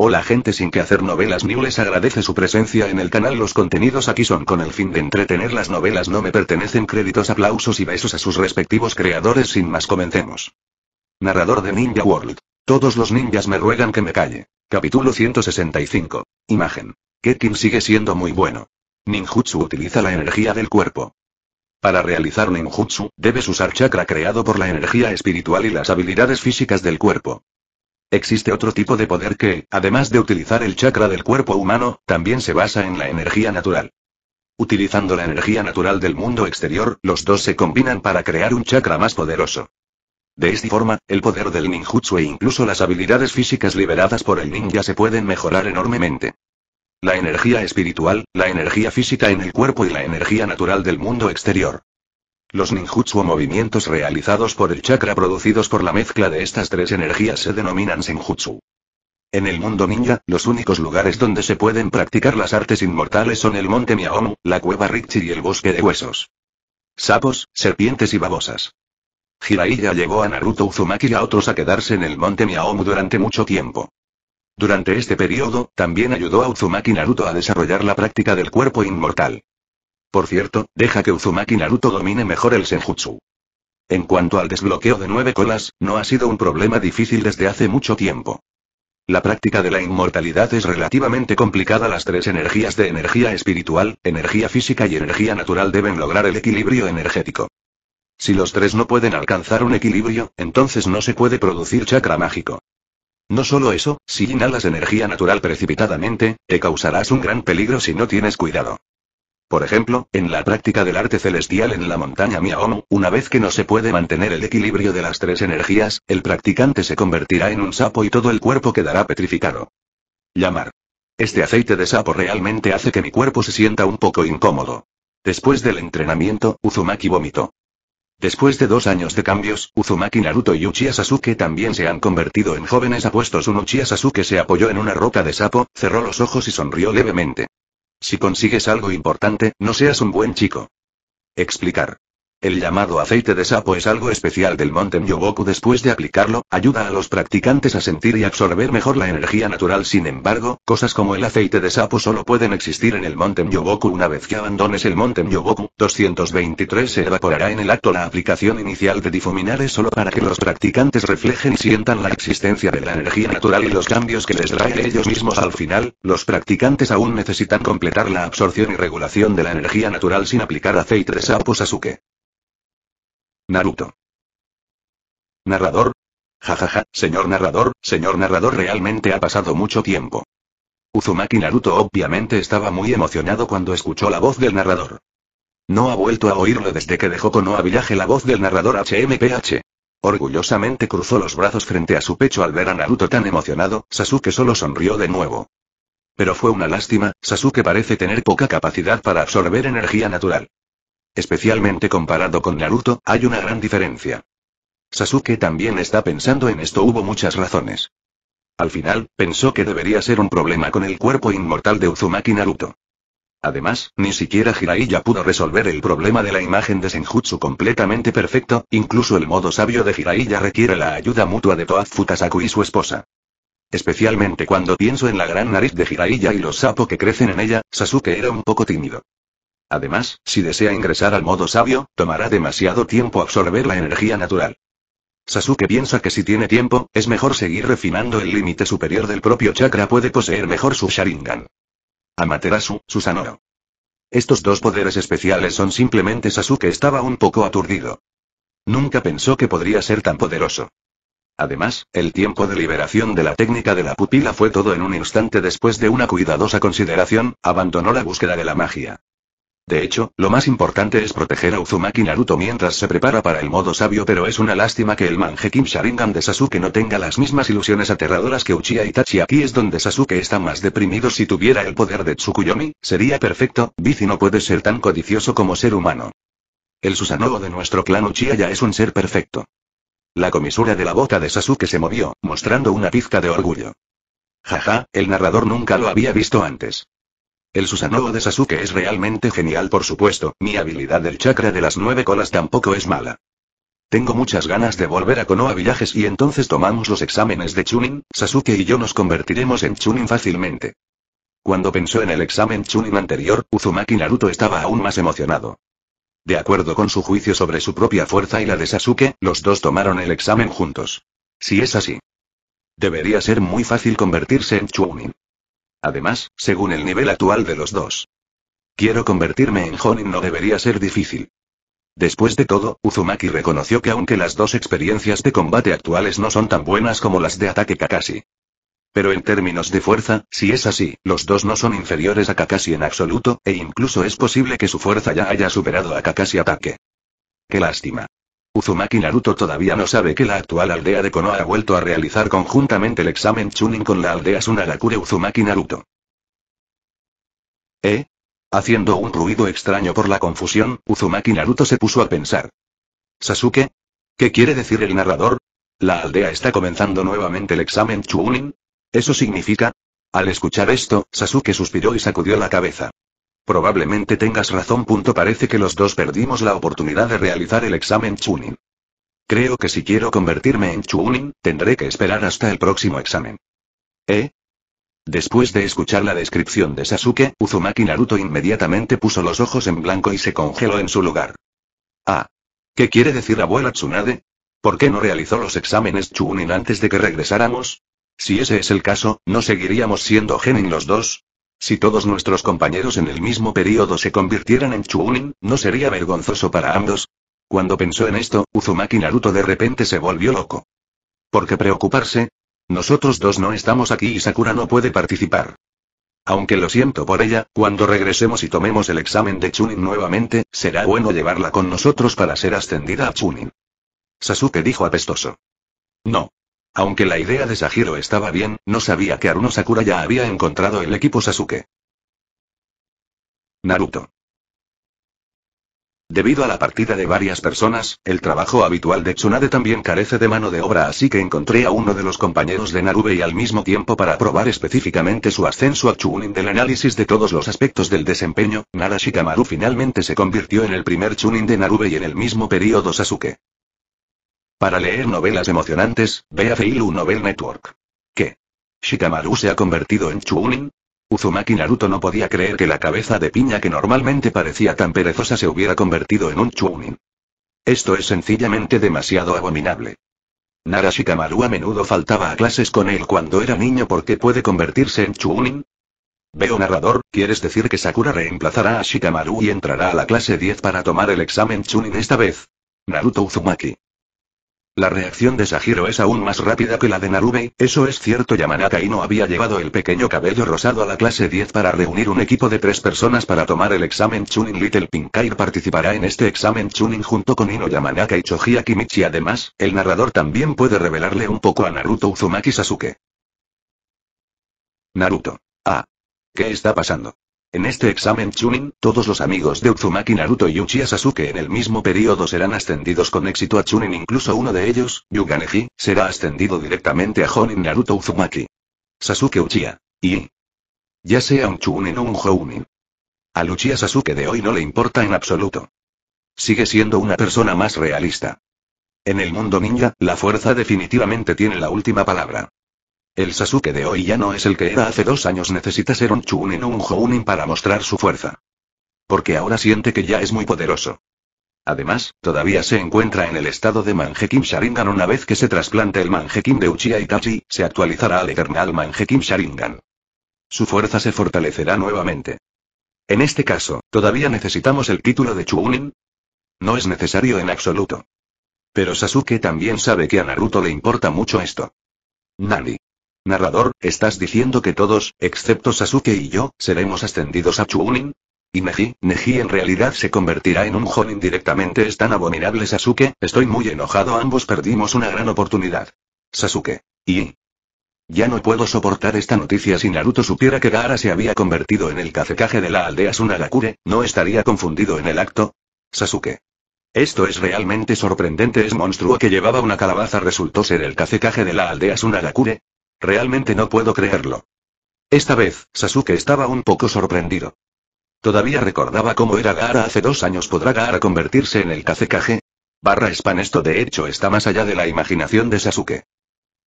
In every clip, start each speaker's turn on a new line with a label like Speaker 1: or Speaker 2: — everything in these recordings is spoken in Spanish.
Speaker 1: Hola gente sin que hacer novelas ni les agradece su presencia en el canal. Los contenidos aquí son con el fin de entretener las novelas no me pertenecen créditos, aplausos y besos a sus respectivos creadores sin más comencemos. Narrador de Ninja World. Todos los ninjas me ruegan que me calle. Capítulo 165. Imagen. Kekin sigue siendo muy bueno. Ninjutsu utiliza la energía del cuerpo. Para realizar ninjutsu, debes usar chakra creado por la energía espiritual y las habilidades físicas del cuerpo. Existe otro tipo de poder que, además de utilizar el chakra del cuerpo humano, también se basa en la energía natural. Utilizando la energía natural del mundo exterior, los dos se combinan para crear un chakra más poderoso. De esta forma, el poder del ninjutsu e incluso las habilidades físicas liberadas por el ninja se pueden mejorar enormemente. La energía espiritual, la energía física en el cuerpo y la energía natural del mundo exterior. Los ninjutsu o movimientos realizados por el chakra producidos por la mezcla de estas tres energías se denominan senjutsu. En el mundo ninja, los únicos lugares donde se pueden practicar las artes inmortales son el monte Miaomu, la cueva Ricci y el bosque de huesos. Sapos, serpientes y babosas. Hiraiya llevó a Naruto Uzumaki y a otros a quedarse en el monte Miaomu durante mucho tiempo. Durante este periodo, también ayudó a Uzumaki Naruto a desarrollar la práctica del cuerpo inmortal. Por cierto, deja que Uzumaki Naruto domine mejor el senjutsu. En cuanto al desbloqueo de nueve colas, no ha sido un problema difícil desde hace mucho tiempo. La práctica de la inmortalidad es relativamente complicada. Las tres energías de energía espiritual, energía física y energía natural deben lograr el equilibrio energético. Si los tres no pueden alcanzar un equilibrio, entonces no se puede producir chakra mágico. No solo eso, si inhalas energía natural precipitadamente, te causarás un gran peligro si no tienes cuidado. Por ejemplo, en la práctica del arte celestial en la montaña Miaomo, una vez que no se puede mantener el equilibrio de las tres energías, el practicante se convertirá en un sapo y todo el cuerpo quedará petrificado. Llamar. Este aceite de sapo realmente hace que mi cuerpo se sienta un poco incómodo. Después del entrenamiento, Uzumaki vomitó. Después de dos años de cambios, Uzumaki Naruto y Uchiha Sasuke también se han convertido en jóvenes apuestos. Un Uchiha Sasuke se apoyó en una roca de sapo, cerró los ojos y sonrió levemente. Si consigues algo importante, no seas un buen chico. Explicar. El llamado aceite de sapo es algo especial del monte Yoboku después de aplicarlo, ayuda a los practicantes a sentir y absorber mejor la energía natural sin embargo, cosas como el aceite de sapo solo pueden existir en el monte Yoboku una vez que abandones el monte Yoboku, 223 se evaporará en el acto la aplicación inicial de difuminar es solo para que los practicantes reflejen y sientan la existencia de la energía natural y los cambios que les trae ellos mismos al final, los practicantes aún necesitan completar la absorción y regulación de la energía natural sin aplicar aceite de sapo Sasuke. Naruto. Narrador. Jajaja, señor narrador, señor narrador, realmente ha pasado mucho tiempo. Uzumaki Naruto obviamente estaba muy emocionado cuando escuchó la voz del narrador. No ha vuelto a oírlo desde que dejó con Oa la voz del narrador HMPH. Orgullosamente cruzó los brazos frente a su pecho al ver a Naruto tan emocionado, Sasuke solo sonrió de nuevo. Pero fue una lástima, Sasuke parece tener poca capacidad para absorber energía natural. Especialmente comparado con Naruto, hay una gran diferencia. Sasuke también está pensando en esto, hubo muchas razones. Al final, pensó que debería ser un problema con el cuerpo inmortal de Uzumaki Naruto. Además, ni siquiera Jiraiya pudo resolver el problema de la imagen de Senjutsu completamente perfecto, incluso el modo sabio de Jiraiya requiere la ayuda mutua de Toad Futasaku y su esposa. Especialmente cuando pienso en la gran nariz de Jiraiya y los sapos que crecen en ella, Sasuke era un poco tímido. Además, si desea ingresar al modo sabio, tomará demasiado tiempo absorber la energía natural. Sasuke piensa que si tiene tiempo, es mejor seguir refinando el límite superior del propio chakra puede poseer mejor su Sharingan. Amaterasu, Susanoo. Estos dos poderes especiales son simplemente Sasuke estaba un poco aturdido. Nunca pensó que podría ser tan poderoso. Además, el tiempo de liberación de la técnica de la pupila fue todo en un instante después de una cuidadosa consideración, abandonó la búsqueda de la magia. De hecho, lo más importante es proteger a Uzumaki Naruto mientras se prepara para el modo sabio pero es una lástima que el Kim Sharingan de Sasuke no tenga las mismas ilusiones aterradoras que Uchiha Itachi aquí es donde Sasuke está más deprimido si tuviera el poder de Tsukuyomi, sería perfecto, Bici no puede ser tan codicioso como ser humano. El Susanoo de nuestro clan Uchiha ya es un ser perfecto. La comisura de la boca de Sasuke se movió, mostrando una pizca de orgullo. Jaja, el narrador nunca lo había visto antes. El Susanoo de Sasuke es realmente genial por supuesto, mi habilidad del chakra de las nueve colas tampoco es mala. Tengo muchas ganas de volver a Konoha Villajes y entonces tomamos los exámenes de Chunin, Sasuke y yo nos convertiremos en Chunin fácilmente. Cuando pensó en el examen Chunin anterior, Uzumaki Naruto estaba aún más emocionado. De acuerdo con su juicio sobre su propia fuerza y la de Sasuke, los dos tomaron el examen juntos. Si es así. Debería ser muy fácil convertirse en Chunin. Además, según el nivel actual de los dos. Quiero convertirme en Honin no debería ser difícil. Después de todo, Uzumaki reconoció que aunque las dos experiencias de combate actuales no son tan buenas como las de ataque Kakashi. Pero en términos de fuerza, si es así, los dos no son inferiores a Kakashi en absoluto, e incluso es posible que su fuerza ya haya superado a Kakashi ataque. Qué lástima. Uzumaki Naruto todavía no sabe que la actual aldea de Konoha ha vuelto a realizar conjuntamente el examen Chunin con la aldea Sunarakure Uzumaki Naruto. ¿Eh? Haciendo un ruido extraño por la confusión, Uzumaki Naruto se puso a pensar. ¿Sasuke? ¿Qué quiere decir el narrador? ¿La aldea está comenzando nuevamente el examen Chunin? ¿Eso significa? Al escuchar esto, Sasuke suspiró y sacudió la cabeza. Probablemente tengas razón. Parece que los dos perdimos la oportunidad de realizar el examen Chunin. Creo que si quiero convertirme en Chunin, tendré que esperar hasta el próximo examen. ¿Eh? Después de escuchar la descripción de Sasuke, Uzumaki Naruto inmediatamente puso los ojos en blanco y se congeló en su lugar. Ah. ¿Qué quiere decir abuela Tsunade? ¿Por qué no realizó los exámenes Chunin antes de que regresáramos? Si ese es el caso, ¿no seguiríamos siendo Genin los dos? Si todos nuestros compañeros en el mismo periodo se convirtieran en Chunin, ¿no sería vergonzoso para ambos? Cuando pensó en esto, Uzumaki Naruto de repente se volvió loco. ¿Por qué preocuparse? Nosotros dos no estamos aquí y Sakura no puede participar. Aunque lo siento por ella, cuando regresemos y tomemos el examen de Chunin nuevamente, será bueno llevarla con nosotros para ser ascendida a Chunin. Sasuke dijo apestoso. No. Aunque la idea de Sajiro estaba bien, no sabía que Aruno Sakura ya había encontrado el equipo Sasuke. Naruto. Debido a la partida de varias personas, el trabajo habitual de Tsunade también carece de mano de obra así que encontré a uno de los compañeros de Narube y al mismo tiempo para probar específicamente su ascenso a Chunin del análisis de todos los aspectos del desempeño, Narashikamaru finalmente se convirtió en el primer Chunin de Narube y en el mismo periodo Sasuke. Para leer novelas emocionantes, ve a Feilu Novel Network. ¿Qué? ¿Shikamaru se ha convertido en Chunin? Uzumaki Naruto no podía creer que la cabeza de piña que normalmente parecía tan perezosa se hubiera convertido en un Chunin. Esto es sencillamente demasiado abominable. Nara Shikamaru a menudo faltaba a clases con él cuando era niño porque puede convertirse en Chunin. Veo narrador, ¿quieres decir que Sakura reemplazará a Shikamaru y entrará a la clase 10 para tomar el examen Chunin esta vez? Naruto Uzumaki. La reacción de Sajiro es aún más rápida que la de Narube, eso es cierto Yamanaka no había llevado el pequeño cabello rosado a la clase 10 para reunir un equipo de tres personas para tomar el examen Chunin Little Pinkair participará en este examen Chunin junto con Ino Yamanaka y Choji Akimichi además, el narrador también puede revelarle un poco a Naruto Uzumaki Sasuke. Naruto. Ah. ¿Qué está pasando? En este examen Chunin, todos los amigos de Uzumaki Naruto y Uchiha Sasuke en el mismo periodo serán ascendidos con éxito a Chunin incluso uno de ellos, Yuganeji, será ascendido directamente a Honin Naruto Uzumaki. Sasuke Uchiha. Y... Ya sea un Chunin o un Jonin, Al Uchiha Sasuke de hoy no le importa en absoluto. Sigue siendo una persona más realista. En el mundo ninja, la fuerza definitivamente tiene la última palabra. El Sasuke de hoy ya no es el que era hace dos años. Necesita ser un Chunin o un Jounin para mostrar su fuerza. Porque ahora siente que ya es muy poderoso. Además, todavía se encuentra en el estado de Mangekyou Sharingan. Una vez que se trasplante el Manjekin de Uchiha Itachi, se actualizará al Eternal Mangekyou Sharingan. Su fuerza se fortalecerá nuevamente. En este caso, ¿todavía necesitamos el título de Chunin? No es necesario en absoluto. Pero Sasuke también sabe que a Naruto le importa mucho esto. Nani. Narrador, ¿estás diciendo que todos, excepto Sasuke y yo, seremos ascendidos a Chunin? Y Neji, Neji en realidad se convertirá en un Jonin directamente. Es tan abominable Sasuke, estoy muy enojado. Ambos perdimos una gran oportunidad. Sasuke. Y... Ya no puedo soportar esta noticia si Naruto supiera que Gaara se había convertido en el cacecaje de la aldea Sunagakure, ¿no estaría confundido en el acto? Sasuke. Esto es realmente sorprendente. Es monstruo que llevaba una calabaza resultó ser el cacecaje de la aldea Sunagakure, Realmente no puedo creerlo. Esta vez, Sasuke estaba un poco sorprendido. Todavía recordaba cómo era Gara hace dos años. ¿Podrá Gara convertirse en el Kazekage? Barra Span esto de hecho está más allá de la imaginación de Sasuke.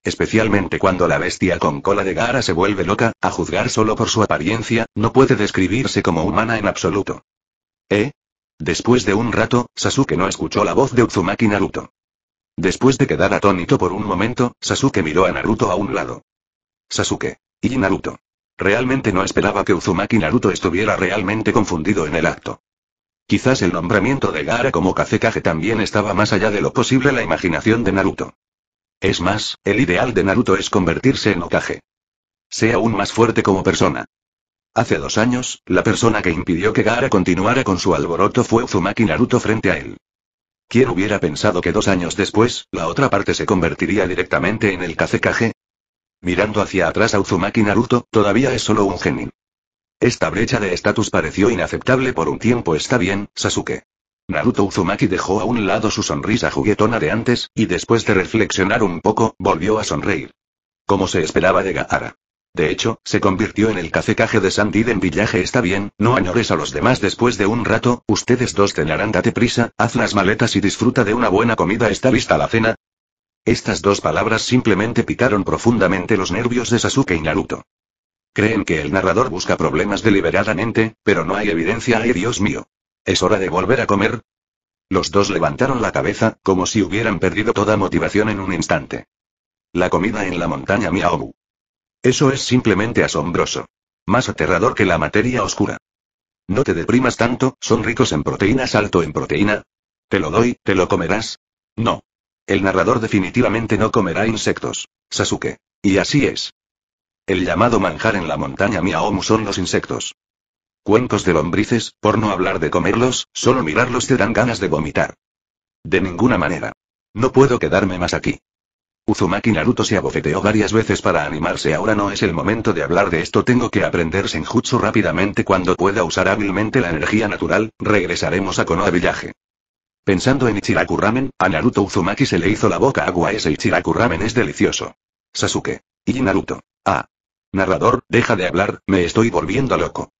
Speaker 1: Especialmente cuando la bestia con cola de Gara se vuelve loca, a juzgar solo por su apariencia, no puede describirse como humana en absoluto. ¿Eh? Después de un rato, Sasuke no escuchó la voz de Uzumaki Naruto. Después de quedar atónito por un momento, Sasuke miró a Naruto a un lado. Sasuke. Y Naruto. Realmente no esperaba que Uzumaki Naruto estuviera realmente confundido en el acto. Quizás el nombramiento de Gaara como Kazekage también estaba más allá de lo posible la imaginación de Naruto. Es más, el ideal de Naruto es convertirse en Okage. Sea aún más fuerte como persona. Hace dos años, la persona que impidió que Gaara continuara con su alboroto fue Uzumaki Naruto frente a él. ¿Quién hubiera pensado que dos años después, la otra parte se convertiría directamente en el cacecaje. Mirando hacia atrás a Uzumaki Naruto, todavía es solo un genin. Esta brecha de estatus pareció inaceptable por un tiempo está bien, Sasuke. Naruto Uzumaki dejó a un lado su sonrisa juguetona de antes, y después de reflexionar un poco, volvió a sonreír. Como se esperaba de Gaara. De hecho, se convirtió en el cacecaje de Sandy. en Villaje. Está bien, no añores a los demás después de un rato, ustedes dos cenarán date prisa, haz las maletas y disfruta de una buena comida. ¿Está lista la cena? Estas dos palabras simplemente picaron profundamente los nervios de Sasuke y Naruto. Creen que el narrador busca problemas deliberadamente, pero no hay evidencia. ¡Ay, Dios mío! ¿Es hora de volver a comer? Los dos levantaron la cabeza, como si hubieran perdido toda motivación en un instante. La comida en la montaña Miaobu. Eso es simplemente asombroso. Más aterrador que la materia oscura. No te deprimas tanto, son ricos en proteínas alto en proteína. Te lo doy, ¿te lo comerás? No. El narrador definitivamente no comerá insectos. Sasuke. Y así es. El llamado manjar en la montaña Miaomu son los insectos. Cuencos de lombrices, por no hablar de comerlos, solo mirarlos te dan ganas de vomitar. De ninguna manera. No puedo quedarme más aquí. Uzumaki Naruto se abofeteó varias veces para animarse ahora no es el momento de hablar de esto tengo que aprender senjutsu rápidamente cuando pueda usar hábilmente la energía natural, regresaremos a Konoha Village. Pensando en Ichiraku Ramen, a Naruto Uzumaki se le hizo la boca agua ese Ichiraku Ramen es delicioso. Sasuke. Y Naruto. Ah. Narrador, deja de hablar, me estoy volviendo loco.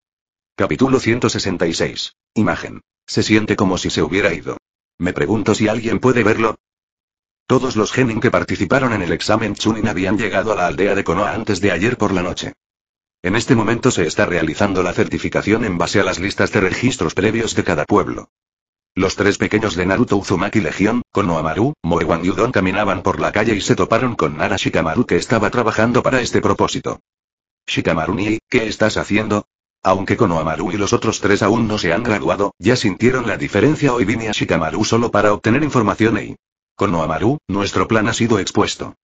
Speaker 1: Capítulo 166. Imagen. Se siente como si se hubiera ido. Me pregunto si alguien puede verlo, todos los genin que participaron en el examen Chunin habían llegado a la aldea de Konoha antes de ayer por la noche. En este momento se está realizando la certificación en base a las listas de registros previos de cada pueblo. Los tres pequeños de Naruto Uzumaki Legión, Konohamaru, Moewan Udon caminaban por la calle y se toparon con Nara Shikamaru que estaba trabajando para este propósito. Shikamaru Ni, ¿qué estás haciendo? Aunque Konohamaru y los otros tres aún no se han graduado, ya sintieron la diferencia hoy vine a Shikamaru solo para obtener información y Konohamaru, nuestro plan ha sido expuesto.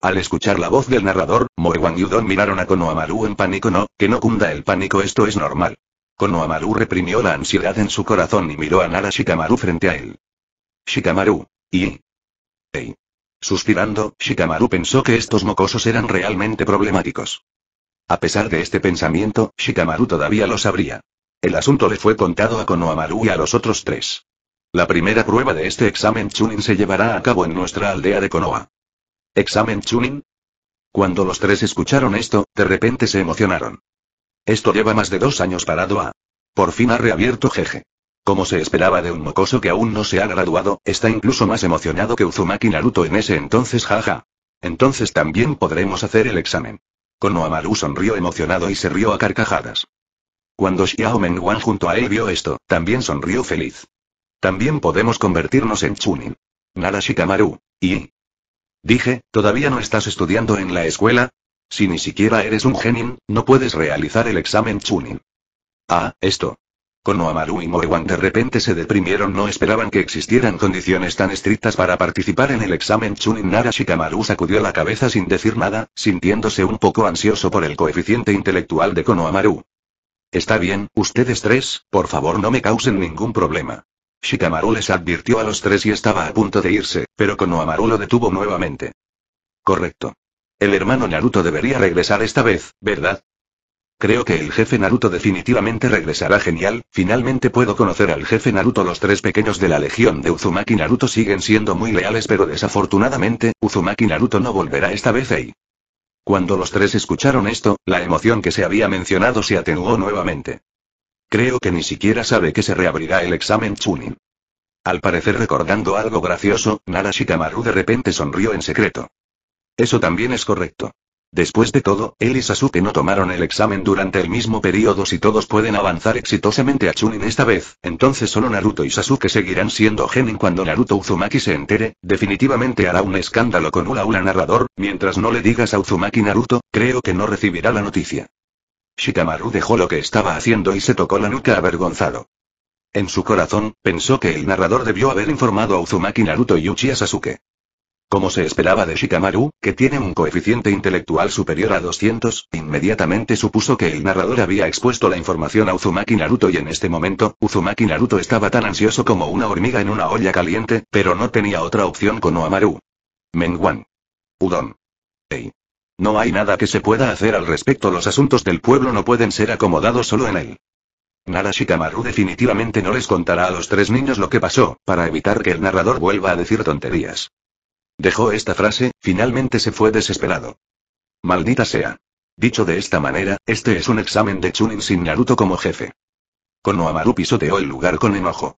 Speaker 1: Al escuchar la voz del narrador, Morwan y Udon miraron a Konohamaru en pánico. No, que no cunda el pánico, esto es normal. Konohamaru reprimió la ansiedad en su corazón y miró a Nara Shikamaru frente a él. Shikamaru. Y. Ey. Suspirando, Shikamaru pensó que estos mocosos eran realmente problemáticos. A pesar de este pensamiento, Shikamaru todavía lo sabría. El asunto le fue contado a Konohamaru y a los otros tres. La primera prueba de este examen Chunin se llevará a cabo en nuestra aldea de Konoha. ¿Examen Chunin? Cuando los tres escucharon esto, de repente se emocionaron. Esto lleva más de dos años parado a. Por fin ha reabierto Jeje. Como se esperaba de un mocoso que aún no se ha graduado, está incluso más emocionado que Uzumaki Naruto en ese entonces jaja. Entonces también podremos hacer el examen. Konohamaru sonrió emocionado y se rió a carcajadas. Cuando Xiao Mengwan junto a él vio esto, también sonrió feliz. También podemos convertirnos en Chunin. Nara Shikamaru. Y. Dije, ¿todavía no estás estudiando en la escuela? Si ni siquiera eres un genin, no puedes realizar el examen Chunin. Ah, esto. Konohamaru y Moewan de repente se deprimieron, no esperaban que existieran condiciones tan estrictas para participar en el examen Chunin. Nara Shikamaru sacudió la cabeza sin decir nada, sintiéndose un poco ansioso por el coeficiente intelectual de Konohamaru. Está bien, ustedes tres, por favor no me causen ningún problema. Shikamaru les advirtió a los tres y estaba a punto de irse, pero Konohamaru lo detuvo nuevamente. Correcto. El hermano Naruto debería regresar esta vez, ¿verdad? Creo que el jefe Naruto definitivamente regresará genial, finalmente puedo conocer al jefe Naruto. Los tres pequeños de la legión de Uzumaki Naruto siguen siendo muy leales pero desafortunadamente, Uzumaki Naruto no volverá esta vez ahí. Cuando los tres escucharon esto, la emoción que se había mencionado se atenuó nuevamente. Creo que ni siquiera sabe que se reabrirá el examen Chunin. Al parecer recordando algo gracioso, Nara de repente sonrió en secreto. Eso también es correcto. Después de todo, él y Sasuke no tomaron el examen durante el mismo periodo si todos pueden avanzar exitosamente a Chunin esta vez, entonces solo Naruto y Sasuke seguirán siendo genin cuando Naruto Uzumaki se entere, definitivamente hará un escándalo con Ula Ula narrador, mientras no le digas a Uzumaki Naruto, creo que no recibirá la noticia. Shikamaru dejó lo que estaba haciendo y se tocó la nuca avergonzado. En su corazón, pensó que el narrador debió haber informado a Uzumaki Naruto y Uchiha Sasuke. Como se esperaba de Shikamaru, que tiene un coeficiente intelectual superior a 200, inmediatamente supuso que el narrador había expuesto la información a Uzumaki Naruto y en este momento, Uzumaki Naruto estaba tan ansioso como una hormiga en una olla caliente, pero no tenía otra opción con Oamaru. Menguan. Udon. Ei. No hay nada que se pueda hacer al respecto, los asuntos del pueblo no pueden ser acomodados solo en él. Nara Shikamaru definitivamente no les contará a los tres niños lo que pasó, para evitar que el narrador vuelva a decir tonterías. Dejó esta frase, finalmente se fue desesperado. Maldita sea. Dicho de esta manera, este es un examen de Chunin sin Naruto como jefe. Konohamaru pisoteó el lugar con enojo.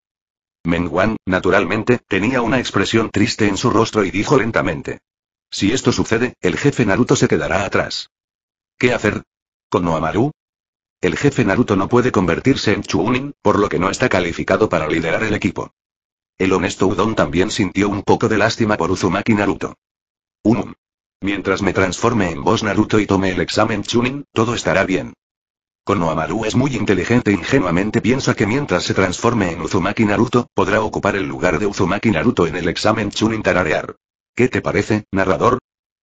Speaker 1: Menguan, naturalmente, tenía una expresión triste en su rostro y dijo lentamente. Si esto sucede, el jefe Naruto se quedará atrás. ¿Qué hacer? ¿Con Noamaru? El jefe Naruto no puede convertirse en Chunin, por lo que no está calificado para liderar el equipo. El honesto Udon también sintió un poco de lástima por Uzumaki Naruto. Unum. Mientras me transforme en Boss Naruto y tome el examen Chunin, todo estará bien. Amaru es muy inteligente e ingenuamente piensa que mientras se transforme en Uzumaki Naruto, podrá ocupar el lugar de Uzumaki Naruto en el examen Chunin tararear. ¿Qué te parece, narrador?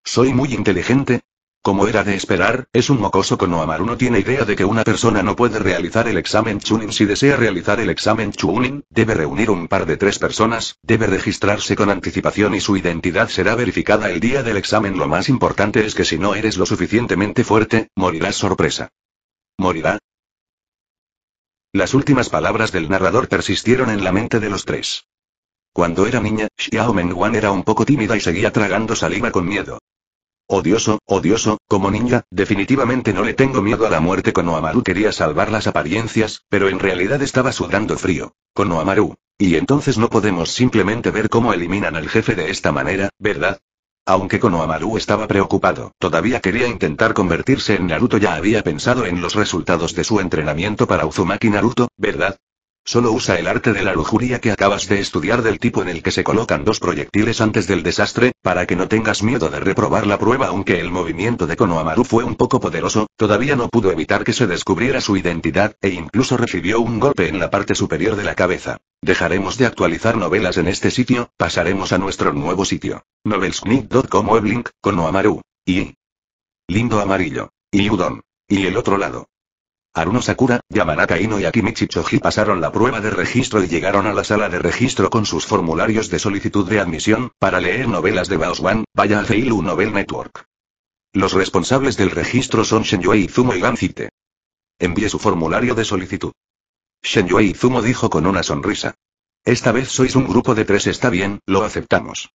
Speaker 1: ¿Soy muy inteligente? Como era de esperar, es un mocoso con Oamaru. no tiene idea de que una persona no puede realizar el examen Chunin. Si desea realizar el examen Chunin, debe reunir un par de tres personas, debe registrarse con anticipación y su identidad será verificada el día del examen. Lo más importante es que si no eres lo suficientemente fuerte, morirás sorpresa. ¿Morirá? Las últimas palabras del narrador persistieron en la mente de los tres. Cuando era niña, Xiao Wan era un poco tímida y seguía tragando saliva con miedo. Odioso, odioso, como niña, definitivamente no le tengo miedo a la muerte. Konohamaru quería salvar las apariencias, pero en realidad estaba sudando frío. Konohamaru. Y entonces no podemos simplemente ver cómo eliminan al jefe de esta manera, ¿verdad? Aunque Konohamaru estaba preocupado, todavía quería intentar convertirse en Naruto. Ya había pensado en los resultados de su entrenamiento para Uzumaki Naruto, ¿verdad? Solo usa el arte de la lujuria que acabas de estudiar del tipo en el que se colocan dos proyectiles antes del desastre, para que no tengas miedo de reprobar la prueba aunque el movimiento de Konohamaru fue un poco poderoso, todavía no pudo evitar que se descubriera su identidad, e incluso recibió un golpe en la parte superior de la cabeza. Dejaremos de actualizar novelas en este sitio, pasaremos a nuestro nuevo sitio. Novelsnick.com weblink, Konohamaru. Y... Lindo amarillo. Y Udon. Y el otro lado. Aruno Sakura, Yamanaka Ino y Akimichi Choji pasaron la prueba de registro y llegaron a la sala de registro con sus formularios de solicitud de admisión, para leer novelas de Baoswan, vaya a Feilu Novel Network. Los responsables del registro son Shenyue zumo y Gancite. Envíe su formulario de solicitud. Shenyue Zumo dijo con una sonrisa. Esta vez sois un grupo de tres, está bien, lo aceptamos.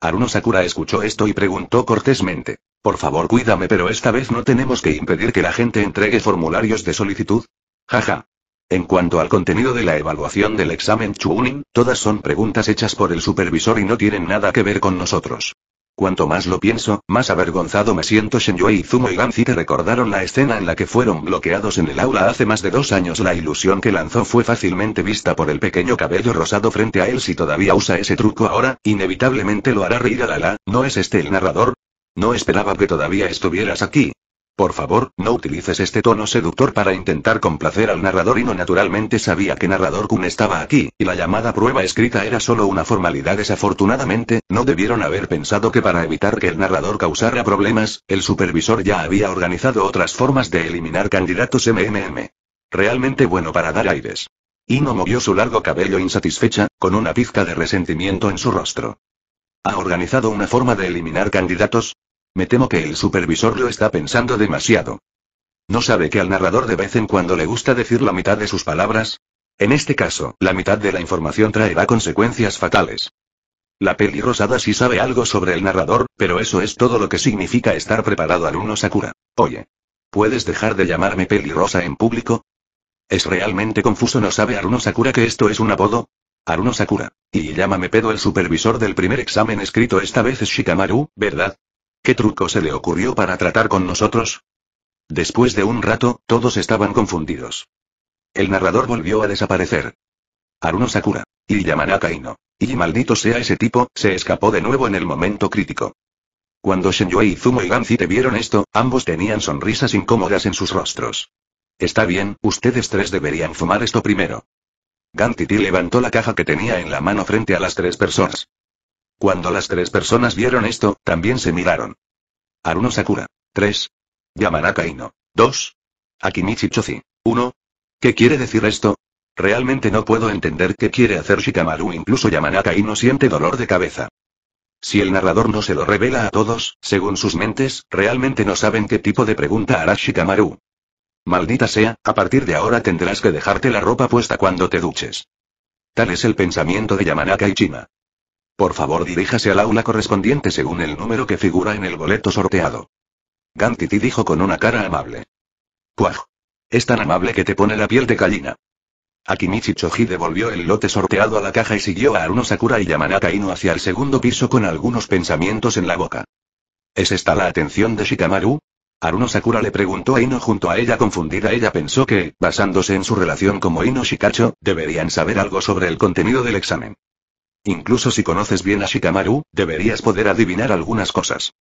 Speaker 1: Aruno Sakura escuchó esto y preguntó cortésmente. Por favor, cuídame, pero esta vez no tenemos que impedir que la gente entregue formularios de solicitud. Jaja. En cuanto al contenido de la evaluación del examen Chunin, todas son preguntas hechas por el supervisor y no tienen nada que ver con nosotros. Cuanto más lo pienso, más avergonzado me siento. Shen Zumo y Ganzi te recordaron la escena en la que fueron bloqueados en el aula hace más de dos años. La ilusión que lanzó fue fácilmente vista por el pequeño cabello rosado frente a él. Si todavía usa ese truco ahora, inevitablemente lo hará reír a la la, ¿no es este el narrador? No esperaba que todavía estuvieras aquí. Por favor, no utilices este tono seductor para intentar complacer al narrador y no naturalmente sabía que Narrador Kun estaba aquí, y la llamada prueba escrita era solo una formalidad. Desafortunadamente, no debieron haber pensado que para evitar que el narrador causara problemas, el supervisor ya había organizado otras formas de eliminar candidatos MMM. Realmente bueno para dar aires. Ino movió su largo cabello insatisfecha, con una pizca de resentimiento en su rostro. ¿Ha organizado una forma de eliminar candidatos? Me temo que el supervisor lo está pensando demasiado. ¿No sabe que al narrador de vez en cuando le gusta decir la mitad de sus palabras? En este caso, la mitad de la información traerá consecuencias fatales. La peli rosada sí sabe algo sobre el narrador, pero eso es todo lo que significa estar preparado Aruno Sakura. Oye. ¿Puedes dejar de llamarme pelirrosa en público? Es realmente confuso, ¿no sabe Aruno Sakura que esto es un apodo? Aruno Sakura. Y llámame pedo el supervisor del primer examen escrito esta vez es Shikamaru, ¿verdad? ¿Qué truco se le ocurrió para tratar con nosotros? Después de un rato, todos estaban confundidos. El narrador volvió a desaparecer. Haruno Sakura. Y Yamanaka Ino. Y maldito sea ese tipo, se escapó de nuevo en el momento crítico. Cuando Shenyue Zumo y te vieron esto, ambos tenían sonrisas incómodas en sus rostros. Está bien, ustedes tres deberían fumar esto primero. Gantiti levantó la caja que tenía en la mano frente a las tres personas. Cuando las tres personas vieron esto, también se miraron. Aruno Sakura. 3. Yamanaka Ino. 2. Akimichi Chozi. 1. ¿Qué quiere decir esto? Realmente no puedo entender qué quiere hacer Shikamaru, incluso Yamanaka Ino siente dolor de cabeza. Si el narrador no se lo revela a todos, según sus mentes, realmente no saben qué tipo de pregunta hará Shikamaru. Maldita sea, a partir de ahora tendrás que dejarte la ropa puesta cuando te duches. Tal es el pensamiento de Yamanaka Ichima. Por favor diríjase al aula correspondiente según el número que figura en el boleto sorteado. Gantiti dijo con una cara amable. Cuaj. Es tan amable que te pone la piel de gallina. Akimichi Choji devolvió el lote sorteado a la caja y siguió a Aruno Sakura y Yamanaka Ino hacia el segundo piso con algunos pensamientos en la boca. ¿Es esta la atención de Shikamaru? Aruno Sakura le preguntó a Ino junto a ella confundida. Ella pensó que, basándose en su relación como Ino Shikacho, deberían saber algo sobre el contenido del examen. Incluso si conoces bien a Shikamaru, deberías poder adivinar algunas cosas.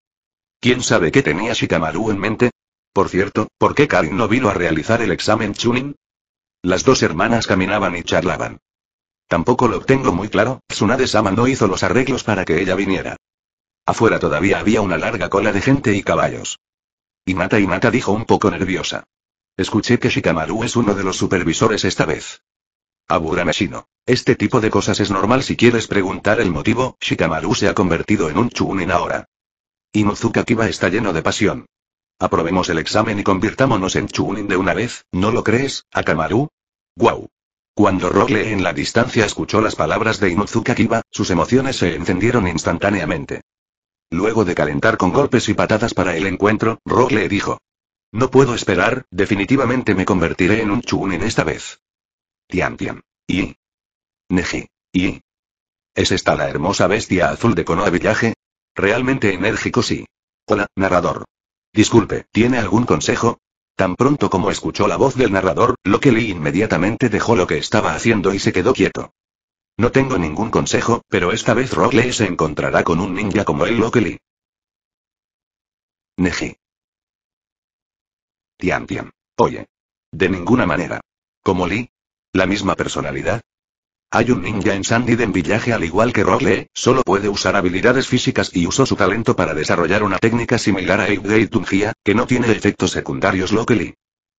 Speaker 1: ¿Quién sabe qué tenía Shikamaru en mente? Por cierto, ¿por qué Karin no vino a realizar el examen Chunin? Las dos hermanas caminaban y charlaban. Tampoco lo tengo muy claro, Tsunade-sama no hizo los arreglos para que ella viniera. Afuera todavía había una larga cola de gente y caballos. y Mata dijo un poco nerviosa. Escuché que Shikamaru es uno de los supervisores esta vez. Aburameshino. Este tipo de cosas es normal si quieres preguntar el motivo, Shikamaru se ha convertido en un chunin ahora. Inuzuka Kiba está lleno de pasión. Aprobemos el examen y convirtámonos en chunin de una vez, ¿no lo crees, Akamaru? ¡Guau! Cuando Rogle en la distancia escuchó las palabras de Inuzuka Kiba, sus emociones se encendieron instantáneamente. Luego de calentar con golpes y patadas para el encuentro, Rogle dijo. No puedo esperar, definitivamente me convertiré en un chunin esta vez. Tian. Y. Neji. Y. ¿Es esta la hermosa bestia azul de Konoha Village? Realmente enérgico sí. Hola, narrador. Disculpe, ¿tiene algún consejo? Tan pronto como escuchó la voz del narrador, Lee inmediatamente dejó lo que estaba haciendo y se quedó quieto. No tengo ningún consejo, pero esta vez Lee se encontrará con un ninja como él Lee. Neji. Tian Tian. Oye. De ninguna manera. Como Lee, ¿La misma personalidad? Hay un ninja en Sandy Sandiden Villaje al igual que Lee, solo puede usar habilidades físicas y usó su talento para desarrollar una técnica similar a Eight Tungia, que no tiene efectos secundarios locally.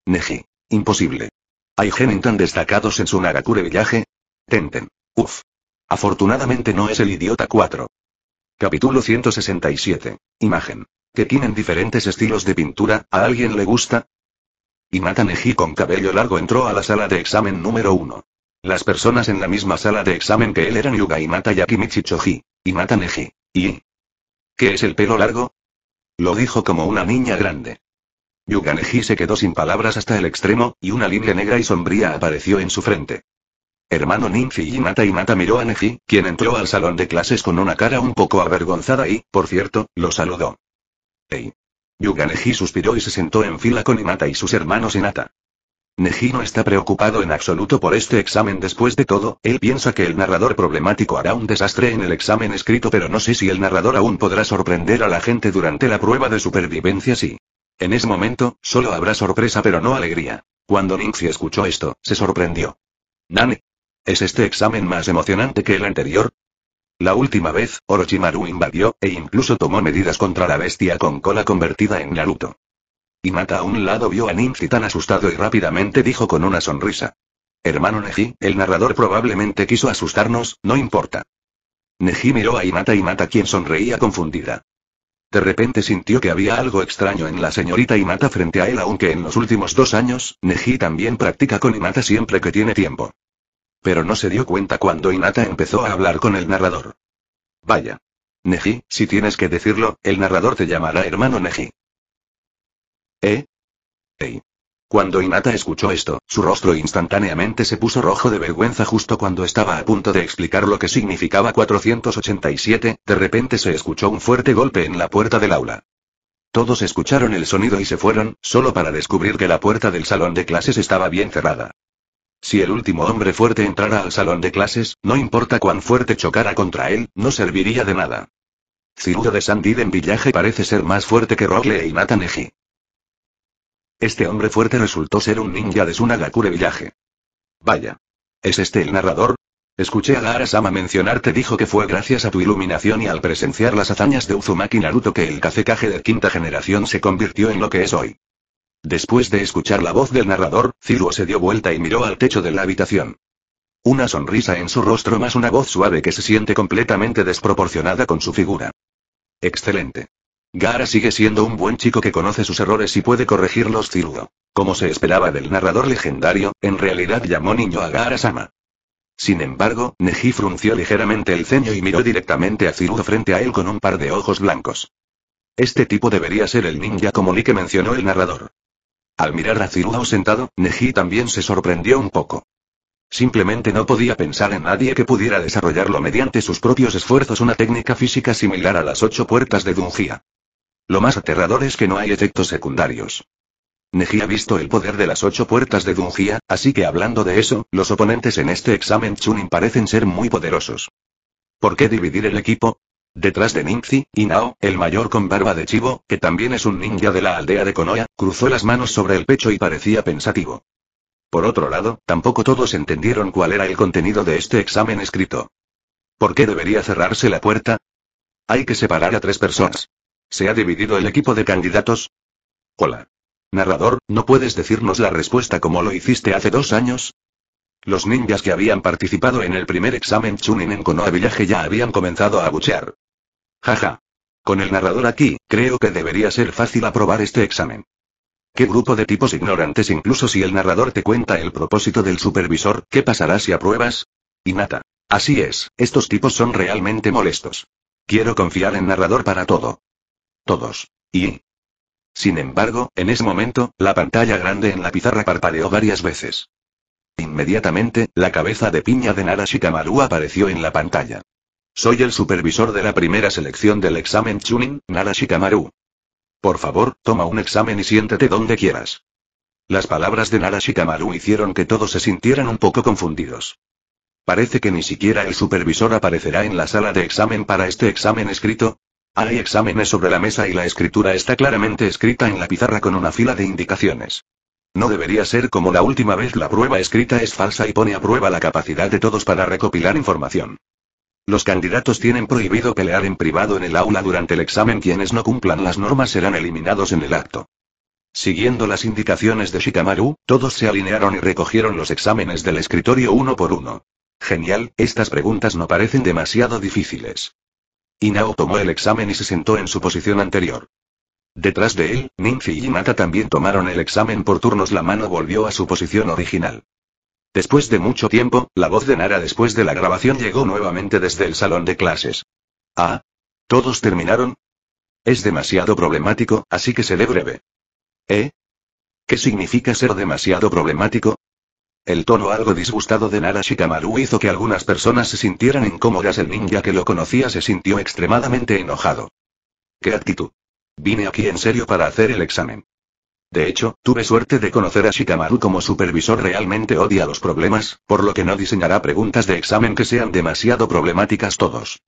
Speaker 1: Neji. Imposible. ¿Hay genin tan destacados en su Nagakure Villaje? Tenten. Uf. Afortunadamente no es el idiota 4. Capítulo 167. Imagen. Que tienen diferentes estilos de pintura, ¿a alguien le gusta? Y Neji con cabello largo entró a la sala de examen número uno. Las personas en la misma sala de examen que él eran Yuga y Yakimichi Choji, y Neji, y... ¿Qué es el pelo largo? Lo dijo como una niña grande. Yuga Neji se quedó sin palabras hasta el extremo, y una línea negra y sombría apareció en su frente. Hermano Ninfi y y Mata miró a Neji, quien entró al salón de clases con una cara un poco avergonzada y, por cierto, lo saludó. Hey. Yuganeji suspiró y se sentó en fila con Inata y sus hermanos Inata. Neji no está preocupado en absoluto por este examen después de todo, él piensa que el narrador problemático hará un desastre en el examen escrito pero no sé si el narrador aún podrá sorprender a la gente durante la prueba de supervivencia sí. En ese momento, solo habrá sorpresa pero no alegría. Cuando Ningxi escuchó esto, se sorprendió. Nani, ¿Es este examen más emocionante que el anterior? La última vez, Orochimaru invadió, e incluso tomó medidas contra la bestia con cola convertida en Naruto. Hinata a un lado vio a Ninji tan asustado y rápidamente dijo con una sonrisa. Hermano Neji, el narrador probablemente quiso asustarnos, no importa. Neji miró a Hinata y Mata quien sonreía confundida. De repente sintió que había algo extraño en la señorita Hinata frente a él aunque en los últimos dos años, Neji también practica con Hinata siempre que tiene tiempo. Pero no se dio cuenta cuando Inata empezó a hablar con el narrador. Vaya. Neji, si tienes que decirlo, el narrador te llamará hermano Neji. ¿Eh? Ey. Cuando Inata escuchó esto, su rostro instantáneamente se puso rojo de vergüenza justo cuando estaba a punto de explicar lo que significaba 487, de repente se escuchó un fuerte golpe en la puerta del aula. Todos escucharon el sonido y se fueron, solo para descubrir que la puerta del salón de clases estaba bien cerrada. Si el último hombre fuerte entrara al salón de clases, no importa cuán fuerte chocara contra él, no serviría de nada. Cirudo de Sandiden en Villaje parece ser más fuerte que Rogle e Nataneji. Este hombre fuerte resultó ser un ninja de Sunagakure Villaje. Vaya. ¿Es este el narrador? Escuché a Gaara-sama mencionarte dijo que fue gracias a tu iluminación y al presenciar las hazañas de Uzumaki Naruto que el Kazekage de quinta generación se convirtió en lo que es hoy. Después de escuchar la voz del narrador, Ciruo se dio vuelta y miró al techo de la habitación. Una sonrisa en su rostro más una voz suave que se siente completamente desproporcionada con su figura. Excelente. Gara sigue siendo un buen chico que conoce sus errores y puede corregirlos Ciruo. Como se esperaba del narrador legendario, en realidad llamó niño a Gara-sama. Sin embargo, Neji frunció ligeramente el ceño y miró directamente a Ciruo frente a él con un par de ojos blancos. Este tipo debería ser el ninja como Lee que mencionó el narrador. Al mirar a Ciruao sentado, Neji también se sorprendió un poco. Simplemente no podía pensar en nadie que pudiera desarrollarlo mediante sus propios esfuerzos una técnica física similar a las ocho puertas de Dungia. Lo más aterrador es que no hay efectos secundarios. Neji ha visto el poder de las ocho puertas de Dungia, así que hablando de eso, los oponentes en este examen Chunin parecen ser muy poderosos. ¿Por qué dividir el equipo? Detrás de Ninzi, Inao, el mayor con barba de chivo, que también es un ninja de la aldea de Konoha, cruzó las manos sobre el pecho y parecía pensativo. Por otro lado, tampoco todos entendieron cuál era el contenido de este examen escrito. ¿Por qué debería cerrarse la puerta? Hay que separar a tres personas. ¿Se ha dividido el equipo de candidatos? Hola. Narrador, ¿no puedes decirnos la respuesta como lo hiciste hace dos años? Los ninjas que habían participado en el primer examen Chunin en Konoha Village ya habían comenzado a abuchear. Jaja. Con el narrador aquí, creo que debería ser fácil aprobar este examen. ¿Qué grupo de tipos ignorantes incluso si el narrador te cuenta el propósito del supervisor, qué pasará si apruebas? Inata. Así es, estos tipos son realmente molestos. Quiero confiar en narrador para todo. Todos. Y... Sin embargo, en ese momento, la pantalla grande en la pizarra parpadeó varias veces. Inmediatamente, la cabeza de piña de Narashikamaru apareció en la pantalla. Soy el supervisor de la primera selección del examen Chunin, Nara Shikamaru. Por favor, toma un examen y siéntete donde quieras. Las palabras de Nara Shikamaru hicieron que todos se sintieran un poco confundidos. Parece que ni siquiera el supervisor aparecerá en la sala de examen para este examen escrito. Hay exámenes sobre la mesa y la escritura está claramente escrita en la pizarra con una fila de indicaciones. No debería ser como la última vez la prueba escrita es falsa y pone a prueba la capacidad de todos para recopilar información. Los candidatos tienen prohibido pelear en privado en el aula durante el examen. Quienes no cumplan las normas serán eliminados en el acto. Siguiendo las indicaciones de Shikamaru, todos se alinearon y recogieron los exámenes del escritorio uno por uno. Genial, estas preguntas no parecen demasiado difíciles. Inao tomó el examen y se sentó en su posición anterior. Detrás de él, Ninfi y Hinata también tomaron el examen por turnos. La mano volvió a su posición original. Después de mucho tiempo, la voz de Nara después de la grabación llegó nuevamente desde el salón de clases. Ah. ¿Todos terminaron? Es demasiado problemático, así que se seré breve. ¿Eh? ¿Qué significa ser demasiado problemático? El tono algo disgustado de Nara Shikamaru hizo que algunas personas se sintieran incómodas. El ninja que lo conocía se sintió extremadamente enojado. ¿Qué actitud? Vine aquí en serio para hacer el examen. De hecho, tuve suerte de conocer a Shikamaru como supervisor realmente odia los problemas, por lo que no diseñará preguntas de examen que sean demasiado problemáticas todos.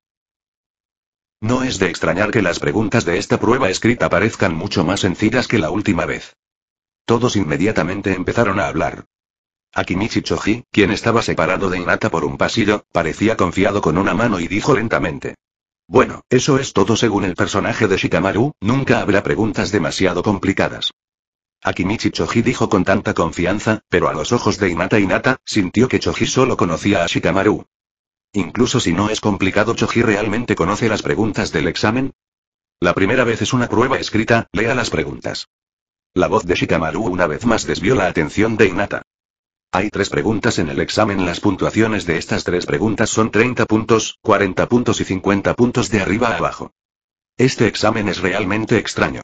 Speaker 1: No es de extrañar que las preguntas de esta prueba escrita parezcan mucho más sencillas que la última vez. Todos inmediatamente empezaron a hablar. Akimichi Choji, quien estaba separado de Inata por un pasillo, parecía confiado con una mano y dijo lentamente. Bueno, eso es todo según el personaje de Shikamaru, nunca habrá preguntas demasiado complicadas. Akimichi Choji dijo con tanta confianza, pero a los ojos de Inata Inata, sintió que Choji solo conocía a Shikamaru. Incluso si no es complicado, Choji realmente conoce las preguntas del examen. La primera vez es una prueba escrita, lea las preguntas. La voz de Shikamaru una vez más desvió la atención de Inata. Hay tres preguntas en el examen. Las puntuaciones de estas tres preguntas son 30 puntos, 40 puntos y 50 puntos de arriba a abajo. Este examen es realmente extraño.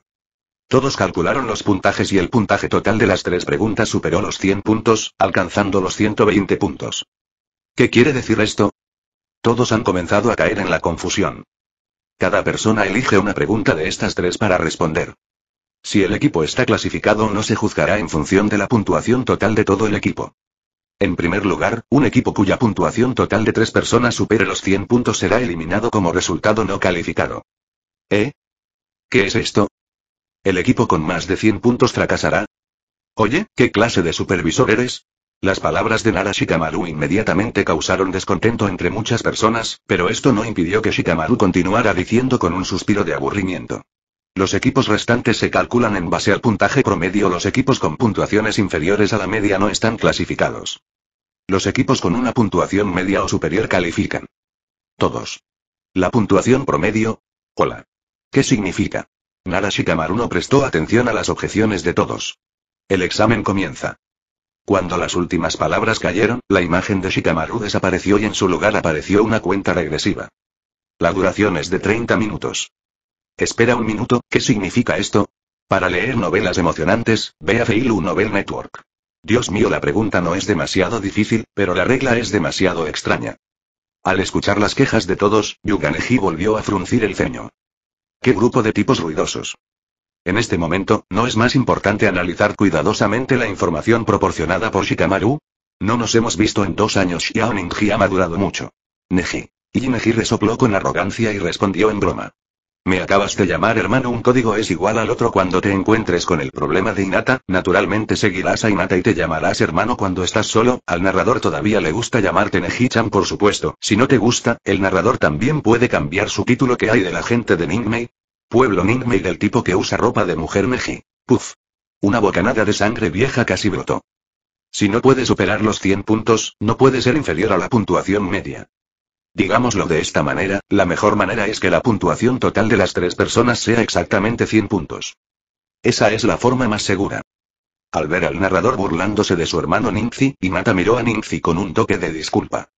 Speaker 1: Todos calcularon los puntajes y el puntaje total de las tres preguntas superó los 100 puntos, alcanzando los 120 puntos. ¿Qué quiere decir esto? Todos han comenzado a caer en la confusión. Cada persona elige una pregunta de estas tres para responder. Si el equipo está clasificado no se juzgará en función de la puntuación total de todo el equipo. En primer lugar, un equipo cuya puntuación total de tres personas supere los 100 puntos será eliminado como resultado no calificado. ¿Eh? ¿Qué es esto? ¿El equipo con más de 100 puntos fracasará? Oye, ¿qué clase de supervisor eres? Las palabras de Nara Shikamaru inmediatamente causaron descontento entre muchas personas, pero esto no impidió que Shikamaru continuara diciendo con un suspiro de aburrimiento. Los equipos restantes se calculan en base al puntaje promedio. Los equipos con puntuaciones inferiores a la media no están clasificados. Los equipos con una puntuación media o superior califican. Todos. La puntuación promedio. Hola. ¿Qué significa? Nara Shikamaru no prestó atención a las objeciones de todos. El examen comienza. Cuando las últimas palabras cayeron, la imagen de Shikamaru desapareció y en su lugar apareció una cuenta regresiva. La duración es de 30 minutos. Espera un minuto, ¿qué significa esto? Para leer novelas emocionantes, ve a Feilu Novel Network. Dios mío, la pregunta no es demasiado difícil, pero la regla es demasiado extraña. Al escuchar las quejas de todos, Yuganeji volvió a fruncir el ceño. Qué grupo de tipos ruidosos. En este momento, ¿no es más importante analizar cuidadosamente la información proporcionada por Shikamaru? No nos hemos visto en dos años. Xiao Ningji ha madurado mucho. Neji. Y Neji resopló con arrogancia y respondió en broma. Me acabas de llamar hermano, un código es igual al otro cuando te encuentres con el problema de Inata, naturalmente seguirás a Inata y te llamarás hermano cuando estás solo, al narrador todavía le gusta llamarte Neji-chan por supuesto, si no te gusta, el narrador también puede cambiar su título que hay de la gente de Ningmei, pueblo Ningmei del tipo que usa ropa de mujer Neji, Puf, Una bocanada de sangre vieja casi brotó. Si no puede superar los 100 puntos, no puede ser inferior a la puntuación media. Digámoslo de esta manera, la mejor manera es que la puntuación total de las tres personas sea exactamente 100 puntos. Esa es la forma más segura. Al ver al narrador burlándose de su hermano Ninzi, Inata miró a Ninzi con un toque de disculpa.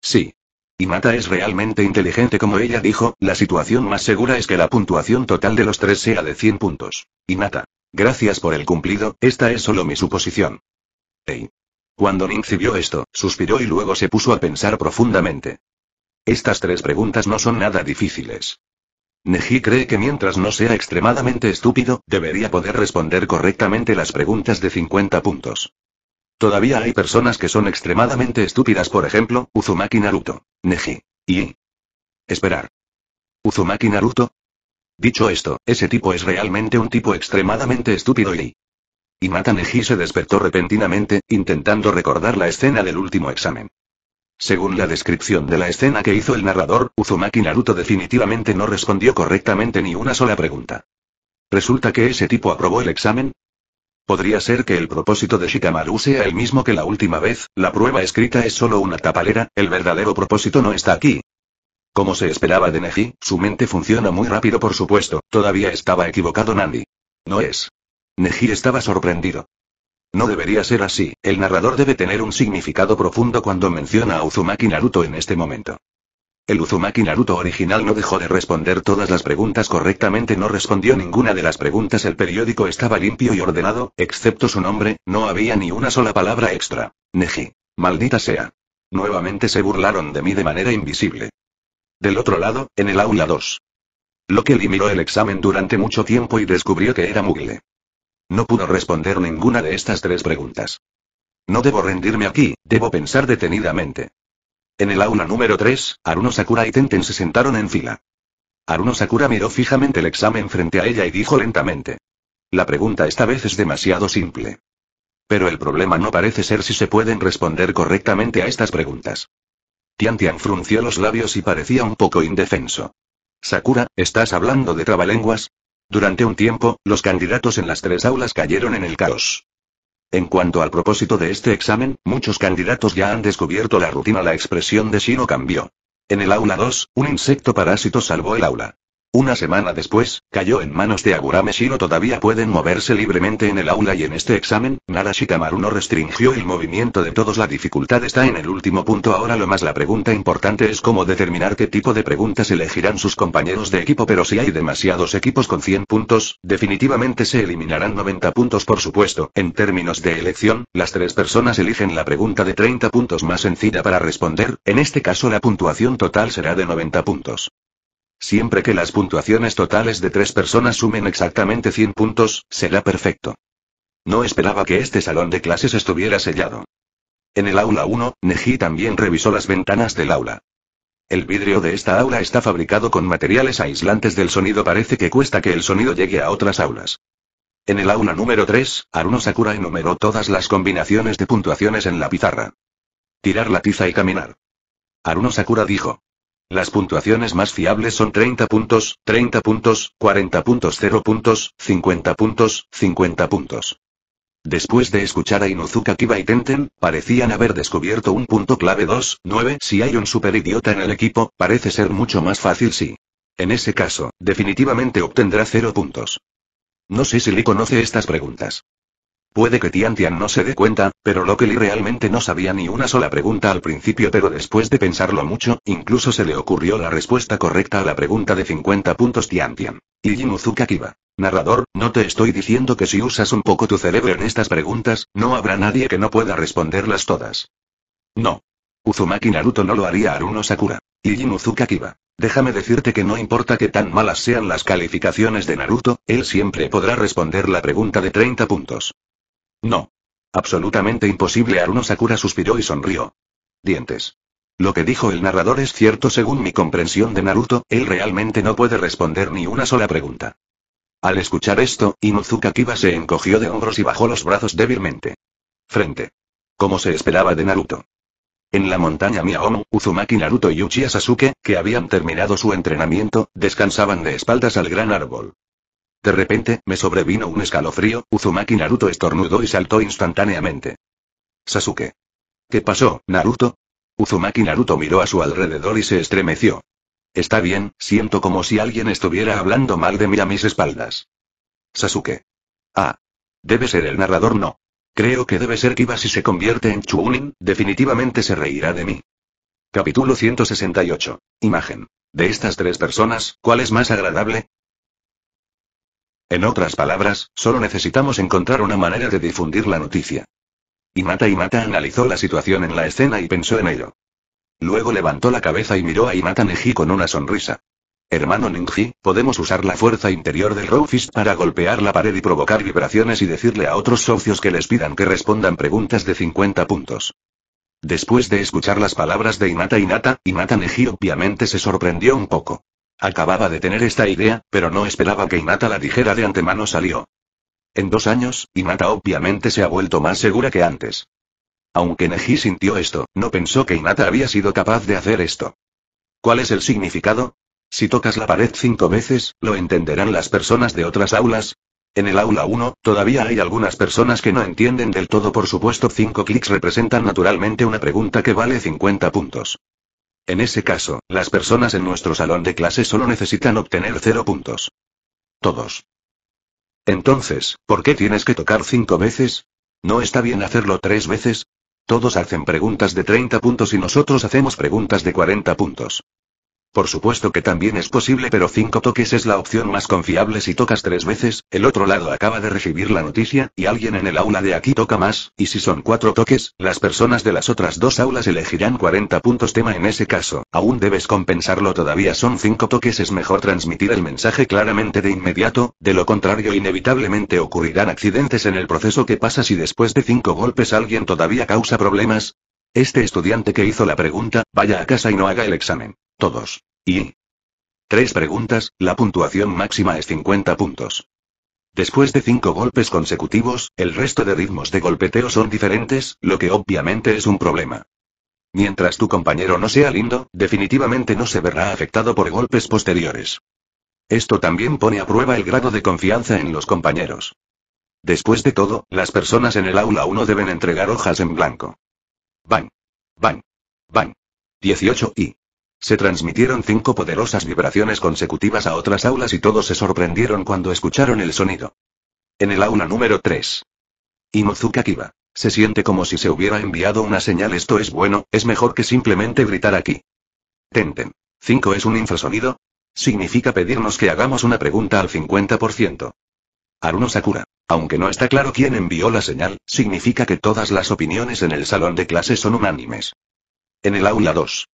Speaker 1: Sí. Inata es realmente inteligente como ella dijo, la situación más segura es que la puntuación total de los tres sea de 100 puntos. Inata. Gracias por el cumplido, esta es solo mi suposición. Hey. Cuando Ninzi vio esto, suspiró y luego se puso a pensar profundamente. Estas tres preguntas no son nada difíciles. Neji cree que mientras no sea extremadamente estúpido, debería poder responder correctamente las preguntas de 50 puntos. Todavía hay personas que son extremadamente estúpidas, por ejemplo, Uzumaki Naruto. Neji. Y. Esperar. Uzumaki Naruto. Dicho esto, ese tipo es realmente un tipo extremadamente estúpido y. Y Mata Neji se despertó repentinamente, intentando recordar la escena del último examen. Según la descripción de la escena que hizo el narrador, Uzumaki Naruto definitivamente no respondió correctamente ni una sola pregunta. ¿Resulta que ese tipo aprobó el examen? Podría ser que el propósito de Shikamaru sea el mismo que la última vez, la prueba escrita es solo una tapalera, el verdadero propósito no está aquí. Como se esperaba de Neji, su mente funciona muy rápido por supuesto, todavía estaba equivocado Nandi. No es. Neji estaba sorprendido. No debería ser así, el narrador debe tener un significado profundo cuando menciona a Uzumaki Naruto en este momento. El Uzumaki Naruto original no dejó de responder todas las preguntas correctamente, no respondió ninguna de las preguntas, el periódico estaba limpio y ordenado, excepto su nombre, no había ni una sola palabra extra. Neji. Maldita sea. Nuevamente se burlaron de mí de manera invisible. Del otro lado, en el aula 2. que eliminó el examen durante mucho tiempo y descubrió que era Mugle. No pudo responder ninguna de estas tres preguntas. No debo rendirme aquí, debo pensar detenidamente. En el aula número 3, Aruno Sakura y Tenten se sentaron en fila. Aruno Sakura miró fijamente el examen frente a ella y dijo lentamente. La pregunta esta vez es demasiado simple. Pero el problema no parece ser si se pueden responder correctamente a estas preguntas. Tian Tian frunció los labios y parecía un poco indefenso. Sakura, ¿estás hablando de trabalenguas? Durante un tiempo, los candidatos en las tres aulas cayeron en el caos. En cuanto al propósito de este examen, muchos candidatos ya han descubierto la rutina. La expresión de no cambió. En el aula 2, un insecto parásito salvó el aula. Una semana después, cayó en manos de Agurame Shiro. Todavía pueden moverse libremente en el aula y en este examen, Nara no restringió el movimiento de todos. La dificultad está en el último punto. Ahora lo más la pregunta importante es cómo determinar qué tipo de preguntas elegirán sus compañeros de equipo. Pero si hay demasiados equipos con 100 puntos, definitivamente se eliminarán 90 puntos por supuesto. En términos de elección, las tres personas eligen la pregunta de 30 puntos más sencilla para responder, en este caso la puntuación total será de 90 puntos. Siempre que las puntuaciones totales de tres personas sumen exactamente 100 puntos, será perfecto. No esperaba que este salón de clases estuviera sellado. En el aula 1, Neji también revisó las ventanas del aula. El vidrio de esta aula está fabricado con materiales aislantes del sonido, parece que cuesta que el sonido llegue a otras aulas. En el aula número 3, Aruno Sakura enumeró todas las combinaciones de puntuaciones en la pizarra. Tirar la tiza y caminar. Aruno Sakura dijo. Las puntuaciones más fiables son 30 puntos, 30 puntos, 40 puntos, 0 puntos, 50 puntos, 50 puntos. Después de escuchar a Inuzuka Kiba y Tenten, parecían haber descubierto un punto clave 2, 9. Si hay un super idiota en el equipo, parece ser mucho más fácil si. En ese caso, definitivamente obtendrá 0 puntos. No sé si Lee conoce estas preguntas. Puede que Tian Tian no se dé cuenta, pero Lockley realmente no sabía ni una sola pregunta al principio pero después de pensarlo mucho, incluso se le ocurrió la respuesta correcta a la pregunta de 50 puntos Tian Tian. Ijin Kiba. Narrador, no te estoy diciendo que si usas un poco tu cerebro en estas preguntas, no habrá nadie que no pueda responderlas todas. No. Uzumaki Naruto no lo haría Aruno Sakura. Ijin Kiba. Déjame decirte que no importa que tan malas sean las calificaciones de Naruto, él siempre podrá responder la pregunta de 30 puntos. No. Absolutamente imposible. Aruno Sakura suspiró y sonrió. Dientes. Lo que dijo el narrador es cierto según mi comprensión de Naruto, él realmente no puede responder ni una sola pregunta. Al escuchar esto, Inuzuka Kiba se encogió de hombros y bajó los brazos débilmente. Frente. Como se esperaba de Naruto. En la montaña Miaomu, Uzumaki Naruto y Uchiha Sasuke, que habían terminado su entrenamiento, descansaban de espaldas al gran árbol. De repente, me sobrevino un escalofrío, Uzumaki Naruto estornudó y saltó instantáneamente. Sasuke. ¿Qué pasó, Naruto? Uzumaki Naruto miró a su alrededor y se estremeció. Está bien, siento como si alguien estuviera hablando mal de mí a mis espaldas. Sasuke. Ah. Debe ser el narrador no. Creo que debe ser Kiba si se convierte en Chunin, definitivamente se reirá de mí. Capítulo 168. Imagen. De estas tres personas, ¿cuál es más agradable? En otras palabras, solo necesitamos encontrar una manera de difundir la noticia. Inata Inata analizó la situación en la escena y pensó en ello. Luego levantó la cabeza y miró a Inata Neji con una sonrisa. Hermano Ninji, podemos usar la fuerza interior de Rowfish para golpear la pared y provocar vibraciones y decirle a otros socios que les pidan que respondan preguntas de 50 puntos. Después de escuchar las palabras de Inata Inata, Inata Neji obviamente se sorprendió un poco. Acababa de tener esta idea, pero no esperaba que Inata la dijera de antemano salió. En dos años, Inata obviamente se ha vuelto más segura que antes. Aunque Neji sintió esto, no pensó que Inata había sido capaz de hacer esto. ¿Cuál es el significado? Si tocas la pared cinco veces, ¿lo entenderán las personas de otras aulas? En el aula 1, todavía hay algunas personas que no entienden del todo, por supuesto, cinco clics representan naturalmente una pregunta que vale 50 puntos. En ese caso, las personas en nuestro salón de clase solo necesitan obtener cero puntos. Todos. Entonces, ¿por qué tienes que tocar cinco veces? ¿No está bien hacerlo tres veces? Todos hacen preguntas de 30 puntos y nosotros hacemos preguntas de 40 puntos. Por supuesto que también es posible, pero cinco toques es la opción más confiable si tocas tres veces, el otro lado acaba de recibir la noticia, y alguien en el aula de aquí toca más, y si son cuatro toques, las personas de las otras dos aulas elegirán 40 puntos tema en ese caso, aún debes compensarlo todavía son cinco toques es mejor transmitir el mensaje claramente de inmediato, de lo contrario inevitablemente ocurrirán accidentes en el proceso que pasa si después de cinco golpes alguien todavía causa problemas, este estudiante que hizo la pregunta, vaya a casa y no haga el examen. Todos. Y. Tres preguntas, la puntuación máxima es 50 puntos. Después de cinco golpes consecutivos, el resto de ritmos de golpeteo son diferentes, lo que obviamente es un problema. Mientras tu compañero no sea lindo, definitivamente no se verá afectado por golpes posteriores. Esto también pone a prueba el grado de confianza en los compañeros. Después de todo, las personas en el aula 1 deben entregar hojas en blanco. Bang. Bang. Bang. 18 y. Se transmitieron cinco poderosas vibraciones consecutivas a otras aulas y todos se sorprendieron cuando escucharon el sonido. En el aula número 3. Inozuka Kiba. Se siente como si se hubiera enviado una señal. Esto es bueno, es mejor que simplemente gritar aquí. Tenten. 5 es un infrasonido. Significa pedirnos que hagamos una pregunta al 50%. Aruno Sakura. Aunque no está claro quién envió la señal, significa que todas las opiniones en el salón de clase son unánimes. En el aula 2.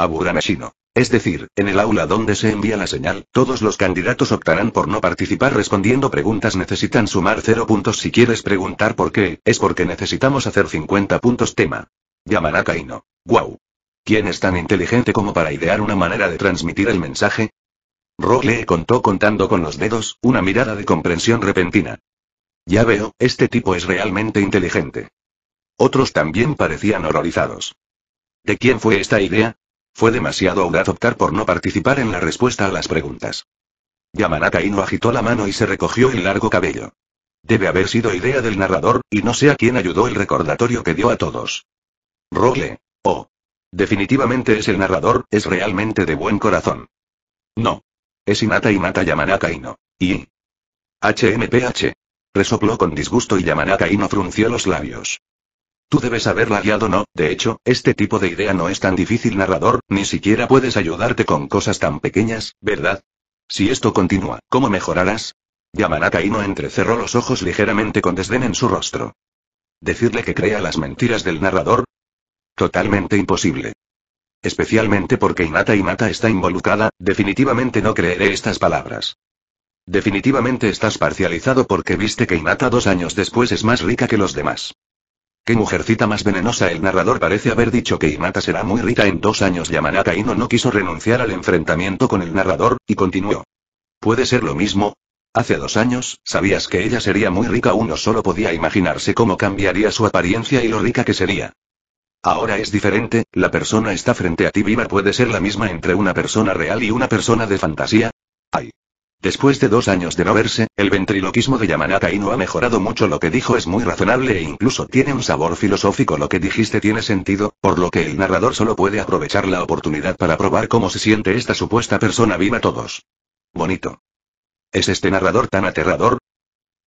Speaker 1: Aburamesino. Es decir, en el aula donde se envía la señal, todos los candidatos optarán por no participar respondiendo preguntas. Necesitan sumar 0 puntos si quieres preguntar por qué, es porque necesitamos hacer 50 puntos tema. Llamará Kaino. Guau. ¿Quién es tan inteligente como para idear una manera de transmitir el mensaje? Rogle contó contando con los dedos, una mirada de comprensión repentina. Ya veo, este tipo es realmente inteligente. Otros también parecían horrorizados. ¿De quién fue esta idea? Fue demasiado audaz optar por no participar en la respuesta a las preguntas. Yamanaka no agitó la mano y se recogió el largo cabello. Debe haber sido idea del narrador, y no sé a quién ayudó el recordatorio que dio a todos. Rogle. Oh. Definitivamente es el narrador, es realmente de buen corazón. No. Es Inata Inata Yamanaka Ino. Y. HMPH. Resopló con disgusto y Yamanaka Ino frunció los labios. Tú debes haberla guiado, no, de hecho, este tipo de idea no es tan difícil narrador, ni siquiera puedes ayudarte con cosas tan pequeñas, ¿verdad? Si esto continúa, ¿cómo mejorarás? Yamanaka Ino entrecerró los ojos ligeramente con desdén en su rostro. ¿Decirle que crea las mentiras del narrador? Totalmente imposible. Especialmente porque Inata Inata está involucrada, definitivamente no creeré estas palabras. Definitivamente estás parcializado porque viste que Inata dos años después es más rica que los demás mujercita más venenosa el narrador parece haber dicho que Imata será muy rica en dos años. Yamanaka Ino no quiso renunciar al enfrentamiento con el narrador, y continuó. ¿Puede ser lo mismo? Hace dos años, sabías que ella sería muy rica. Uno solo podía imaginarse cómo cambiaría su apariencia y lo rica que sería. Ahora es diferente, la persona está frente a ti viva. ¿Puede ser la misma entre una persona real y una persona de fantasía? Ay. Después de dos años de no verse, el ventriloquismo de Yamanaka Ino ha mejorado mucho. Lo que dijo es muy razonable e incluso tiene un sabor filosófico. Lo que dijiste tiene sentido, por lo que el narrador solo puede aprovechar la oportunidad para probar cómo se siente esta supuesta persona viva todos. Bonito. ¿Es este narrador tan aterrador?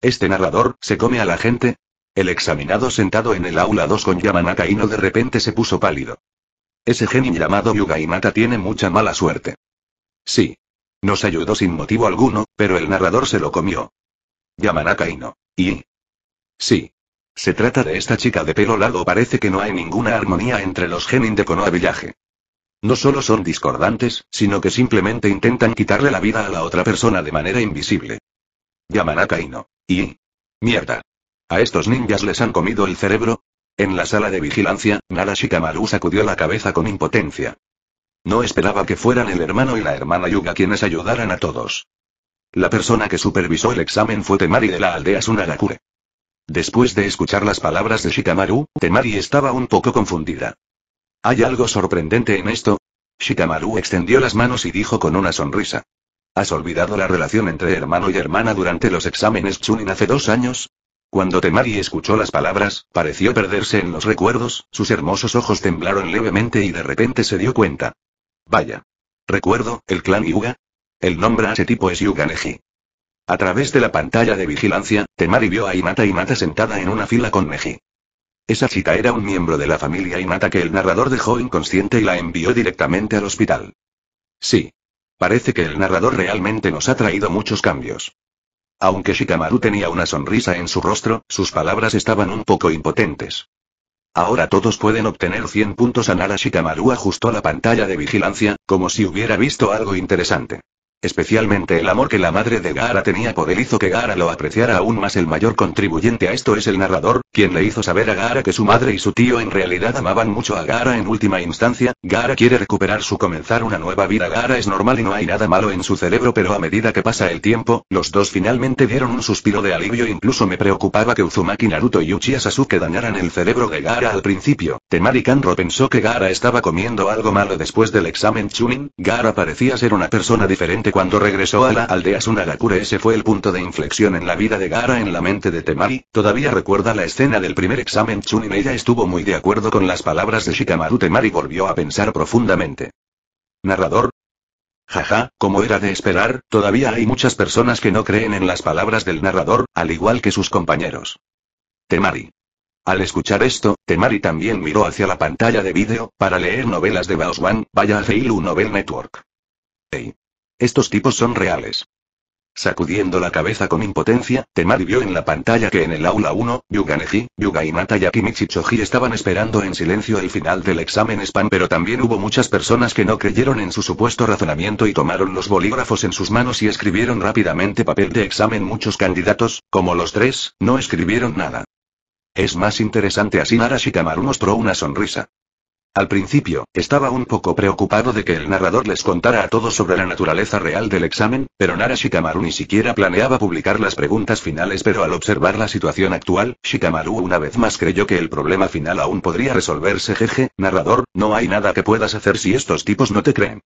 Speaker 1: ¿Este narrador se come a la gente? El examinado sentado en el aula 2 con Yamanaka Ino de repente se puso pálido. Ese genio llamado Yuga tiene mucha mala suerte. Sí, nos ayudó sin motivo alguno, pero el narrador se lo comió. Yamanaka Ino. Y. Sí. Se trata de esta chica de pelo largo. Parece que no hay ninguna armonía entre los genin de Konoha Village. No solo son discordantes, sino que simplemente intentan quitarle la vida a la otra persona de manera invisible. Yamanaka Ino. Y. Mierda. ¿A estos ninjas les han comido el cerebro? En la sala de vigilancia, Nara Shikamaru sacudió la cabeza con impotencia. No esperaba que fueran el hermano y la hermana Yuga quienes ayudaran a todos. La persona que supervisó el examen fue Temari de la aldea Sunagakure. Después de escuchar las palabras de Shikamaru, Temari estaba un poco confundida. ¿Hay algo sorprendente en esto? Shikamaru extendió las manos y dijo con una sonrisa. ¿Has olvidado la relación entre hermano y hermana durante los exámenes Chunin hace dos años? Cuando Temari escuchó las palabras, pareció perderse en los recuerdos, sus hermosos ojos temblaron levemente y de repente se dio cuenta. Vaya. Recuerdo, el clan Yuga? El nombre a ese tipo es Yuga Neji. A través de la pantalla de vigilancia, Temari vio a y Mata sentada en una fila con Neji. Esa chica era un miembro de la familia Imata que el narrador dejó inconsciente y la envió directamente al hospital. Sí. Parece que el narrador realmente nos ha traído muchos cambios. Aunque Shikamaru tenía una sonrisa en su rostro, sus palabras estaban un poco impotentes. Ahora todos pueden obtener 100 puntos. Anara Shikamaru ajustó la pantalla de vigilancia, como si hubiera visto algo interesante. Especialmente el amor que la madre de Gara tenía por él hizo que Gaara lo apreciara aún más. El mayor contribuyente a esto es el narrador, quien le hizo saber a Gara que su madre y su tío en realidad amaban mucho a Gara en última instancia, Gara quiere recuperar su comenzar una nueva vida. Gara es normal y no hay nada malo en su cerebro pero a medida que pasa el tiempo, los dos finalmente dieron un suspiro de alivio incluso me preocupaba que Uzumaki Naruto y Uchiha Sasuke dañaran el cerebro de Gara al principio. Temari Kanro pensó que Gara estaba comiendo algo malo después del examen Chunin, Gara parecía ser una persona diferente cuando regresó a la aldea Sunagakure ese fue el punto de inflexión en la vida de Gara en la mente de Temari, todavía recuerda la escena escena del primer examen Chunimeya estuvo muy de acuerdo con las palabras de Shikamaru Temari volvió a pensar profundamente. Narrador. Jaja, como era de esperar, todavía hay muchas personas que no creen en las palabras del narrador, al igual que sus compañeros. Temari. Al escuchar esto, Temari también miró hacia la pantalla de vídeo, para leer novelas de Baoswan, vaya a Feilu Novel Network. Ey, Estos tipos son reales. Sacudiendo la cabeza con impotencia, Temari vio en la pantalla que en el aula 1, Yuganeji, Yugainata y Akimichi Choji estaban esperando en silencio el final del examen spam pero también hubo muchas personas que no creyeron en su supuesto razonamiento y tomaron los bolígrafos en sus manos y escribieron rápidamente papel de examen muchos candidatos, como los tres, no escribieron nada. Es más interesante así Nara Shikamaru mostró una sonrisa. Al principio, estaba un poco preocupado de que el narrador les contara a todos sobre la naturaleza real del examen, pero Nara Shikamaru ni siquiera planeaba publicar las preguntas finales pero al observar la situación actual, Shikamaru una vez más creyó que el problema final aún podría resolverse jeje, narrador, no hay nada que puedas hacer si estos tipos no te creen.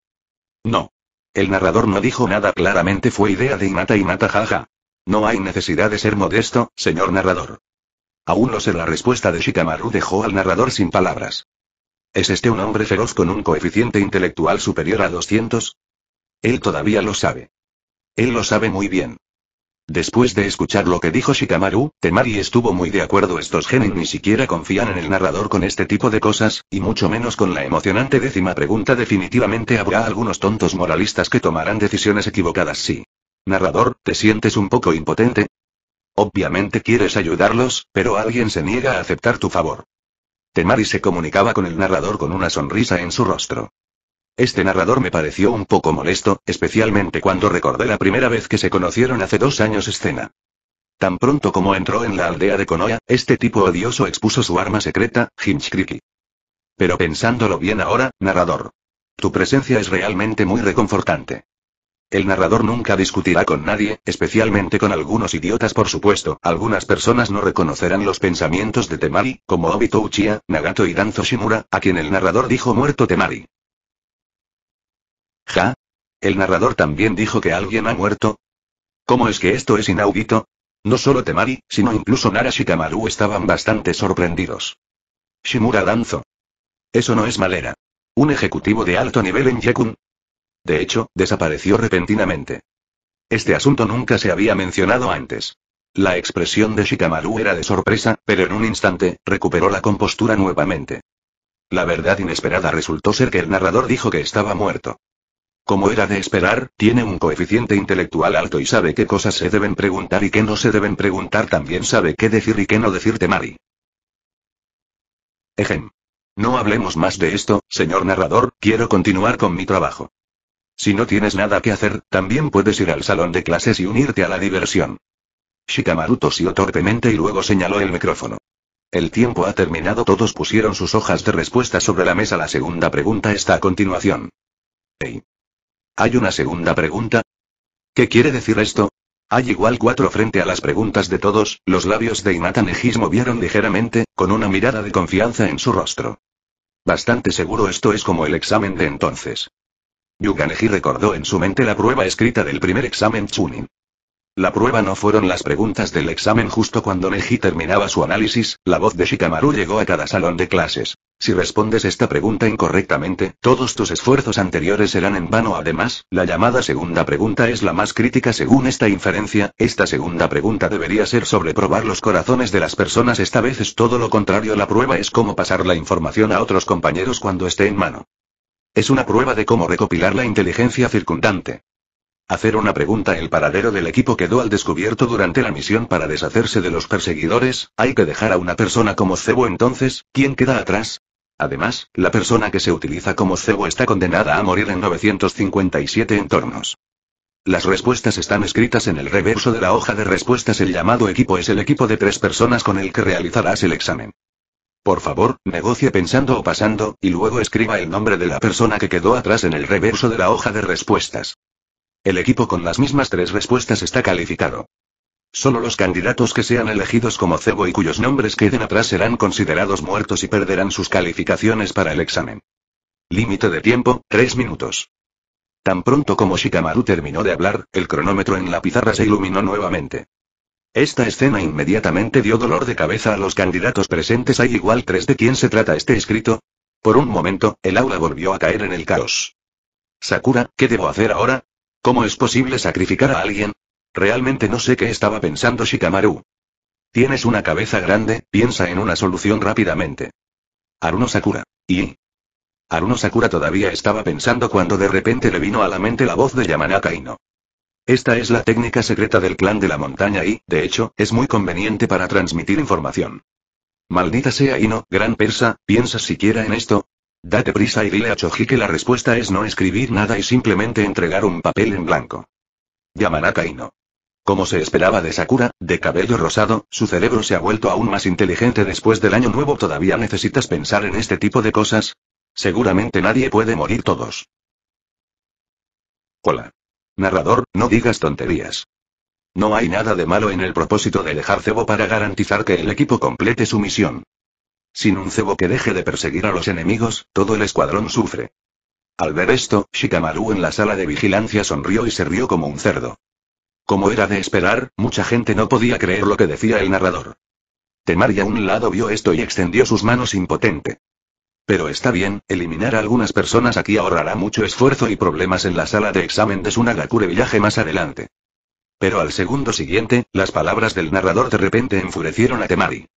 Speaker 1: No. El narrador no dijo nada claramente fue idea de Inata Inata jaja. No hay necesidad de ser modesto, señor narrador. Aún no sé la respuesta de Shikamaru dejó al narrador sin palabras. ¿Es este un hombre feroz con un coeficiente intelectual superior a 200? Él todavía lo sabe. Él lo sabe muy bien. Después de escuchar lo que dijo Shikamaru, Temari estuvo muy de acuerdo. Estos genes ni siquiera confían en el narrador con este tipo de cosas, y mucho menos con la emocionante décima pregunta. Definitivamente habrá algunos tontos moralistas que tomarán decisiones equivocadas sí. Narrador, ¿te sientes un poco impotente? Obviamente quieres ayudarlos, pero alguien se niega a aceptar tu favor. Temari se comunicaba con el narrador con una sonrisa en su rostro. Este narrador me pareció un poco molesto, especialmente cuando recordé la primera vez que se conocieron hace dos años escena. Tan pronto como entró en la aldea de Konoha, este tipo odioso expuso su arma secreta, Hinchkriki. Pero pensándolo bien ahora, narrador. Tu presencia es realmente muy reconfortante. El narrador nunca discutirá con nadie, especialmente con algunos idiotas por supuesto. Algunas personas no reconocerán los pensamientos de Temari, como Obito Uchiha, Nagato y Danzo Shimura, a quien el narrador dijo muerto Temari. ¿Ja? ¿El narrador también dijo que alguien ha muerto? ¿Cómo es que esto es inaudito? No solo Temari, sino incluso Narashi Kamaru estaban bastante sorprendidos. Shimura Danzo. Eso no es malera. Un ejecutivo de alto nivel en Jekun... De hecho, desapareció repentinamente. Este asunto nunca se había mencionado antes. La expresión de Shikamaru era de sorpresa, pero en un instante, recuperó la compostura nuevamente. La verdad inesperada resultó ser que el narrador dijo que estaba muerto. Como era de esperar, tiene un coeficiente intelectual alto y sabe qué cosas se deben preguntar y qué no se deben preguntar. También sabe qué decir y qué no decirte, Mari. Ejem. No hablemos más de esto, señor narrador, quiero continuar con mi trabajo. Si no tienes nada que hacer, también puedes ir al salón de clases y unirte a la diversión. Shikamaru tosió torpemente y luego señaló el micrófono. El tiempo ha terminado. Todos pusieron sus hojas de respuesta sobre la mesa. La segunda pregunta está a continuación. Hey. ¿Hay una segunda pregunta? ¿Qué quiere decir esto? Hay igual cuatro frente a las preguntas de todos, los labios de Inata vieron movieron ligeramente, con una mirada de confianza en su rostro. Bastante seguro esto es como el examen de entonces. Yuganeji recordó en su mente la prueba escrita del primer examen Chunin. La prueba no fueron las preguntas del examen justo cuando Neji terminaba su análisis, la voz de Shikamaru llegó a cada salón de clases. Si respondes esta pregunta incorrectamente, todos tus esfuerzos anteriores serán en vano. Además, la llamada segunda pregunta es la más crítica según esta inferencia, esta segunda pregunta debería ser sobre probar los corazones de las personas. Esta vez es todo lo contrario, la prueba es cómo pasar la información a otros compañeros cuando esté en mano. Es una prueba de cómo recopilar la inteligencia circundante. Hacer una pregunta El paradero del equipo quedó al descubierto durante la misión para deshacerse de los perseguidores, hay que dejar a una persona como cebo entonces, ¿quién queda atrás? Además, la persona que se utiliza como cebo está condenada a morir en 957 entornos. Las respuestas están escritas en el reverso de la hoja de respuestas. El llamado equipo es el equipo de tres personas con el que realizarás el examen. Por favor, negocie pensando o pasando, y luego escriba el nombre de la persona que quedó atrás en el reverso de la hoja de respuestas. El equipo con las mismas tres respuestas está calificado. Solo los candidatos que sean elegidos como cebo y cuyos nombres queden atrás serán considerados muertos y perderán sus calificaciones para el examen. Límite de tiempo, 3 minutos. Tan pronto como Shikamaru terminó de hablar, el cronómetro en la pizarra se iluminó nuevamente. Esta escena inmediatamente dio dolor de cabeza a los candidatos presentes. Hay igual tres de quién se trata este escrito. Por un momento, el aula volvió a caer en el caos. Sakura, ¿qué debo hacer ahora? ¿Cómo es posible sacrificar a alguien? Realmente no sé qué estaba pensando Shikamaru. Tienes una cabeza grande, piensa en una solución rápidamente. Aruno Sakura. Y. Aruno Sakura todavía estaba pensando cuando de repente le vino a la mente la voz de Yamanaka Ino. Esta es la técnica secreta del clan de la montaña y, de hecho, es muy conveniente para transmitir información. Maldita sea Hino, gran persa, ¿piensas siquiera en esto? Date prisa y dile a Choji que la respuesta es no escribir nada y simplemente entregar un papel en blanco. Yamanaka Hino. Como se esperaba de Sakura, de cabello rosado, su cerebro se ha vuelto aún más inteligente después del año nuevo. ¿Todavía necesitas pensar en este tipo de cosas? Seguramente nadie puede morir todos. Hola. Narrador, no digas tonterías. No hay nada de malo en el propósito de dejar cebo para garantizar que el equipo complete su misión. Sin un cebo que deje de perseguir a los enemigos, todo el escuadrón sufre. Al ver esto, Shikamaru en la sala de vigilancia sonrió y se rió como un cerdo. Como era de esperar, mucha gente no podía creer lo que decía el narrador. Temari a un lado vio esto y extendió sus manos impotente. Pero está bien, eliminar a algunas personas aquí ahorrará mucho esfuerzo y problemas en la sala de examen de Sunagakure villaje más adelante. Pero al segundo siguiente, las palabras del narrador de repente enfurecieron a Temari.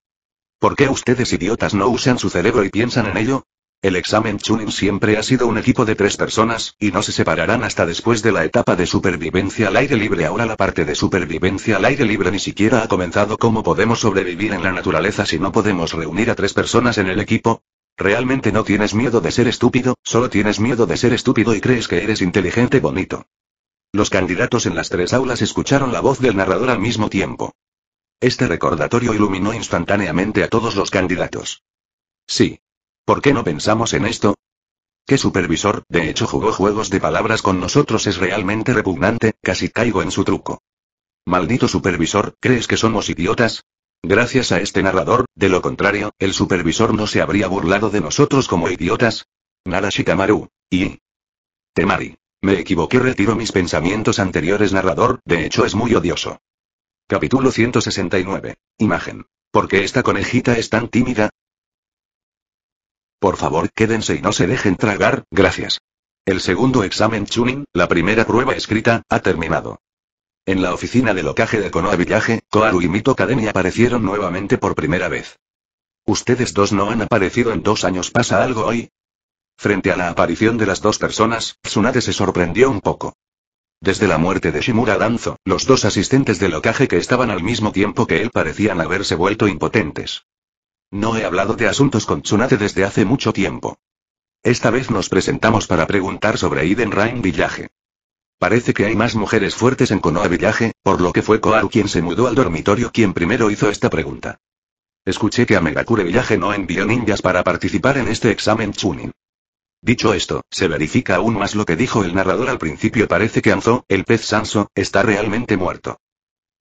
Speaker 1: ¿Por qué ustedes idiotas no usan su cerebro y piensan en ello? El examen Chunin siempre ha sido un equipo de tres personas, y no se separarán hasta después de la etapa de supervivencia al aire libre. Ahora la parte de supervivencia al aire libre ni siquiera ha comenzado. ¿Cómo podemos sobrevivir en la naturaleza si no podemos reunir a tres personas en el equipo? Realmente no tienes miedo de ser estúpido, solo tienes miedo de ser estúpido y crees que eres inteligente bonito. Los candidatos en las tres aulas escucharon la voz del narrador al mismo tiempo. Este recordatorio iluminó instantáneamente a todos los candidatos. Sí. ¿Por qué no pensamos en esto? ¿Qué supervisor, de hecho, jugó juegos de palabras con nosotros? Es realmente repugnante, casi caigo en su truco. Maldito supervisor, ¿crees que somos idiotas? Gracias a este narrador, de lo contrario, el supervisor no se habría burlado de nosotros como idiotas. Nara Shikamaru. Y. Temari. Me equivoqué, retiro mis pensamientos anteriores, narrador, de hecho es muy odioso. Capítulo 169. Imagen. ¿Por qué esta conejita es tan tímida? Por favor, quédense y no se dejen tragar, gracias. El segundo examen Chunin, la primera prueba escrita, ha terminado. En la oficina del locaje de Konoha Village, Koharu y Mito Kademi aparecieron nuevamente por primera vez. Ustedes dos no han aparecido en dos años. ¿Pasa algo hoy? Frente a la aparición de las dos personas, Tsunade se sorprendió un poco. Desde la muerte de Shimura Danzo, los dos asistentes del locaje que estaban al mismo tiempo que él parecían haberse vuelto impotentes. No he hablado de asuntos con Tsunade desde hace mucho tiempo. Esta vez nos presentamos para preguntar sobre Eden Rain Village. Parece que hay más mujeres fuertes en Konoha Village, por lo que fue Koharu quien se mudó al dormitorio quien primero hizo esta pregunta. Escuché que a Megakure Village no envió ninjas para participar en este examen Chunin. Dicho esto, se verifica aún más lo que dijo el narrador al principio parece que Anzo, el pez Sanso, está realmente muerto.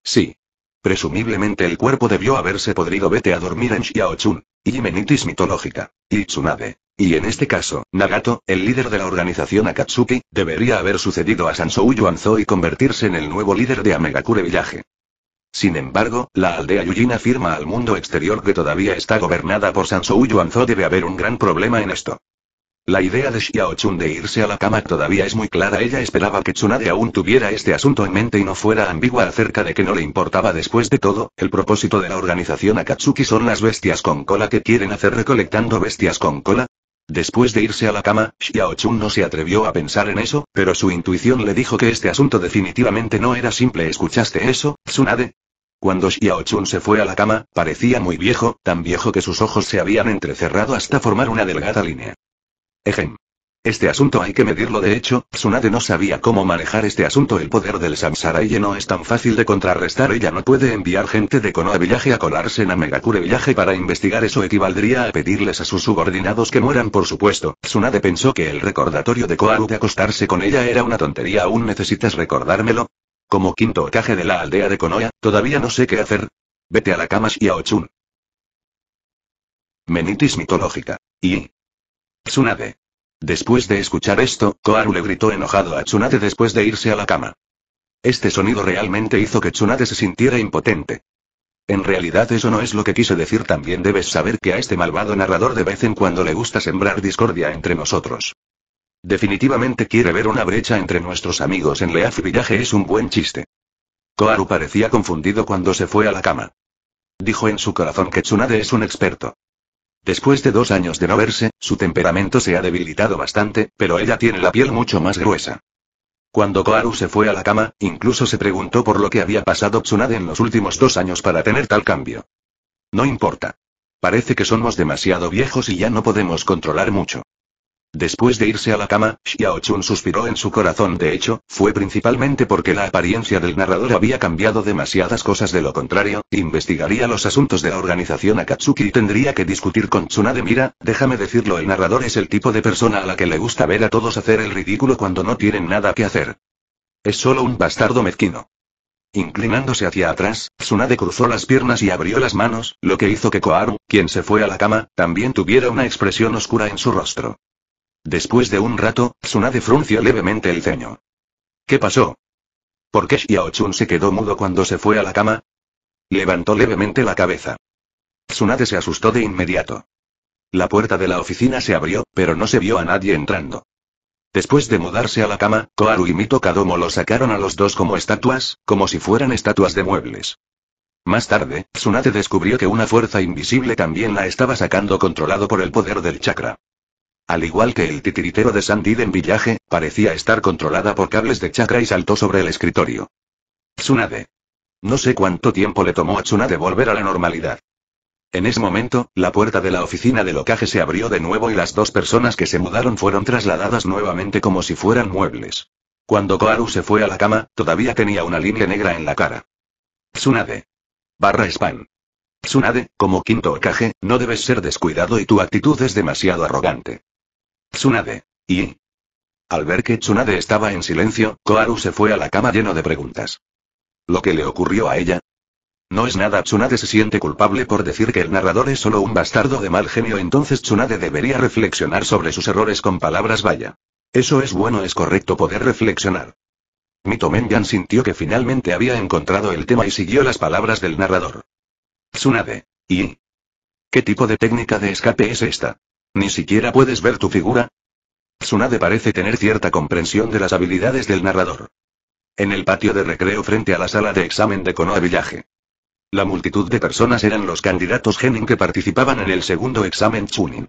Speaker 1: Sí. Presumiblemente el cuerpo debió haberse podrido vete a dormir en Xiaochun. Y menitis mitológica. Y Tsunade. Y en este caso, Nagato, el líder de la organización Akatsuki, debería haber sucedido a Sansou Yuanzo y convertirse en el nuevo líder de Amegakure Village. Sin embargo, la aldea Yujin afirma al mundo exterior que todavía está gobernada por Sansou Yuanzo debe haber un gran problema en esto. La idea de Xiaochun de irse a la cama todavía es muy clara ella esperaba que Tsunade aún tuviera este asunto en mente y no fuera ambigua acerca de que no le importaba después de todo, el propósito de la organización Akatsuki son las bestias con cola que quieren hacer recolectando bestias con cola, Después de irse a la cama, Xiao Chun no se atrevió a pensar en eso, pero su intuición le dijo que este asunto definitivamente no era simple. ¿Escuchaste eso, Tsunade? Cuando Xiao Chun se fue a la cama, parecía muy viejo, tan viejo que sus ojos se habían entrecerrado hasta formar una delgada línea. Ejem. Este asunto hay que medirlo de hecho, Tsunade no sabía cómo manejar este asunto el poder del Samsara y no es tan fácil de contrarrestar ella no puede enviar gente de Konoha Village a colarse en Amegakure Villaje para investigar eso equivaldría a pedirles a sus subordinados que mueran por supuesto, Tsunade pensó que el recordatorio de Koharu de acostarse con ella era una tontería aún necesitas recordármelo. Como quinto ocaje de la aldea de Konoha, todavía no sé qué hacer. Vete a la cama y a Ochun. Menitis mitológica. Y. Tsunade. Después de escuchar esto, Koaru le gritó enojado a Tsunade después de irse a la cama. Este sonido realmente hizo que Tsunade se sintiera impotente. En realidad eso no es lo que quise decir, también debes saber que a este malvado narrador de vez en cuando le gusta sembrar discordia entre nosotros. Definitivamente quiere ver una brecha entre nuestros amigos en Leaf Village es un buen chiste. Koaru parecía confundido cuando se fue a la cama. Dijo en su corazón que Tsunade es un experto. Después de dos años de no verse, su temperamento se ha debilitado bastante, pero ella tiene la piel mucho más gruesa. Cuando Koharu se fue a la cama, incluso se preguntó por lo que había pasado Tsunade en los últimos dos años para tener tal cambio. No importa. Parece que somos demasiado viejos y ya no podemos controlar mucho. Después de irse a la cama, Xiao Chun suspiró en su corazón. De hecho, fue principalmente porque la apariencia del narrador había cambiado demasiadas cosas. De lo contrario, investigaría los asuntos de la organización Akatsuki y tendría que discutir con Tsunade. Mira, déjame decirlo, el narrador es el tipo de persona a la que le gusta ver a todos hacer el ridículo cuando no tienen nada que hacer. Es solo un bastardo mezquino. Inclinándose hacia atrás, Tsunade cruzó las piernas y abrió las manos, lo que hizo que Koaru, quien se fue a la cama, también tuviera una expresión oscura en su rostro. Después de un rato, Tsunade frunció levemente el ceño. ¿Qué pasó? ¿Por qué Xiaochun se quedó mudo cuando se fue a la cama? Levantó levemente la cabeza. Tsunade se asustó de inmediato. La puerta de la oficina se abrió, pero no se vio a nadie entrando. Después de mudarse a la cama, Koharu y Mito Kadomo lo sacaron a los dos como estatuas, como si fueran estatuas de muebles. Más tarde, Tsunade descubrió que una fuerza invisible también la estaba sacando controlado por el poder del chakra. Al igual que el titiritero de en Villaje, parecía estar controlada por cables de chakra y saltó sobre el escritorio. Tsunade. No sé cuánto tiempo le tomó a Tsunade volver a la normalidad. En ese momento, la puerta de la oficina de locaje se abrió de nuevo y las dos personas que se mudaron fueron trasladadas nuevamente como si fueran muebles. Cuando Koharu se fue a la cama, todavía tenía una línea negra en la cara. Tsunade. Barra Span. Tsunade, como quinto okaje, no debes ser descuidado y tu actitud es demasiado arrogante. Tsunade. ¿Y? Al ver que Tsunade estaba en silencio, Koharu se fue a la cama lleno de preguntas. ¿Lo que le ocurrió a ella? No es nada, Tsunade se siente culpable por decir que el narrador es solo un bastardo de mal genio, entonces Tsunade debería reflexionar sobre sus errores con palabras vaya. Eso es bueno, es correcto poder reflexionar. Mito Menyan sintió que finalmente había encontrado el tema y siguió las palabras del narrador. Tsunade. ¿Y? ¿Qué tipo de técnica de escape es esta? ¿Ni siquiera puedes ver tu figura? Tsunade parece tener cierta comprensión de las habilidades del narrador. En el patio de recreo frente a la sala de examen de Konoha Villaje. La multitud de personas eran los candidatos Genin que participaban en el segundo examen Chunin.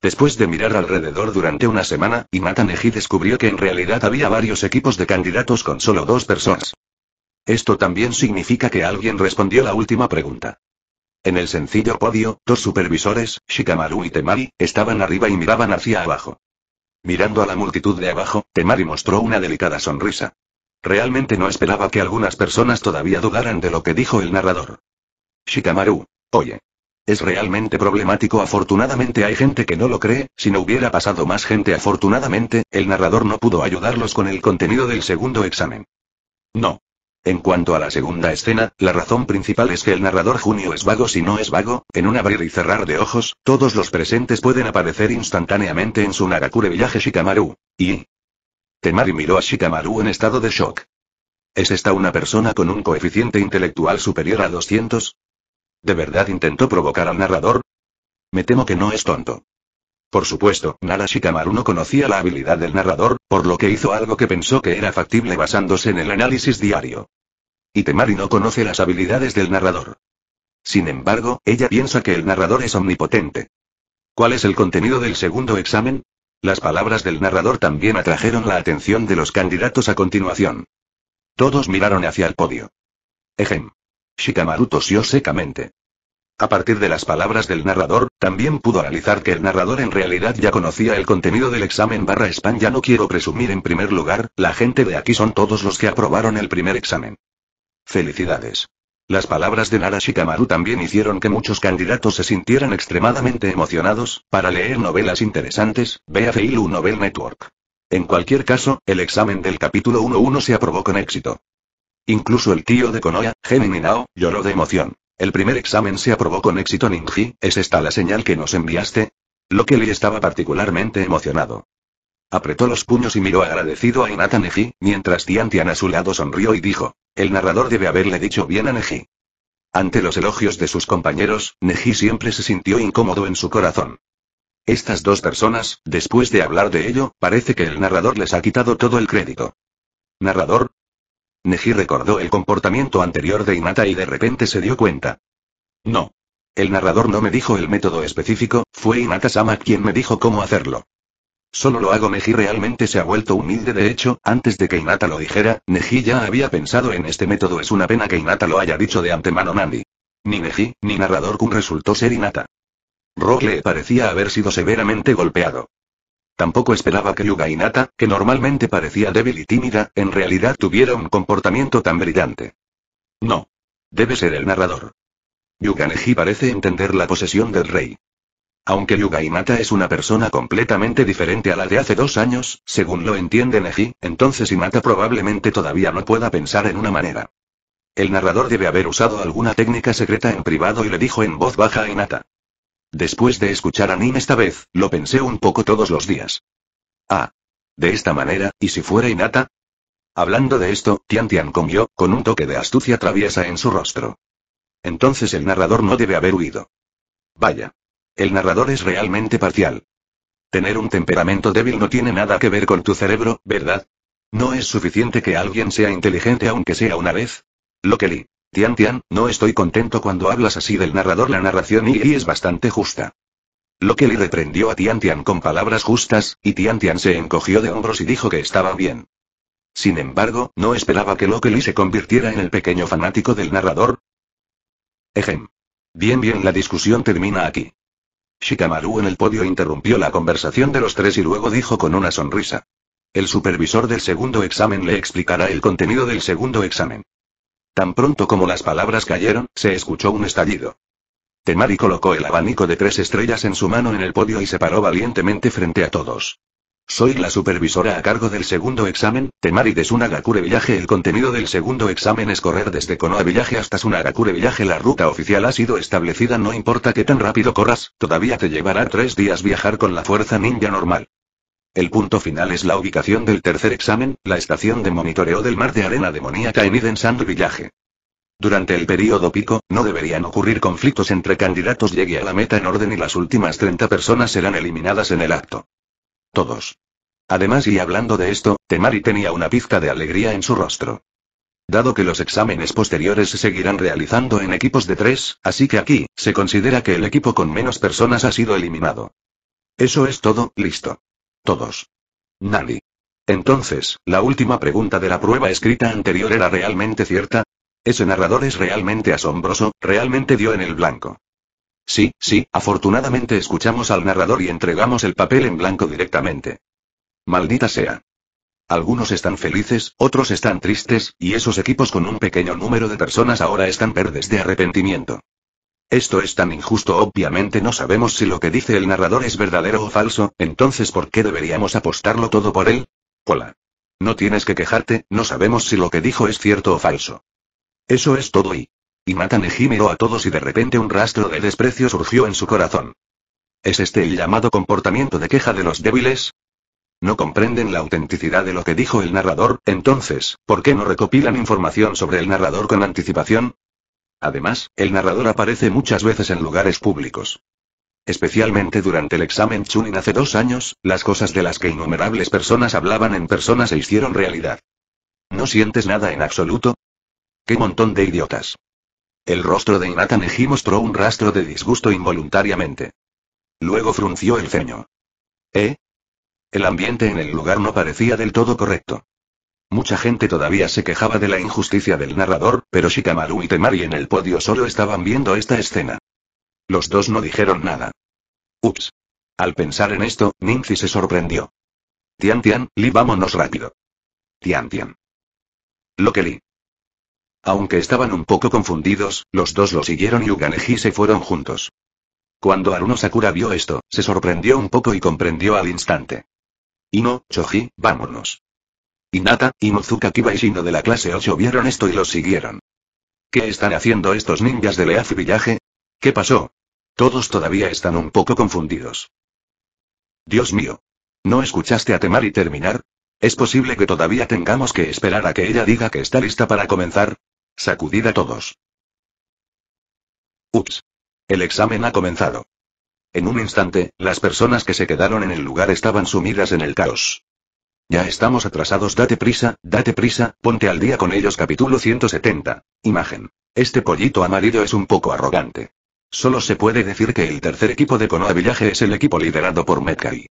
Speaker 1: Después de mirar alrededor durante una semana, Hinata Neji descubrió que en realidad había varios equipos de candidatos con solo dos personas. Esto también significa que alguien respondió la última pregunta. En el sencillo podio, dos supervisores, Shikamaru y Temari, estaban arriba y miraban hacia abajo. Mirando a la multitud de abajo, Temari mostró una delicada sonrisa. Realmente no esperaba que algunas personas todavía dudaran de lo que dijo el narrador. Shikamaru. Oye. Es realmente problemático. Afortunadamente hay gente que no lo cree, si no hubiera pasado más gente afortunadamente, el narrador no pudo ayudarlos con el contenido del segundo examen. No. En cuanto a la segunda escena, la razón principal es que el narrador Junio es vago si no es vago, en un abrir y cerrar de ojos, todos los presentes pueden aparecer instantáneamente en su Nagakure Villaje Shikamaru. Y... Temari miró a Shikamaru en estado de shock. ¿Es esta una persona con un coeficiente intelectual superior a 200? ¿De verdad intentó provocar al narrador? Me temo que no es tonto. Por supuesto, Nara Shikamaru no conocía la habilidad del narrador, por lo que hizo algo que pensó que era factible basándose en el análisis diario. Itemari no conoce las habilidades del narrador. Sin embargo, ella piensa que el narrador es omnipotente. ¿Cuál es el contenido del segundo examen? Las palabras del narrador también atrajeron la atención de los candidatos a continuación. Todos miraron hacia el podio. Ejem. Shikamaru tosió secamente. A partir de las palabras del narrador, también pudo analizar que el narrador en realidad ya conocía el contenido del examen barra España, Ya no quiero presumir en primer lugar, la gente de aquí son todos los que aprobaron el primer examen. Felicidades. Las palabras de Nara también hicieron que muchos candidatos se sintieran extremadamente emocionados, para leer novelas interesantes, vea Feilu Novel Network. En cualquier caso, el examen del capítulo 1-1 se aprobó con éxito. Incluso el tío de Konoya, Genininao, lloró de emoción. El primer examen se aprobó con éxito Ningji, ¿es esta la señal que nos enviaste? le estaba particularmente emocionado. Apretó los puños y miró agradecido a Inata Neji, mientras Tiantian a su lado sonrió y dijo, el narrador debe haberle dicho bien a Neji. Ante los elogios de sus compañeros, Neji siempre se sintió incómodo en su corazón. Estas dos personas, después de hablar de ello, parece que el narrador les ha quitado todo el crédito. Narrador, Neji recordó el comportamiento anterior de Inata y de repente se dio cuenta. No. El narrador no me dijo el método específico, fue Inata-sama quien me dijo cómo hacerlo. Solo lo hago Neji realmente se ha vuelto humilde de hecho, antes de que Inata lo dijera, Neji ya había pensado en este método es una pena que Inata lo haya dicho de antemano Nandi. Ni Neji, ni narrador Kun resultó ser Inata. Rock parecía haber sido severamente golpeado. Tampoco esperaba que Yuga y Nata, que normalmente parecía débil y tímida, en realidad tuviera un comportamiento tan brillante. No. Debe ser el narrador. Yuga Neji parece entender la posesión del rey. Aunque Yuga Inata es una persona completamente diferente a la de hace dos años, según lo entiende Neji, entonces Inata probablemente todavía no pueda pensar en una manera. El narrador debe haber usado alguna técnica secreta en privado y le dijo en voz baja a Inata. Después de escuchar a Nin esta vez, lo pensé un poco todos los días. Ah. De esta manera, ¿y si fuera innata? Hablando de esto, Tian Tian comió, con un toque de astucia traviesa en su rostro. Entonces el narrador no debe haber huido. Vaya. El narrador es realmente parcial. Tener un temperamento débil no tiene nada que ver con tu cerebro, ¿verdad? No es suficiente que alguien sea inteligente aunque sea una vez. Lo que Li Tian Tian, no estoy contento cuando hablas así del narrador. La narración y, es bastante justa. Lo le reprendió a Tian Tian con palabras justas, y Tian Tian se encogió de hombros y dijo que estaba bien. Sin embargo, no esperaba que Lokeli se convirtiera en el pequeño fanático del narrador. Ejem. Bien bien la discusión termina aquí. Shikamaru en el podio interrumpió la conversación de los tres y luego dijo con una sonrisa. El supervisor del segundo examen le explicará el contenido del segundo examen. Tan pronto como las palabras cayeron, se escuchó un estallido. Temari colocó el abanico de tres estrellas en su mano en el podio y se paró valientemente frente a todos. Soy la supervisora a cargo del segundo examen, Temari de Sunagakure Villaje. El contenido del segundo examen es correr desde Konoha Villaje hasta Sunagakure Villaje. La ruta oficial ha sido establecida, no importa qué tan rápido corras, todavía te llevará tres días viajar con la fuerza ninja normal. El punto final es la ubicación del tercer examen, la estación de monitoreo del mar de arena demoníaca en Eden Sand Village. Durante el periodo pico, no deberían ocurrir conflictos entre candidatos llegue a la meta en orden y las últimas 30 personas serán eliminadas en el acto. Todos. Además y hablando de esto, Temari tenía una pizca de alegría en su rostro. Dado que los exámenes posteriores se seguirán realizando en equipos de tres, así que aquí, se considera que el equipo con menos personas ha sido eliminado. Eso es todo, listo. Todos. Nadie. Entonces, la última pregunta de la prueba escrita anterior era realmente cierta. Ese narrador es realmente asombroso, realmente dio en el blanco. Sí, sí, afortunadamente escuchamos al narrador y entregamos el papel en blanco directamente. Maldita sea. Algunos están felices, otros están tristes, y esos equipos con un pequeño número de personas ahora están verdes de arrepentimiento. Esto es tan injusto, obviamente no sabemos si lo que dice el narrador es verdadero o falso, entonces ¿por qué deberíamos apostarlo todo por él? Hola. No tienes que quejarte, no sabemos si lo que dijo es cierto o falso. Eso es todo y... Y matan ejímero a todos y de repente un rastro de desprecio surgió en su corazón. ¿Es este el llamado comportamiento de queja de los débiles? ¿No comprenden la autenticidad de lo que dijo el narrador? Entonces, ¿por qué no recopilan información sobre el narrador con anticipación? Además, el narrador aparece muchas veces en lugares públicos. Especialmente durante el examen Chunin hace dos años, las cosas de las que innumerables personas hablaban en persona se hicieron realidad. ¿No sientes nada en absoluto? ¡Qué montón de idiotas! El rostro de Inata Neji mostró un rastro de disgusto involuntariamente. Luego frunció el ceño. ¿Eh? El ambiente en el lugar no parecía del todo correcto. Mucha gente todavía se quejaba de la injusticia del narrador, pero Shikamaru y Temari en el podio solo estaban viendo esta escena. Los dos no dijeron nada. Ups. Al pensar en esto, Ninzi se sorprendió. Tian Tian, Li, vámonos rápido. Tian Tian. Lo que Li. Aunque estaban un poco confundidos, los dos lo siguieron y Uganeji se fueron juntos. Cuando Aruno Sakura vio esto, se sorprendió un poco y comprendió al instante. Ino, Choji, vámonos y y Kiba y Shino de la clase 8 vieron esto y los siguieron. ¿Qué están haciendo estos ninjas de Leaf Villaje? ¿Qué pasó? Todos todavía están un poco confundidos. Dios mío. ¿No escuchaste a Temari y terminar? ¿Es posible que todavía tengamos que esperar a que ella diga que está lista para comenzar? Sacudid a todos. Ups. El examen ha comenzado. En un instante, las personas que se quedaron en el lugar estaban sumidas en el caos. Ya estamos atrasados, date prisa, date prisa, ponte al día con ellos. Capítulo 170. Imagen. Este pollito amarillo es un poco arrogante. Solo se puede decir que el tercer equipo de Konoha Village es el equipo liderado por Metcalf.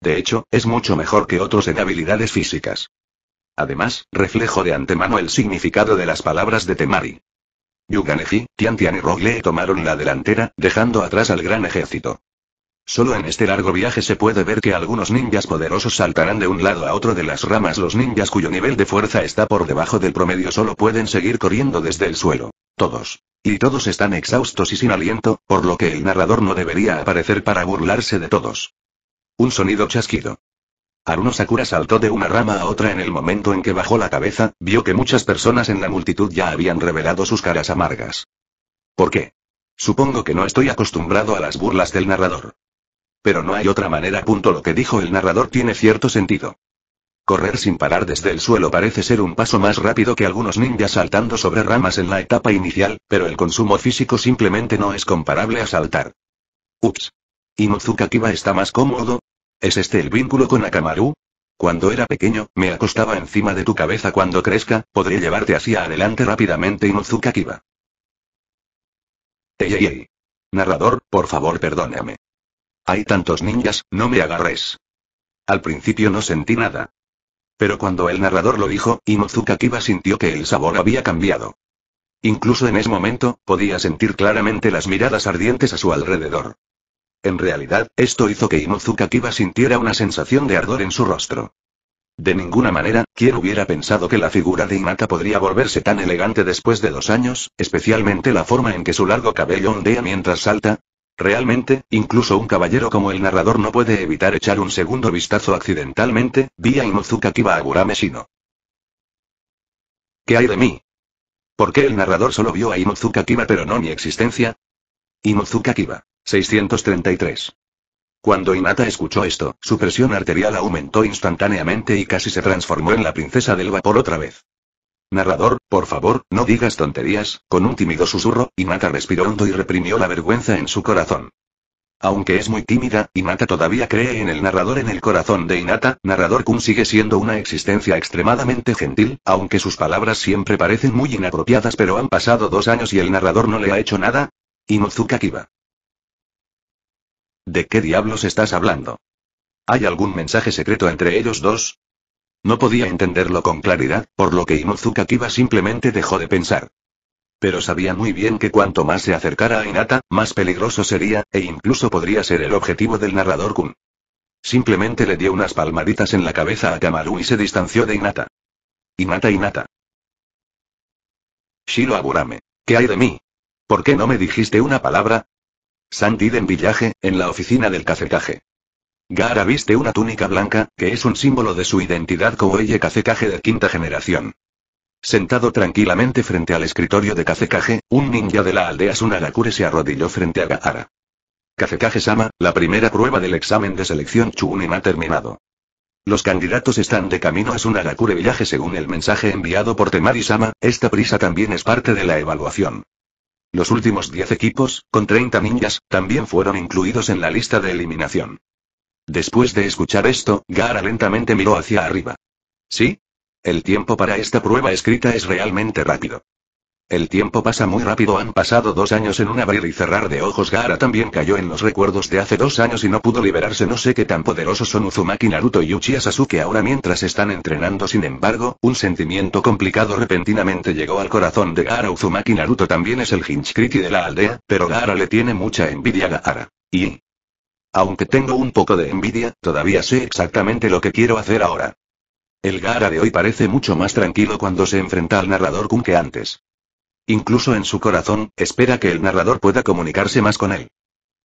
Speaker 1: De hecho, es mucho mejor que otros en habilidades físicas. Además, reflejo de antemano el significado de las palabras de Temari. Yuganeji, Tian Tian y Rogle tomaron la delantera, dejando atrás al gran ejército. Solo en este largo viaje se puede ver que algunos ninjas poderosos saltarán de un lado a otro de las ramas. Los ninjas cuyo nivel de fuerza está por debajo del promedio solo pueden seguir corriendo desde el suelo. Todos. Y todos están exhaustos y sin aliento, por lo que el narrador no debería aparecer para burlarse de todos. Un sonido chasquido. Haruno Sakura saltó de una rama a otra en el momento en que bajó la cabeza, vio que muchas personas en la multitud ya habían revelado sus caras amargas. ¿Por qué? Supongo que no estoy acostumbrado a las burlas del narrador. Pero no hay otra manera. Punto lo que dijo el narrador tiene cierto sentido. Correr sin parar desde el suelo parece ser un paso más rápido que algunos ninjas saltando sobre ramas en la etapa inicial, pero el consumo físico simplemente no es comparable a saltar. Ups. ¿Y Kiba está más cómodo? ¿Es este el vínculo con Akamaru? Cuando era pequeño, me acostaba encima de tu cabeza cuando crezca, podré llevarte hacia adelante rápidamente Inozuka Kiba. Ey, Narrador, por favor perdóname. Hay tantos ninjas, no me agarres. Al principio no sentí nada. Pero cuando el narrador lo dijo, Imozuka Kiba sintió que el sabor había cambiado. Incluso en ese momento, podía sentir claramente las miradas ardientes a su alrededor. En realidad, esto hizo que Imozuka Kiba sintiera una sensación de ardor en su rostro. De ninguna manera, quien hubiera pensado que la figura de Inaka podría volverse tan elegante después de dos años, especialmente la forma en que su largo cabello ondea mientras salta? Realmente, incluso un caballero como el narrador no puede evitar echar un segundo vistazo accidentalmente, vi a Inozuka Kiba ¿Qué hay de mí? ¿Por qué el narrador solo vio a Inozuka Kiba pero no mi existencia? Inozuka Kiba. 633. Cuando Inata escuchó esto, su presión arterial aumentó instantáneamente y casi se transformó en la princesa del vapor otra vez. Narrador, por favor, no digas tonterías, con un tímido susurro, Inata respiró hondo y reprimió la vergüenza en su corazón. Aunque es muy tímida, Inata todavía cree en el narrador en el corazón de Inata, narrador Kun sigue siendo una existencia extremadamente gentil, aunque sus palabras siempre parecen muy inapropiadas pero han pasado dos años y el narrador no le ha hecho nada. Inozuka Kiba. ¿De qué diablos estás hablando? ¿Hay algún mensaje secreto entre ellos dos? No podía entenderlo con claridad, por lo que Inozuka Kiba simplemente dejó de pensar. Pero sabía muy bien que cuanto más se acercara a Inata, más peligroso sería, e incluso podría ser el objetivo del narrador Kun. Simplemente le dio unas palmaditas en la cabeza a Kamaru y se distanció de Inata. Inata Inata. Shiro Aburame. ¿Qué hay de mí? ¿Por qué no me dijiste una palabra? en Villaje, en la oficina del cacetaje. Gara viste una túnica blanca, que es un símbolo de su identidad como ella Kazekage de quinta generación. Sentado tranquilamente frente al escritorio de Kazekage, un ninja de la aldea Sunarakure se arrodilló frente a Gaara. Kazekage-sama, la primera prueba del examen de selección Chunin ha terminado. Los candidatos están de camino a Sunarakure Village según el mensaje enviado por Temari-sama, esta prisa también es parte de la evaluación. Los últimos 10 equipos, con 30 ninjas, también fueron incluidos en la lista de eliminación. Después de escuchar esto, Gara lentamente miró hacia arriba. ¿Sí? El tiempo para esta prueba escrita es realmente rápido. El tiempo pasa muy rápido, han pasado dos años en un abrir y cerrar de ojos. Gara también cayó en los recuerdos de hace dos años y no pudo liberarse. No sé qué tan poderosos son Uzumaki Naruto y Uchiha Sasuke ahora mientras están entrenando. Sin embargo, un sentimiento complicado repentinamente llegó al corazón de Gara. Uzumaki Naruto también es el Hinchkriti de la aldea, pero Gara le tiene mucha envidia a Gara. Y, aunque tengo un poco de envidia, todavía sé exactamente lo que quiero hacer ahora. El Gara de hoy parece mucho más tranquilo cuando se enfrenta al narrador Kun que antes. Incluso en su corazón, espera que el narrador pueda comunicarse más con él.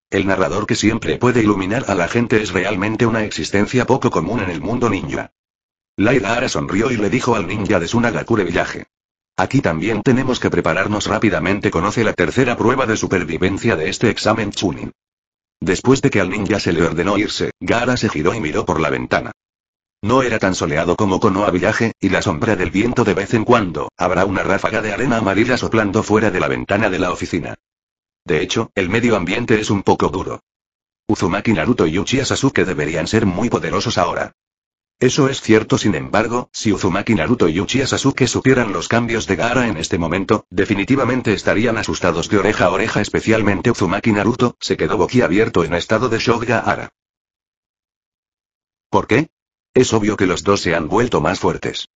Speaker 1: El narrador que siempre puede iluminar a la gente es realmente una existencia poco común en el mundo ninja. Gara sonrió y le dijo al ninja de Sunagakure Villaje. Aquí también tenemos que prepararnos rápidamente. Conoce la tercera prueba de supervivencia de este examen Chunin. Después de que al ninja se le ordenó irse, Gara se giró y miró por la ventana. No era tan soleado como Konoha Villaje, y la sombra del viento de vez en cuando, habrá una ráfaga de arena amarilla soplando fuera de la ventana de la oficina. De hecho, el medio ambiente es un poco duro. Uzumaki Naruto y Uchiha Sasuke deberían ser muy poderosos ahora. Eso es cierto sin embargo, si Uzumaki Naruto y Uchiha Sasuke supieran los cambios de Gaara en este momento, definitivamente estarían asustados de oreja a oreja especialmente Uzumaki Naruto, se quedó boquiabierto en estado de shock Gaara. ¿Por qué? Es obvio que los dos se han vuelto más fuertes.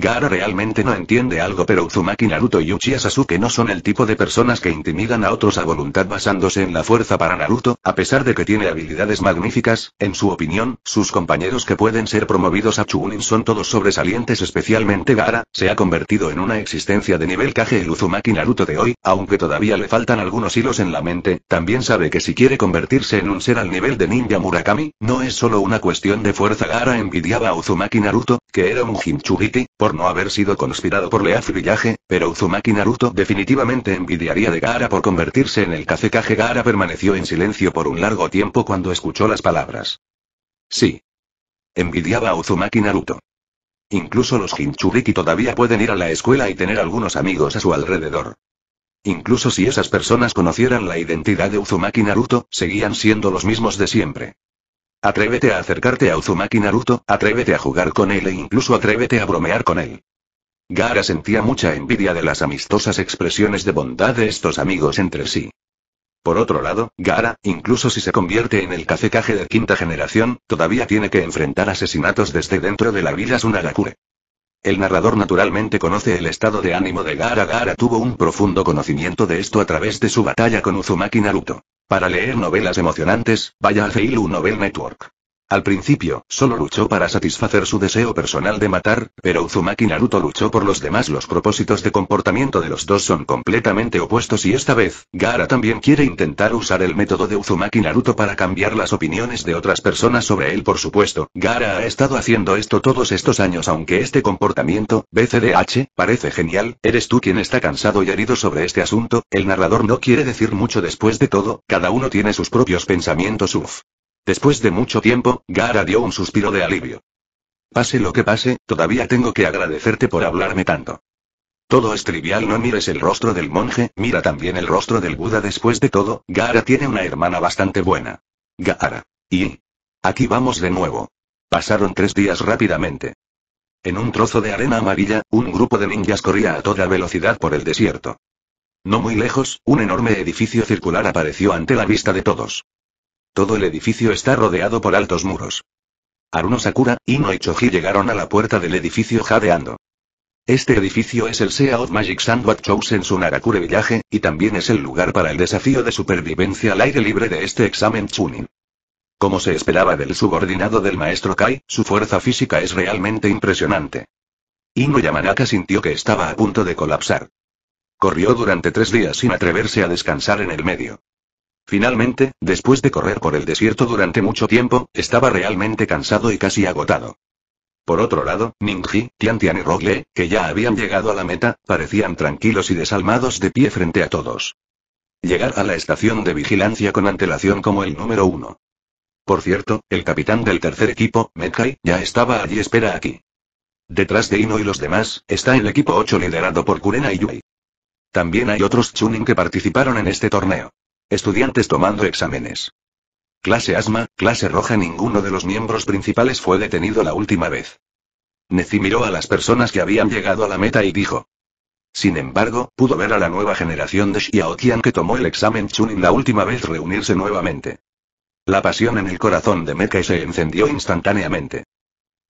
Speaker 1: Gara realmente no entiende algo pero Uzumaki Naruto y Uchiha Sasuke no son el tipo de personas que intimidan a otros a voluntad basándose en la fuerza para Naruto, a pesar de que tiene habilidades magníficas, en su opinión, sus compañeros que pueden ser promovidos a Chunin son todos sobresalientes especialmente Gara, se ha convertido en una existencia de nivel Kage el Uzumaki Naruto de hoy, aunque todavía le faltan algunos hilos en la mente, también sabe que si quiere convertirse en un ser al nivel de ninja Murakami, no es solo una cuestión de fuerza Gara envidiaba a Uzumaki Naruto, que era un Jinchuriki, no haber sido conspirado por Leaf Villaje, pero Uzumaki Naruto definitivamente envidiaría de Gaara por convertirse en el Kazekage Gaara permaneció en silencio por un largo tiempo cuando escuchó las palabras. Sí. Envidiaba a Uzumaki Naruto. Incluso los Hinchuriki todavía pueden ir a la escuela y tener algunos amigos a su alrededor. Incluso si esas personas conocieran la identidad de Uzumaki Naruto, seguían siendo los mismos de siempre. Atrévete a acercarte a Uzumaki Naruto, atrévete a jugar con él e incluso atrévete a bromear con él. Gara sentía mucha envidia de las amistosas expresiones de bondad de estos amigos entre sí. Por otro lado, Gara, incluso si se convierte en el cacecaje de quinta generación, todavía tiene que enfrentar asesinatos desde dentro de la villa Sunagakure. El narrador naturalmente conoce el estado de ánimo de Gara. Gara tuvo un profundo conocimiento de esto a través de su batalla con Uzumaki Naruto. Para leer novelas emocionantes, vaya a Feilu Novel Network. Al principio, solo luchó para satisfacer su deseo personal de matar, pero Uzumaki Naruto luchó por los demás. Los propósitos de comportamiento de los dos son completamente opuestos y esta vez, Gaara también quiere intentar usar el método de Uzumaki Naruto para cambiar las opiniones de otras personas sobre él. Por supuesto, Gaara ha estado haciendo esto todos estos años aunque este comportamiento, BCDH, parece genial, eres tú quien está cansado y herido sobre este asunto, el narrador no quiere decir mucho después de todo, cada uno tiene sus propios pensamientos. uff. Después de mucho tiempo, Gara dio un suspiro de alivio. Pase lo que pase, todavía tengo que agradecerte por hablarme tanto. Todo es trivial, no mires el rostro del monje, mira también el rostro del Buda. Después de todo, Gara tiene una hermana bastante buena. Gara. Y... Aquí vamos de nuevo. Pasaron tres días rápidamente. En un trozo de arena amarilla, un grupo de ninjas corría a toda velocidad por el desierto. No muy lejos, un enorme edificio circular apareció ante la vista de todos. Todo el edificio está rodeado por altos muros. Aruno Sakura, Ino y Choji llegaron a la puerta del edificio jadeando. Este edificio es el Sea of Magic Sandwich House en Sunarakure Village, y también es el lugar para el desafío de supervivencia al aire libre de este examen Chunin. Como se esperaba del subordinado del maestro Kai, su fuerza física es realmente impresionante. Ino Yamanaka sintió que estaba a punto de colapsar. Corrió durante tres días sin atreverse a descansar en el medio. Finalmente, después de correr por el desierto durante mucho tiempo, estaba realmente cansado y casi agotado. Por otro lado, Ningji, Tian y Rogle, que ya habían llegado a la meta, parecían tranquilos y desalmados de pie frente a todos. Llegar a la estación de vigilancia con antelación como el número uno. Por cierto, el capitán del tercer equipo, Metkai, ya estaba allí espera aquí. Detrás de Ino y los demás, está el equipo 8 liderado por Kurena y Yui. También hay otros Chunin que participaron en este torneo. Estudiantes tomando exámenes. Clase asma, clase roja. Ninguno de los miembros principales fue detenido la última vez. Neci miró a las personas que habían llegado a la meta y dijo. Sin embargo, pudo ver a la nueva generación de Xiaotian que tomó el examen Chunin la última vez reunirse nuevamente. La pasión en el corazón de Mekai se encendió instantáneamente.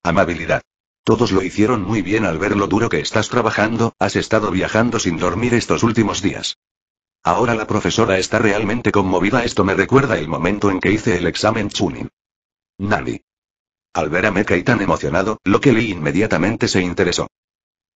Speaker 1: Amabilidad. Todos lo hicieron muy bien al ver lo duro que estás trabajando, has estado viajando sin dormir estos últimos días. Ahora la profesora está realmente conmovida. Esto me recuerda el momento en que hice el examen Chunin. Nani. Al ver a Mekai tan emocionado, lo que Lee inmediatamente se interesó.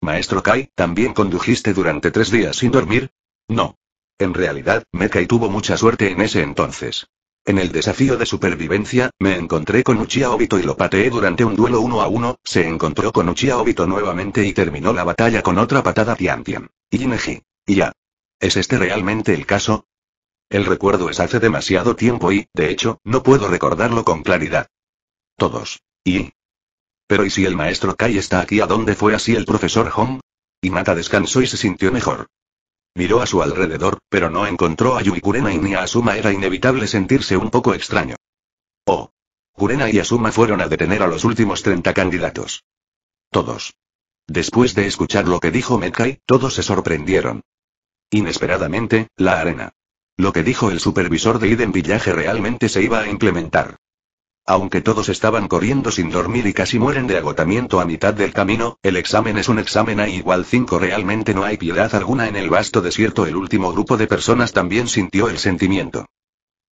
Speaker 1: Maestro Kai, ¿también condujiste durante tres días sin dormir? No. En realidad, Mekai tuvo mucha suerte en ese entonces. En el desafío de supervivencia, me encontré con Uchiha Obito y lo pateé durante un duelo uno a uno, se encontró con Uchiha Obito nuevamente y terminó la batalla con otra patada Tian Tian. Ineji. Y ya. ¿Es este realmente el caso? El recuerdo es hace demasiado tiempo y, de hecho, no puedo recordarlo con claridad. Todos. Y... Pero ¿y si el maestro Kai está aquí a dónde fue así el profesor Hong? Y Mata descansó y se sintió mejor. Miró a su alrededor, pero no encontró a Kurena y ni a Asuma era inevitable sentirse un poco extraño. Oh. Kurena y Asuma fueron a detener a los últimos 30 candidatos. Todos. Después de escuchar lo que dijo Mekai, todos se sorprendieron. Inesperadamente, la arena. Lo que dijo el supervisor de Eden Village realmente se iba a implementar. Aunque todos estaban corriendo sin dormir y casi mueren de agotamiento a mitad del camino, el examen es un examen A igual 5 realmente no hay piedad alguna en el vasto desierto el último grupo de personas también sintió el sentimiento.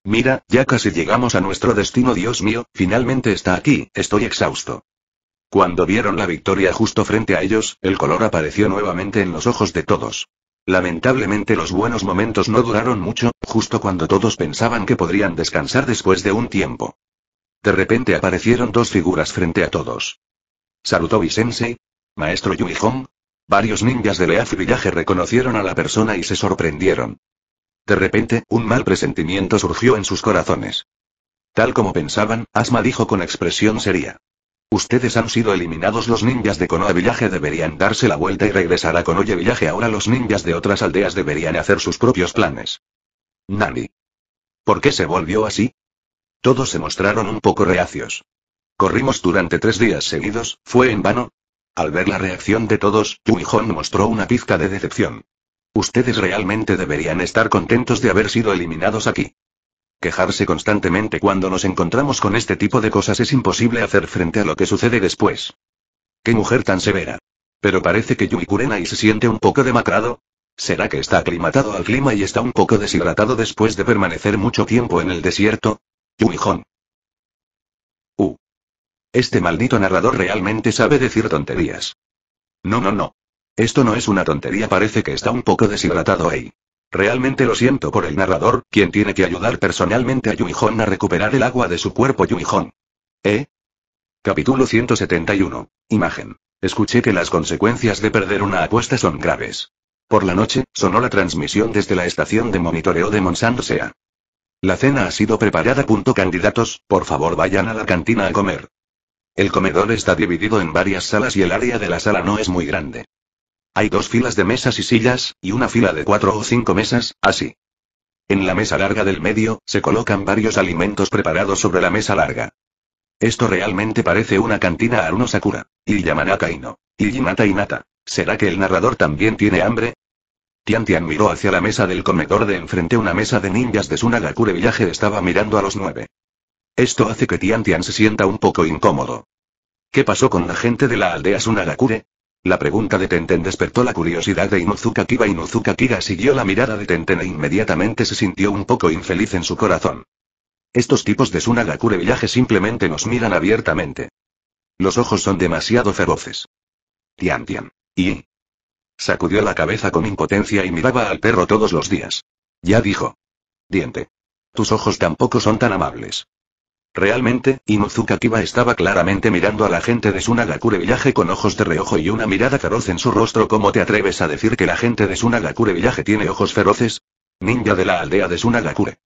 Speaker 1: Mira, ya casi llegamos a nuestro destino Dios mío, finalmente está aquí, estoy exhausto. Cuando vieron la victoria justo frente a ellos, el color apareció nuevamente en los ojos de todos. Lamentablemente los buenos momentos no duraron mucho, justo cuando todos pensaban que podrían descansar después de un tiempo. De repente aparecieron dos figuras frente a todos. Saludó Sensei, maestro Hong, Varios ninjas de Leaf Villaje reconocieron a la persona y se sorprendieron. De repente, un mal presentimiento surgió en sus corazones. Tal como pensaban, Asma dijo con expresión seria. Ustedes han sido eliminados los ninjas de Konoha Villaje deberían darse la vuelta y regresar a Konoye Villaje ahora los ninjas de otras aldeas deberían hacer sus propios planes. Nani. ¿Por qué se volvió así? Todos se mostraron un poco reacios. Corrimos durante tres días seguidos, fue en vano. Al ver la reacción de todos, Hon mostró una pizca de decepción. Ustedes realmente deberían estar contentos de haber sido eliminados aquí. Quejarse constantemente cuando nos encontramos con este tipo de cosas es imposible hacer frente a lo que sucede después. Qué mujer tan severa. Pero parece que Yui Kurenai se siente un poco demacrado. ¿Será que está aclimatado al clima y está un poco deshidratado después de permanecer mucho tiempo en el desierto? Hon! Uh. Este maldito narrador realmente sabe decir tonterías. No, no, no. Esto no es una tontería, parece que está un poco deshidratado ahí. Realmente lo siento por el narrador, quien tiene que ayudar personalmente a Hon a recuperar el agua de su cuerpo Yumihon. ¿Eh? Capítulo 171. Imagen. Escuché que las consecuencias de perder una apuesta son graves. Por la noche, sonó la transmisión desde la estación de monitoreo de Monsanto SEA. La cena ha sido preparada. Punto candidatos, por favor vayan a la cantina a comer. El comedor está dividido en varias salas y el área de la sala no es muy grande. Hay dos filas de mesas y sillas, y una fila de cuatro o cinco mesas, así. En la mesa larga del medio, se colocan varios alimentos preparados sobre la mesa larga. Esto realmente parece una cantina a Aruno Sakura. Y Yamanaka Ino. Y Jinata Inata. ¿Será que el narrador también tiene hambre? Tian Tian miró hacia la mesa del comedor de enfrente. Una mesa de ninjas de Sunagakure Village estaba mirando a los nueve. Esto hace que Tian Tian se sienta un poco incómodo. ¿Qué pasó con la gente de la aldea Sunagakure? La pregunta de Tenten despertó la curiosidad de Inuzuka Kiba. Inuzuka Kiga siguió la mirada de Tenten e inmediatamente se sintió un poco infeliz en su corazón. Estos tipos de Sunagakure Village simplemente nos miran abiertamente. Los ojos son demasiado feroces. Tian Tian. Y. Sacudió la cabeza con impotencia y miraba al perro todos los días. Ya dijo. Diente. Tus ojos tampoco son tan amables. Realmente, Inuzuka Kiba estaba claramente mirando a la gente de Sunagakure Villaje con ojos de reojo y una mirada feroz en su rostro. ¿Cómo te atreves a decir que la gente de Sunagakure Villaje tiene ojos feroces? Ninja de la aldea de Sunagakure.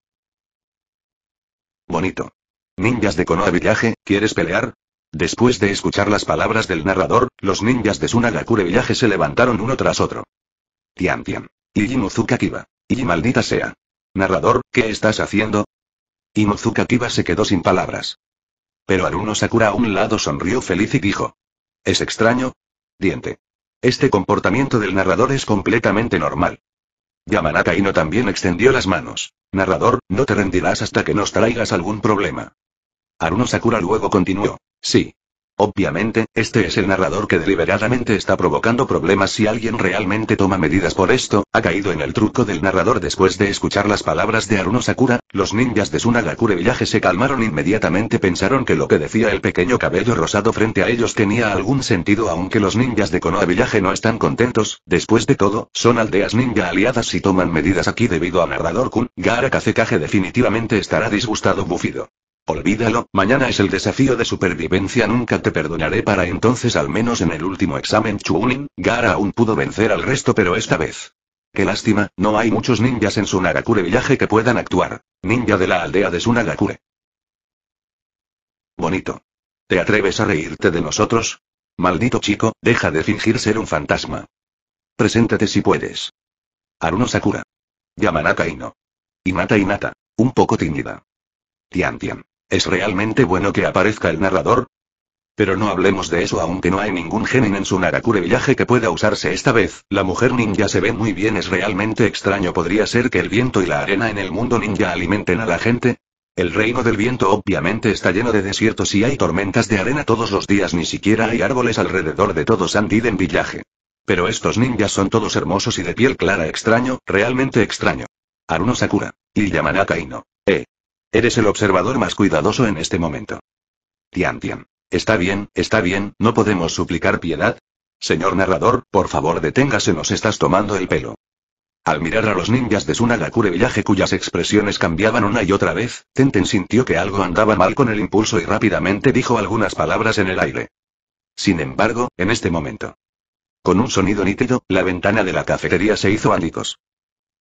Speaker 1: Bonito. Ninjas de Konoha Villaje, ¿quieres pelear? Después de escuchar las palabras del narrador, los ninjas de Sunagakure Villaje se levantaron uno tras otro. Tian Tian. Y Inuzuka Kiba. Y maldita sea. Narrador, ¿qué estás haciendo? Y Mozuka Kiba se quedó sin palabras. Pero Aruno Sakura a un lado sonrió feliz y dijo. ¿Es extraño? Diente. Este comportamiento del narrador es completamente normal. Yamanaka Ino también extendió las manos. Narrador, no te rendirás hasta que nos traigas algún problema. Aruno Sakura luego continuó. Sí, Obviamente, este es el narrador que deliberadamente está provocando problemas si alguien realmente toma medidas por esto, ha caído en el truco del narrador después de escuchar las palabras de Aruno Sakura, los ninjas de Sunagakure Village se calmaron inmediatamente pensaron que lo que decía el pequeño cabello rosado frente a ellos tenía algún sentido aunque los ninjas de Konoha Village no están contentos, después de todo, son aldeas ninja aliadas y toman medidas aquí debido a narrador Kun, Gaara definitivamente estará disgustado bufido. Olvídalo, mañana es el desafío de supervivencia nunca te perdonaré para entonces al menos en el último examen Chunin, Gara aún pudo vencer al resto pero esta vez. Qué lástima, no hay muchos ninjas en Sunagakure villaje que puedan actuar. Ninja de la aldea de Sunagakure. Bonito. ¿Te atreves a reírte de nosotros? Maldito chico, deja de fingir ser un fantasma. Preséntate si puedes. Aruno Sakura. Yamanaka Ino. Inata Inata. Un poco tímida. Tian Tian. ¿Es realmente bueno que aparezca el narrador? Pero no hablemos de eso aunque no hay ningún genin en su Narakure Villaje que pueda usarse esta vez, la mujer ninja se ve muy bien es realmente extraño podría ser que el viento y la arena en el mundo ninja alimenten a la gente, el reino del viento obviamente está lleno de desiertos y hay tormentas de arena todos los días, ni siquiera hay árboles alrededor de todo Sandiden Villaje. Pero estos ninjas son todos hermosos y de piel clara extraño, realmente extraño. Aruno Sakura. Y Yamanaka Ino. E. Eres el observador más cuidadoso en este momento. Tian Tian. Está bien, está bien, no podemos suplicar piedad. Señor narrador, por favor deténgase, nos estás tomando el pelo. Al mirar a los ninjas de Sunagakure villaje cuyas expresiones cambiaban una y otra vez, Tenten sintió que algo andaba mal con el impulso y rápidamente dijo algunas palabras en el aire. Sin embargo, en este momento. Con un sonido nítido, la ventana de la cafetería se hizo ánicos.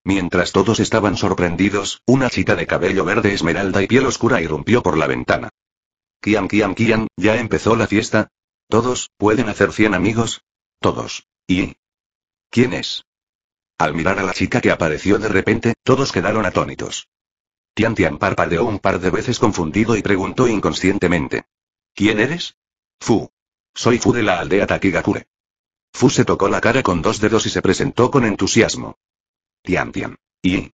Speaker 1: Mientras todos estaban sorprendidos, una chica de cabello verde esmeralda y piel oscura irrumpió por la ventana. Kian, Kian, Kian, ¿ya empezó la fiesta? ¿Todos pueden hacer cien amigos? Todos. ¿Y? ¿Quién es? Al mirar a la chica que apareció de repente, todos quedaron atónitos. Tian Tian parpadeó un par de veces confundido y preguntó inconscientemente. ¿Quién eres? Fu. Soy Fu de la aldea Takigakure. Fu se tocó la cara con dos dedos y se presentó con entusiasmo. Tiantian. ¿Y?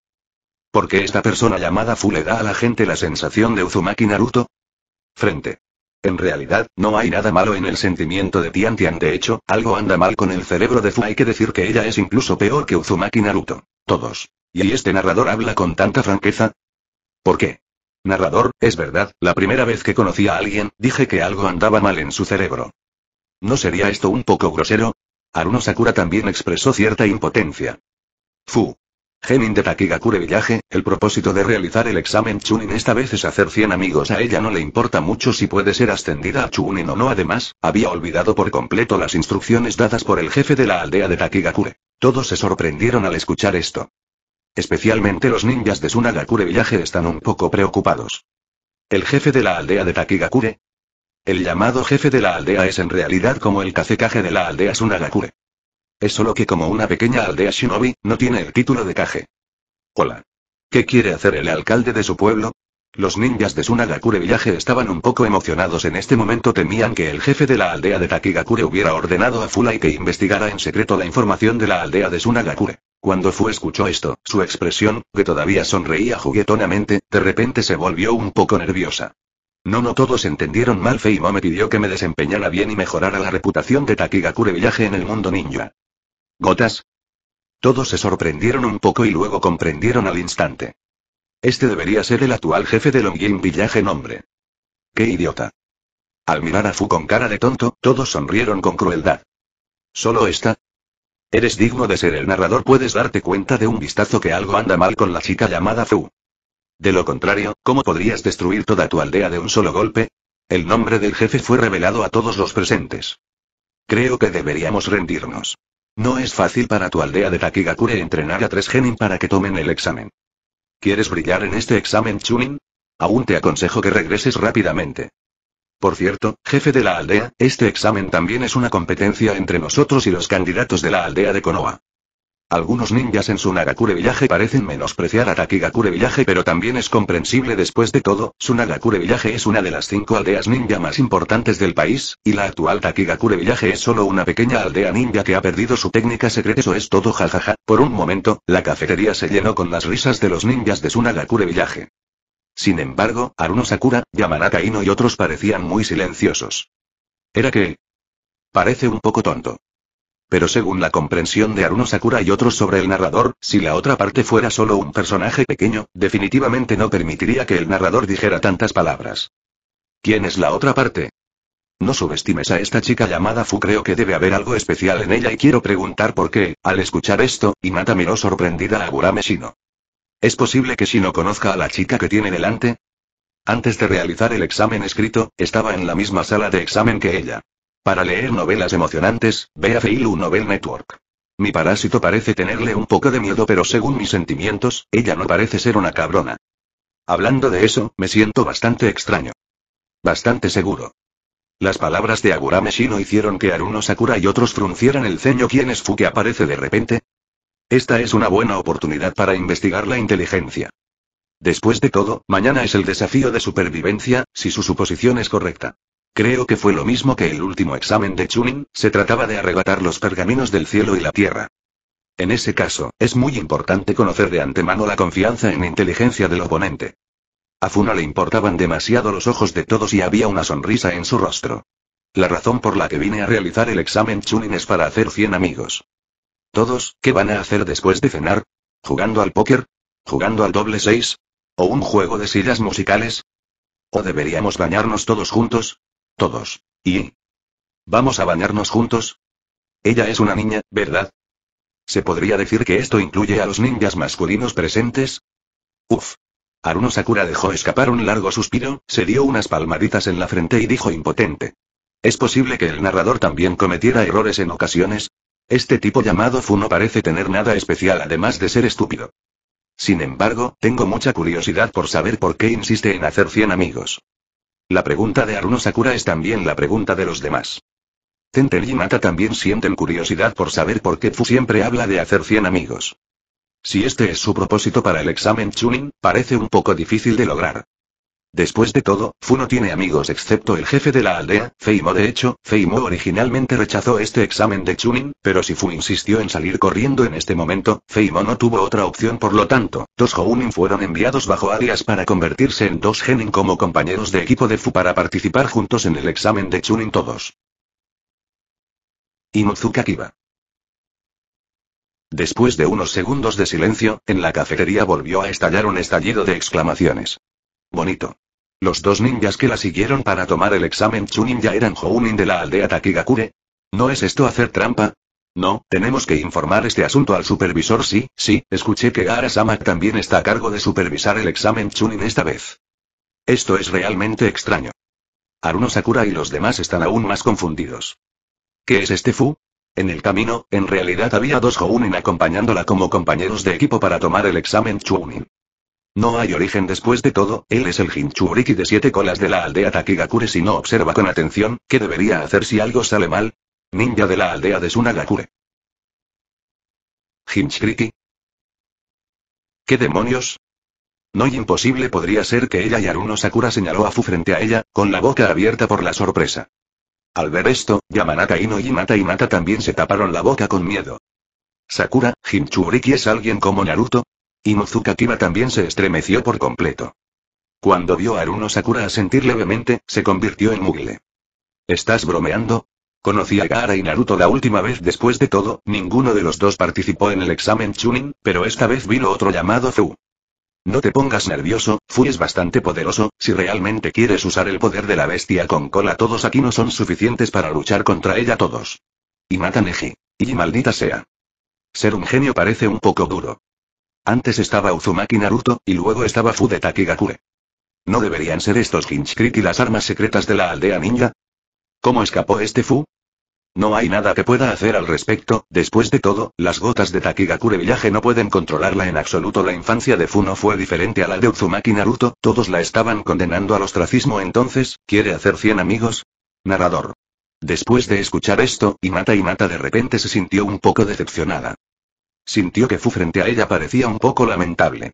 Speaker 1: ¿Por qué esta persona llamada Fu le da a la gente la sensación de Uzumaki Naruto? Frente. En realidad, no hay nada malo en el sentimiento de Tiantian. De hecho, algo anda mal con el cerebro de Fu. Hay que decir que ella es incluso peor que Uzumaki Naruto. Todos. ¿Y este narrador habla con tanta franqueza? ¿Por qué? Narrador, es verdad, la primera vez que conocí a alguien, dije que algo andaba mal en su cerebro. ¿No sería esto un poco grosero? Aruno Sakura también expresó cierta impotencia. Fu. Genin de Takigakure Villaje, el propósito de realizar el examen Chunin esta vez es hacer 100 amigos. A ella no le importa mucho si puede ser ascendida a Chunin o no. Además, había olvidado por completo las instrucciones dadas por el jefe de la aldea de Takigakure. Todos se sorprendieron al escuchar esto. Especialmente los ninjas de Sunagakure Villaje están un poco preocupados. ¿El jefe de la aldea de Takigakure? El llamado jefe de la aldea es en realidad como el cacecaje de la aldea Sunagakure. Es solo que como una pequeña aldea shinobi, no tiene el título de Kage. Hola. ¿Qué quiere hacer el alcalde de su pueblo? Los ninjas de Sunagakure Villaje estaban un poco emocionados en este momento temían que el jefe de la aldea de Takigakure hubiera ordenado a Fulai que investigara en secreto la información de la aldea de Sunagakure. Cuando Fu escuchó esto, su expresión, que todavía sonreía juguetonamente, de repente se volvió un poco nerviosa. No no todos entendieron mal Feimo me pidió que me desempeñara bien y mejorara la reputación de Takigakure Villaje en el mundo ninja. ¿Gotas? Todos se sorprendieron un poco y luego comprendieron al instante. Este debería ser el actual jefe del Longyin Village nombre. ¡Qué idiota! Al mirar a Fu con cara de tonto, todos sonrieron con crueldad. ¿Solo está? Eres digno de ser el narrador, puedes darte cuenta de un vistazo que algo anda mal con la chica llamada Fu. De lo contrario, ¿cómo podrías destruir toda tu aldea de un solo golpe? El nombre del jefe fue revelado a todos los presentes. Creo que deberíamos rendirnos. No es fácil para tu aldea de Takigakure entrenar a tres genin para que tomen el examen. ¿Quieres brillar en este examen, Chunin? Aún te aconsejo que regreses rápidamente. Por cierto, jefe de la aldea, este examen también es una competencia entre nosotros y los candidatos de la aldea de Konoha. Algunos ninjas en su Nagakure Village parecen menospreciar a Takigakure Villaje pero también es comprensible después de todo, su Nagakure Village es una de las cinco aldeas ninja más importantes del país, y la actual Takigakure Villaje es solo una pequeña aldea ninja que ha perdido su técnica secreta eso es todo jajaja, por un momento, la cafetería se llenó con las risas de los ninjas de su Nagakure Village. Sin embargo, Aruno Sakura, Yamanaka Ino y otros parecían muy silenciosos. Era que... Parece un poco tonto. Pero según la comprensión de Aruno Sakura y otros sobre el narrador, si la otra parte fuera solo un personaje pequeño, definitivamente no permitiría que el narrador dijera tantas palabras. ¿Quién es la otra parte? No subestimes a esta chica llamada Fu, creo que debe haber algo especial en ella y quiero preguntar por qué. Al escuchar esto, Hinata miró sorprendida a Gurame Shino. ¿Es posible que Shino conozca a la chica que tiene delante? Antes de realizar el examen escrito, estaba en la misma sala de examen que ella. Para leer novelas emocionantes, ve a Feilu Novel Network. Mi parásito parece tenerle un poco de miedo, pero según mis sentimientos, ella no parece ser una cabrona. Hablando de eso, me siento bastante extraño. Bastante seguro. Las palabras de Agurame Shino hicieron que Aruno Sakura y otros fruncieran el ceño. ¿Quién es Fu que aparece de repente? Esta es una buena oportunidad para investigar la inteligencia. Después de todo, mañana es el desafío de supervivencia, si su suposición es correcta. Creo que fue lo mismo que el último examen de Chunin, se trataba de arrebatar los pergaminos del cielo y la tierra. En ese caso, es muy importante conocer de antemano la confianza en inteligencia del oponente. A Funa le importaban demasiado los ojos de todos y había una sonrisa en su rostro. La razón por la que vine a realizar el examen Chunin es para hacer 100 amigos. Todos, ¿qué van a hacer después de cenar? ¿Jugando al póker? ¿Jugando al doble seis? ¿O un juego de sillas musicales? ¿O deberíamos bañarnos todos juntos? Todos. Y... ¿Vamos a bañarnos juntos? Ella es una niña, ¿verdad? ¿Se podría decir que esto incluye a los ninjas masculinos presentes? Uf. Aruno Sakura dejó escapar un largo suspiro, se dio unas palmaditas en la frente y dijo impotente. ¿Es posible que el narrador también cometiera errores en ocasiones? Este tipo llamado Fu no parece tener nada especial además de ser estúpido. Sin embargo, tengo mucha curiosidad por saber por qué insiste en hacer 100 amigos. La pregunta de Aruno Sakura es también la pregunta de los demás. Tenten y Nata también sienten curiosidad por saber por qué Fu siempre habla de hacer 100 amigos. Si este es su propósito para el examen Chunin, parece un poco difícil de lograr. Después de todo, Fu no tiene amigos excepto el jefe de la aldea, Feimo. De hecho, Feimo originalmente rechazó este examen de Chunin, pero si Fu insistió en salir corriendo en este momento, Feimo no tuvo otra opción por lo tanto, dos Hounin fueron enviados bajo alias para convertirse en dos Genin como compañeros de equipo de Fu para participar juntos en el examen de Chunin todos. Inozuka Kiba. Después de unos segundos de silencio, en la cafetería volvió a estallar un estallido de exclamaciones. Bonito. Los dos ninjas que la siguieron para tomar el examen Chunin ya eran Hounin de la aldea Takigakure. ¿No es esto hacer trampa? No, tenemos que informar este asunto al supervisor sí, sí, escuché que Arasama también está a cargo de supervisar el examen Chunin esta vez. Esto es realmente extraño. Aruno Sakura y los demás están aún más confundidos. ¿Qué es este Fu? En el camino, en realidad había dos Hounin acompañándola como compañeros de equipo para tomar el examen Chunin. No hay origen después de todo, él es el Jinchuriki de siete colas de la aldea Takigakure si no observa con atención, ¿qué debería hacer si algo sale mal? Ninja de la aldea de Sunagakure. Jinchuriki. ¿Qué demonios? No imposible podría ser que ella y Aruno Sakura señaló a Fu frente a ella, con la boca abierta por la sorpresa. Al ver esto, Yamanaka Ino y Mata y Mata también se taparon la boca con miedo. Sakura, Jinchuriki es alguien como Naruto, y Mozuka Kiba también se estremeció por completo. Cuando vio a Aruno Sakura sentir levemente, se convirtió en Mugle. ¿Estás bromeando? Conocí a Gaara y Naruto la última vez después de todo, ninguno de los dos participó en el examen Chunin, pero esta vez vino otro llamado Fu. No te pongas nervioso, Fu es bastante poderoso, si realmente quieres usar el poder de la bestia con cola todos aquí no son suficientes para luchar contra ella todos. Y Mata Neji. Y maldita sea. Ser un genio parece un poco duro. Antes estaba Uzumaki Naruto, y luego estaba Fu de Takigakure. ¿No deberían ser estos Hinchcrit y las armas secretas de la aldea ninja? ¿Cómo escapó este Fu? No hay nada que pueda hacer al respecto, después de todo, las gotas de Takigakure Villaje no pueden controlarla en absoluto. La infancia de Fu no fue diferente a la de Uzumaki Naruto, todos la estaban condenando al ostracismo entonces, ¿quiere hacer 100 amigos? Narrador. Después de escuchar esto, y mata de repente se sintió un poco decepcionada. Sintió que Fu frente a ella parecía un poco lamentable.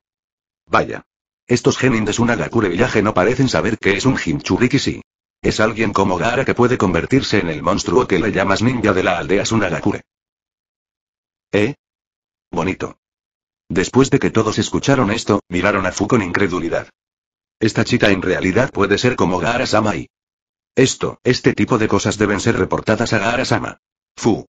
Speaker 1: Vaya. Estos genin de Sunagakure villaje no parecen saber que es un Hinchuriki sí. Es alguien como Gara que puede convertirse en el monstruo que le llamas ninja de la aldea Sunagakure. ¿Eh? Bonito. Después de que todos escucharon esto, miraron a Fu con incredulidad. Esta chica en realidad puede ser como Gaara-sama y... Esto, este tipo de cosas deben ser reportadas a Gaara-sama. Fu,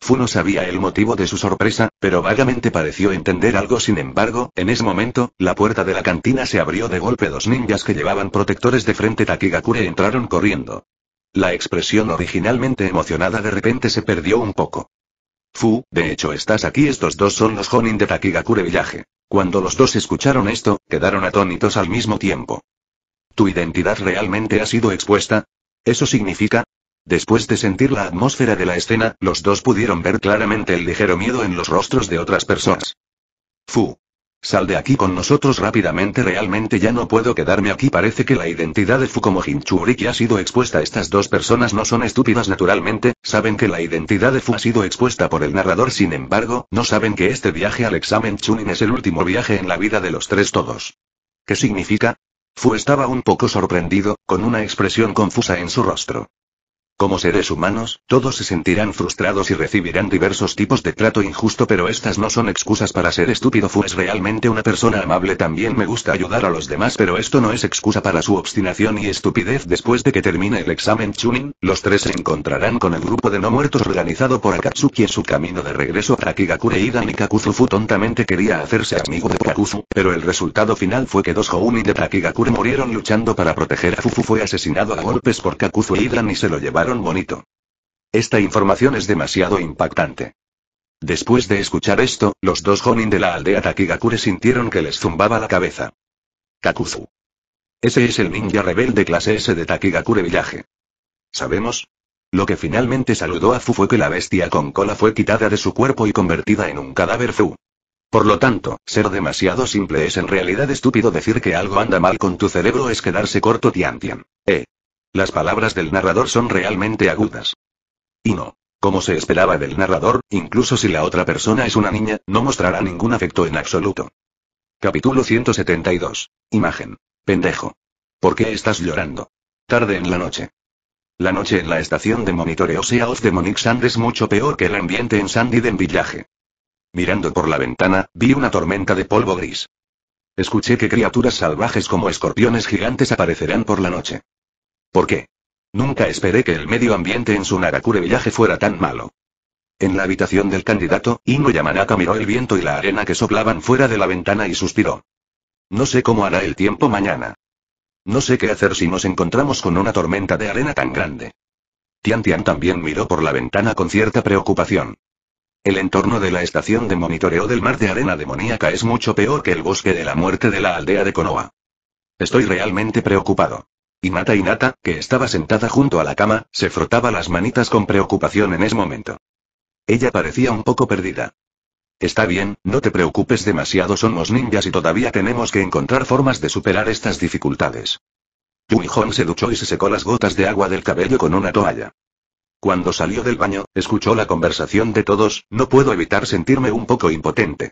Speaker 1: Fu no sabía el motivo de su sorpresa, pero vagamente pareció entender algo. Sin embargo, en ese momento, la puerta de la cantina se abrió de golpe. Dos ninjas que llevaban protectores de frente Takigakure entraron corriendo. La expresión originalmente emocionada de repente se perdió un poco. Fu, de hecho estás aquí, estos dos son los Honin de Takigakure Village. Cuando los dos escucharon esto, quedaron atónitos al mismo tiempo. ¿Tu identidad realmente ha sido expuesta? Eso significa, Después de sentir la atmósfera de la escena, los dos pudieron ver claramente el ligero miedo en los rostros de otras personas. Fu. Sal de aquí con nosotros rápidamente, realmente ya no puedo quedarme aquí. Parece que la identidad de Fu como Hinchuriki ha sido expuesta. Estas dos personas no son estúpidas naturalmente, saben que la identidad de Fu ha sido expuesta por el narrador, sin embargo, no saben que este viaje al examen Chunin es el último viaje en la vida de los tres todos. ¿Qué significa? Fu estaba un poco sorprendido, con una expresión confusa en su rostro. Como seres humanos, todos se sentirán frustrados y recibirán diversos tipos de trato injusto, pero estas no son excusas para ser estúpido. Fu es realmente una persona amable, también me gusta ayudar a los demás, pero esto no es excusa para su obstinación y estupidez. Después de que termine el examen Chunin, los tres se encontrarán con el grupo de no muertos organizado por Akatsuki en su camino de regreso a Kigakure. Idan y Kakuzu tontamente quería hacerse amigo de Kakuzu, pero el resultado final fue que dos Houni de Takigakure murieron luchando para proteger a Fufu. Fue asesinado a golpes por Kakuzu Idan y se lo llevaron bonito. Esta información es demasiado impactante. Después de escuchar esto, los dos Jonin de la aldea Takigakure sintieron que les zumbaba la cabeza. Kakuzu. Ese es el ninja rebelde clase S de Takigakure Village. ¿Sabemos? Lo que finalmente saludó a Fu fue que la bestia con cola fue quitada de su cuerpo y convertida en un cadáver Fu. Por lo tanto, ser demasiado simple es en realidad estúpido decir que algo anda mal con tu cerebro es quedarse corto tian tian. Eh. Las palabras del narrador son realmente agudas. Y no. Como se esperaba del narrador, incluso si la otra persona es una niña, no mostrará ningún afecto en absoluto. Capítulo 172. Imagen. Pendejo. ¿Por qué estás llorando? Tarde en la noche. La noche en la estación de monitoreo Sea of the Monique Sand es mucho peor que el ambiente en Sandy en Villaje. Mirando por la ventana, vi una tormenta de polvo gris. Escuché que criaturas salvajes como escorpiones gigantes aparecerán por la noche. ¿Por qué? Nunca esperé que el medio ambiente en su Nagakure Village fuera tan malo. En la habitación del candidato, Inu Yamanaka miró el viento y la arena que soplaban fuera de la ventana y suspiró. No sé cómo hará el tiempo mañana. No sé qué hacer si nos encontramos con una tormenta de arena tan grande. Tian Tian también miró por la ventana con cierta preocupación. El entorno de la estación de monitoreo del mar de arena demoníaca es mucho peor que el bosque de la muerte de la aldea de Konoha. Estoy realmente preocupado. Y nata que estaba sentada junto a la cama, se frotaba las manitas con preocupación en ese momento. Ella parecía un poco perdida. Está bien, no te preocupes demasiado, somos ninjas y todavía tenemos que encontrar formas de superar estas dificultades. yui se duchó y se secó las gotas de agua del cabello con una toalla. Cuando salió del baño, escuchó la conversación de todos, no puedo evitar sentirme un poco impotente.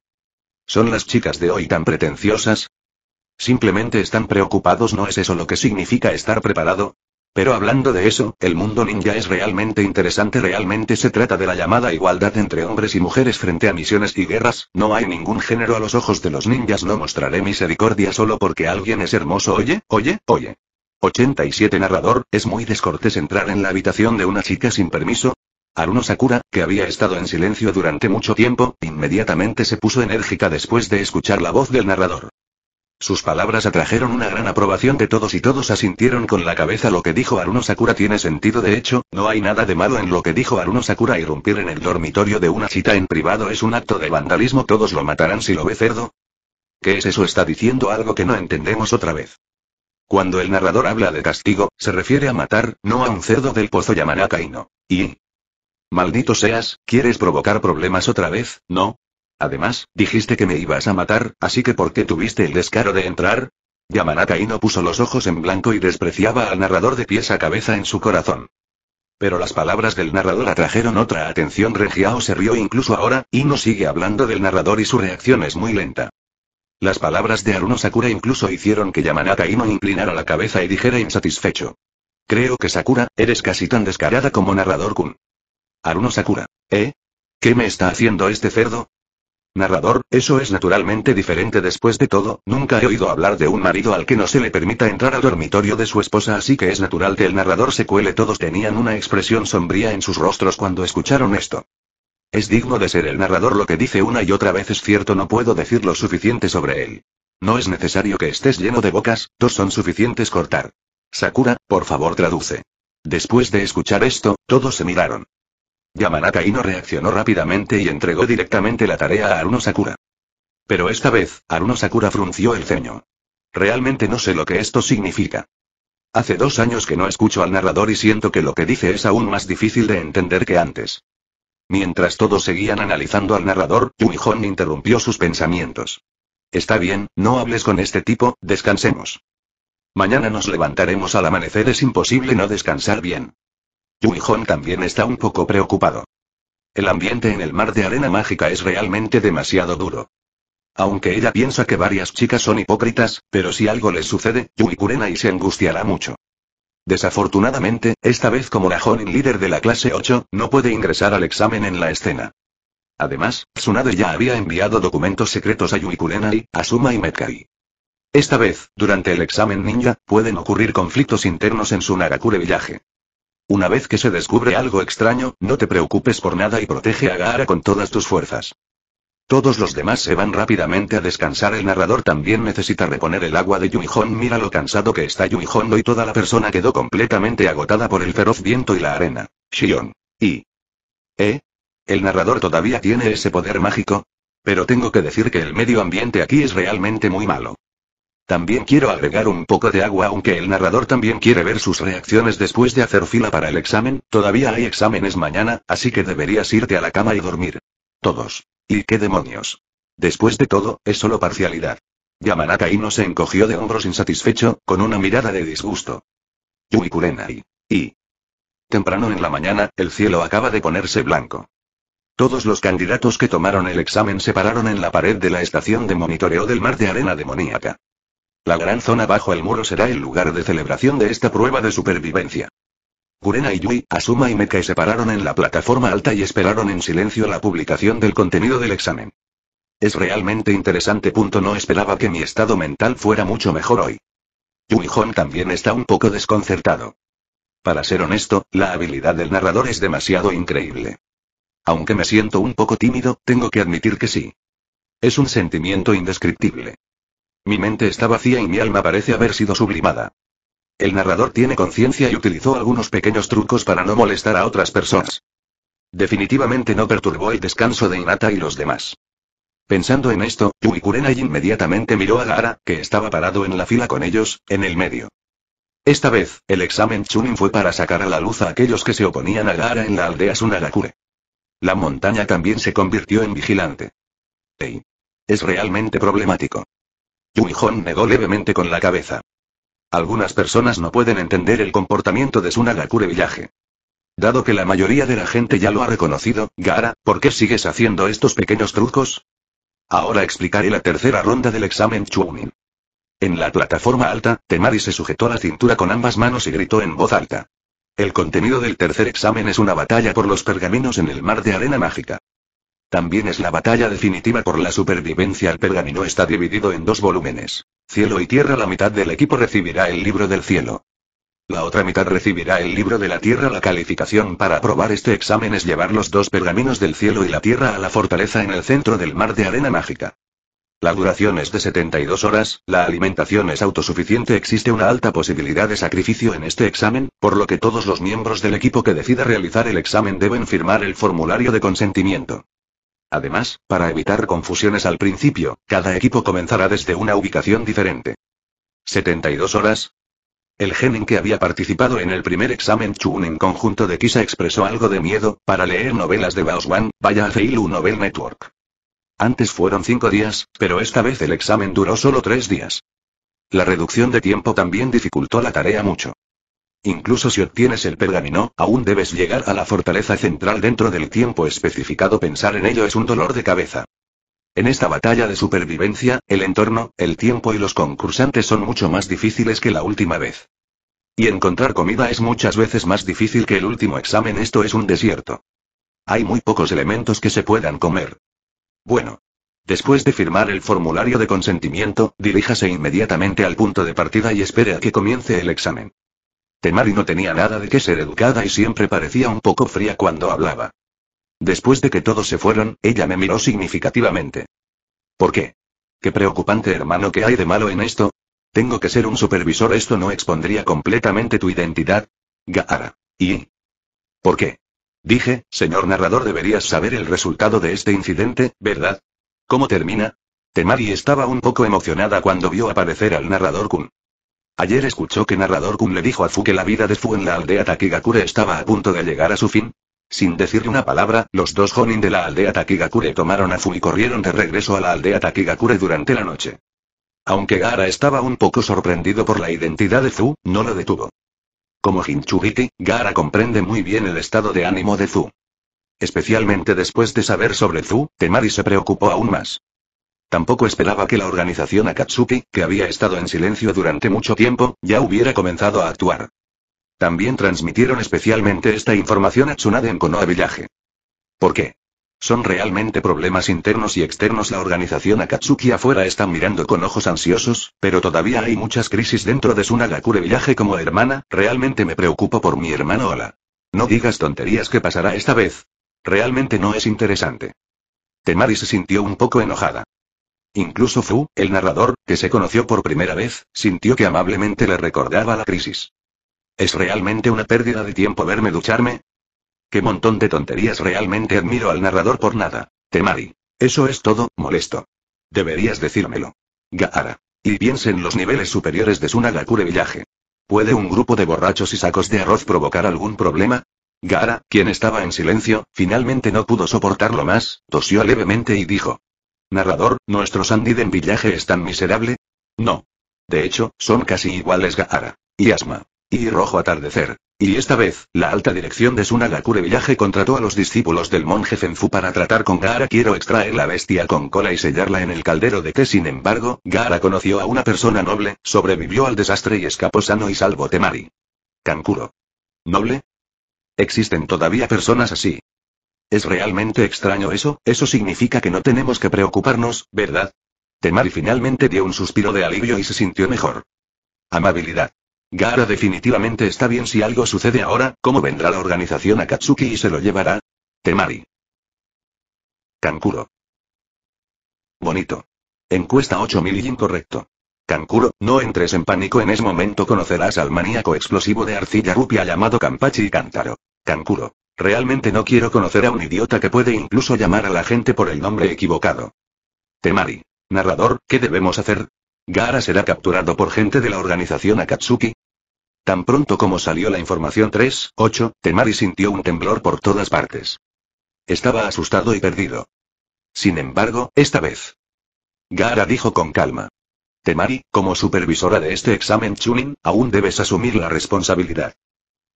Speaker 1: ¿Son las chicas de hoy tan pretenciosas? Simplemente están preocupados, ¿no es eso lo que significa estar preparado? Pero hablando de eso, el mundo ninja es realmente interesante, realmente se trata de la llamada igualdad entre hombres y mujeres frente a misiones y guerras, no hay ningún género a los ojos de los ninjas, no mostraré misericordia solo porque alguien es hermoso, oye, oye, oye. 87 Narrador, es muy descortés entrar en la habitación de una chica sin permiso. Aruno Sakura, que había estado en silencio durante mucho tiempo, inmediatamente se puso enérgica después de escuchar la voz del narrador. Sus palabras atrajeron una gran aprobación de todos y todos asintieron con la cabeza lo que dijo Aruno Sakura tiene sentido de hecho, no hay nada de malo en lo que dijo Aruno Sakura irrumpir en el dormitorio de una cita en privado es un acto de vandalismo todos lo matarán si lo ve cerdo. ¿Qué es eso? Está diciendo algo que no entendemos otra vez. Cuando el narrador habla de castigo, se refiere a matar, no a un cerdo del pozo Yamanaka no, Y... Maldito seas, ¿quieres provocar problemas otra vez, no? Además, dijiste que me ibas a matar, así que ¿por qué tuviste el descaro de entrar? Yamanaka Ino puso los ojos en blanco y despreciaba al narrador de pies a cabeza en su corazón. Pero las palabras del narrador atrajeron otra atención. Regiao se rió incluso ahora, Ino sigue hablando del narrador y su reacción es muy lenta. Las palabras de Aruno Sakura incluso hicieron que Yamanaka Ino inclinara la cabeza y dijera insatisfecho. Creo que Sakura, eres casi tan descarada como narrador kun. Aruno Sakura. ¿Eh? ¿Qué me está haciendo este cerdo? Narrador, eso es naturalmente diferente después de todo, nunca he oído hablar de un marido al que no se le permita entrar al dormitorio de su esposa así que es natural que el narrador se cuele todos tenían una expresión sombría en sus rostros cuando escucharon esto. Es digno de ser el narrador lo que dice una y otra vez es cierto no puedo decir lo suficiente sobre él. No es necesario que estés lleno de bocas, dos son suficientes cortar. Sakura, por favor traduce. Después de escuchar esto, todos se miraron. Yamanaka no reaccionó rápidamente y entregó directamente la tarea a Aruno Sakura. Pero esta vez, Aruno Sakura frunció el ceño. Realmente no sé lo que esto significa. Hace dos años que no escucho al narrador y siento que lo que dice es aún más difícil de entender que antes. Mientras todos seguían analizando al narrador, Hong interrumpió sus pensamientos. Está bien, no hables con este tipo, descansemos. Mañana nos levantaremos al amanecer, es imposible no descansar bien. Yui también está un poco preocupado. El ambiente en el mar de arena mágica es realmente demasiado duro. Aunque ella piensa que varias chicas son hipócritas, pero si algo les sucede, Yui Kurenai se angustiará mucho. Desafortunadamente, esta vez como la Honin líder de la clase 8, no puede ingresar al examen en la escena. Además, Tsunade ya había enviado documentos secretos a Yui Kurenai, Asuma y Metkai. Esta vez, durante el examen ninja, pueden ocurrir conflictos internos en su Nagakure Village. Una vez que se descubre algo extraño, no te preocupes por nada y protege a Gaara con todas tus fuerzas. Todos los demás se van rápidamente a descansar. El narrador también necesita reponer el agua de Yumihon. Mira lo cansado que está Hondo y toda la persona quedó completamente agotada por el feroz viento y la arena. Shion. Y. ¿Eh? ¿El narrador todavía tiene ese poder mágico? Pero tengo que decir que el medio ambiente aquí es realmente muy malo. También quiero agregar un poco de agua aunque el narrador también quiere ver sus reacciones después de hacer fila para el examen, todavía hay exámenes mañana, así que deberías irte a la cama y dormir. Todos. ¿Y qué demonios? Después de todo, es solo parcialidad. Yamanaka no se encogió de hombros insatisfecho, con una mirada de disgusto. Yui Kurenai. Y. Temprano en la mañana, el cielo acaba de ponerse blanco. Todos los candidatos que tomaron el examen se pararon en la pared de la estación de monitoreo del mar de arena demoníaca. La gran zona bajo el muro será el lugar de celebración de esta prueba de supervivencia. Kurena y Yui, Asuma y Mekai se pararon en la plataforma alta y esperaron en silencio la publicación del contenido del examen. Es realmente interesante. Punto no esperaba que mi estado mental fuera mucho mejor hoy. Yui Hon también está un poco desconcertado. Para ser honesto, la habilidad del narrador es demasiado increíble. Aunque me siento un poco tímido, tengo que admitir que sí. Es un sentimiento indescriptible. Mi mente está vacía y mi alma parece haber sido sublimada. El narrador tiene conciencia y utilizó algunos pequeños trucos para no molestar a otras personas. Definitivamente no perturbó el descanso de Inata y los demás. Pensando en esto, Kurenai inmediatamente miró a Gaara, que estaba parado en la fila con ellos, en el medio. Esta vez, el examen Chunin fue para sacar a la luz a aquellos que se oponían a Gaara en la aldea Sunagakure. La montaña también se convirtió en vigilante. Ey. Es realmente problemático negó levemente con la cabeza. Algunas personas no pueden entender el comportamiento de Sunagakure Village. Dado que la mayoría de la gente ya lo ha reconocido, Gara, ¿por qué sigues haciendo estos pequeños trucos? Ahora explicaré la tercera ronda del examen Chunin. En la plataforma alta, Temari se sujetó la cintura con ambas manos y gritó en voz alta. El contenido del tercer examen es una batalla por los pergaminos en el mar de arena mágica. También es la batalla definitiva por la supervivencia. El pergamino está dividido en dos volúmenes. Cielo y tierra. La mitad del equipo recibirá el libro del cielo. La otra mitad recibirá el libro de la tierra. La calificación para aprobar este examen es llevar los dos pergaminos del cielo y la tierra a la fortaleza en el centro del mar de arena mágica. La duración es de 72 horas, la alimentación es autosuficiente, existe una alta posibilidad de sacrificio en este examen, por lo que todos los miembros del equipo que decida realizar el examen deben firmar el formulario de consentimiento. Además, para evitar confusiones al principio, cada equipo comenzará desde una ubicación diferente. 72 horas. El Genin que había participado en el primer examen Chun en conjunto de Kisa expresó algo de miedo, para leer novelas de Baoswan, vaya a Feilu Novel Network. Antes fueron cinco días, pero esta vez el examen duró solo tres días. La reducción de tiempo también dificultó la tarea mucho. Incluso si obtienes el pergamino, aún debes llegar a la fortaleza central dentro del tiempo especificado. Pensar en ello es un dolor de cabeza. En esta batalla de supervivencia, el entorno, el tiempo y los concursantes son mucho más difíciles que la última vez. Y encontrar comida es muchas veces más difícil que el último examen. Esto es un desierto. Hay muy pocos elementos que se puedan comer. Bueno. Después de firmar el formulario de consentimiento, diríjase inmediatamente al punto de partida y espere a que comience el examen. Temari no tenía nada de que ser educada y siempre parecía un poco fría cuando hablaba. Después de que todos se fueron, ella me miró significativamente. ¿Por qué? Qué preocupante hermano que hay de malo en esto. Tengo que ser un supervisor, esto no expondría completamente tu identidad. Gaara. ¿Y? ¿Por qué? Dije, señor narrador, deberías saber el resultado de este incidente, ¿verdad? ¿Cómo termina? Temari estaba un poco emocionada cuando vio aparecer al narrador Kun. Ayer escuchó que Narrador Kun le dijo a Fu que la vida de Fu en la aldea Takigakure estaba a punto de llegar a su fin. Sin decirle una palabra, los dos Honin de la aldea Takigakure tomaron a Fu y corrieron de regreso a la aldea Takigakure durante la noche. Aunque Gara estaba un poco sorprendido por la identidad de Fu, no lo detuvo. Como Hinchuriki, Gara comprende muy bien el estado de ánimo de Fu. Especialmente después de saber sobre Fu, Temari se preocupó aún más. Tampoco esperaba que la organización Akatsuki, que había estado en silencio durante mucho tiempo, ya hubiera comenzado a actuar. También transmitieron especialmente esta información a Tsunade en Konoha Villaje. ¿Por qué? Son realmente problemas internos y externos. La organización Akatsuki afuera está mirando con ojos ansiosos, pero todavía hay muchas crisis dentro de su Nagakure Villaje como hermana, realmente me preocupo por mi hermano Ola. No digas tonterías que pasará esta vez. Realmente no es interesante. Temari se sintió un poco enojada. Incluso Fu, el narrador, que se conoció por primera vez, sintió que amablemente le recordaba la crisis. ¿Es realmente una pérdida de tiempo verme ducharme? Qué montón de tonterías realmente admiro al narrador por nada. Temari. Eso es todo, molesto. Deberías decírmelo. Gaara. Y piense en los niveles superiores de Sunagakure villaje. ¿Puede un grupo de borrachos y sacos de arroz provocar algún problema? Gaara, quien estaba en silencio, finalmente no pudo soportarlo más, tosió levemente y dijo. Narrador, ¿nuestro Sandiden Villaje es tan miserable? No. De hecho, son casi iguales Gaara. Y Asma. Y Rojo Atardecer. Y esta vez, la alta dirección de Sunagakure Villaje contrató a los discípulos del monje Fenfu para tratar con Gaara. Quiero extraer la bestia con cola y sellarla en el caldero de que Sin embargo, Gaara conoció a una persona noble, sobrevivió al desastre y escapó sano y salvo Temari. Kankuro. ¿Noble? Existen todavía personas así. Es realmente extraño eso, eso significa que no tenemos que preocuparnos, ¿verdad? Temari finalmente dio un suspiro de alivio y se sintió mejor. Amabilidad. Gara definitivamente está bien si algo sucede ahora, ¿cómo vendrá la organización a Katsuki y se lo llevará? Temari. Kankuro. Bonito. Encuesta 8000 incorrecto. Kankuro, no entres en pánico en ese momento conocerás al maníaco explosivo de arcilla rupia llamado Kampachi Kantaro. Kankuro. Realmente no quiero conocer a un idiota que puede incluso llamar a la gente por el nombre equivocado. Temari. Narrador, ¿qué debemos hacer? Gara será capturado por gente de la organización Akatsuki. Tan pronto como salió la información 38, Temari sintió un temblor por todas partes. Estaba asustado y perdido. Sin embargo, esta vez. Gara dijo con calma. Temari, como supervisora de este examen Chunin, aún debes asumir la responsabilidad.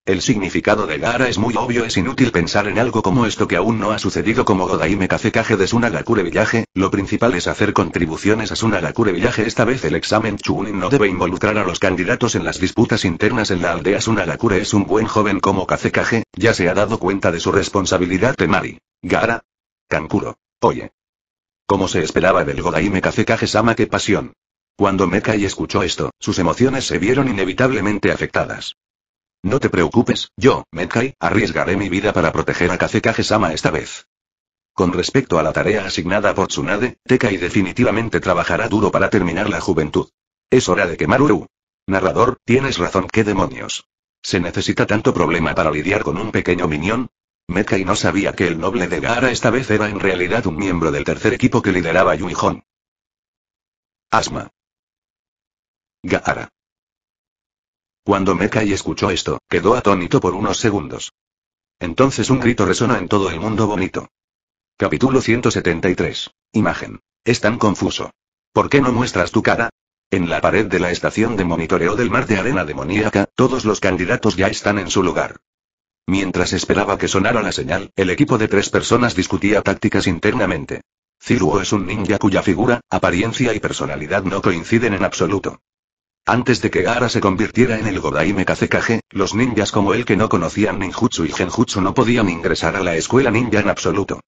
Speaker 1: El significado de Gara es muy obvio, es inútil pensar en algo como esto que aún no ha sucedido como Godaime Kazekage de Sunagakure Village, lo principal es hacer contribuciones a Sunagakure Village. Esta vez el examen Chunin no debe involucrar a los candidatos en las disputas internas en la aldea Sunagakure es un buen joven como Kazekage, ya se ha dado cuenta de su responsabilidad Temari. Gara. Kankuro. Oye. Como se esperaba del Godaime Kazekage-sama qué pasión. Cuando Mekai escuchó esto, sus emociones se vieron inevitablemente afectadas. No te preocupes, yo, Metcai, arriesgaré mi vida para proteger a Kazekage-sama esta vez. Con respecto a la tarea asignada por Tsunade, Tekai definitivamente trabajará duro para terminar la juventud. Es hora de quemar Uru. Narrador, tienes razón, ¿qué demonios? ¿Se necesita tanto problema para lidiar con un pequeño minión? Metkai no sabía que el noble de Gaara esta vez era en realidad un miembro del tercer equipo que lideraba Yuihon. Asma. Gaara. Cuando Mekai escuchó esto, quedó atónito por unos segundos. Entonces un grito resonó en todo el mundo bonito. Capítulo 173. Imagen. Es tan confuso. ¿Por qué no muestras tu cara? En la pared de la estación de monitoreo del mar de arena demoníaca, todos los candidatos ya están en su lugar. Mientras esperaba que sonara la señal, el equipo de tres personas discutía tácticas internamente. Ciruo es un ninja cuya figura, apariencia y personalidad no coinciden en absoluto. Antes de que Gara se convirtiera en el Godaime Kazekage, los ninjas como él que no conocían ninjutsu y genjutsu no podían ingresar a la escuela ninja en absoluto.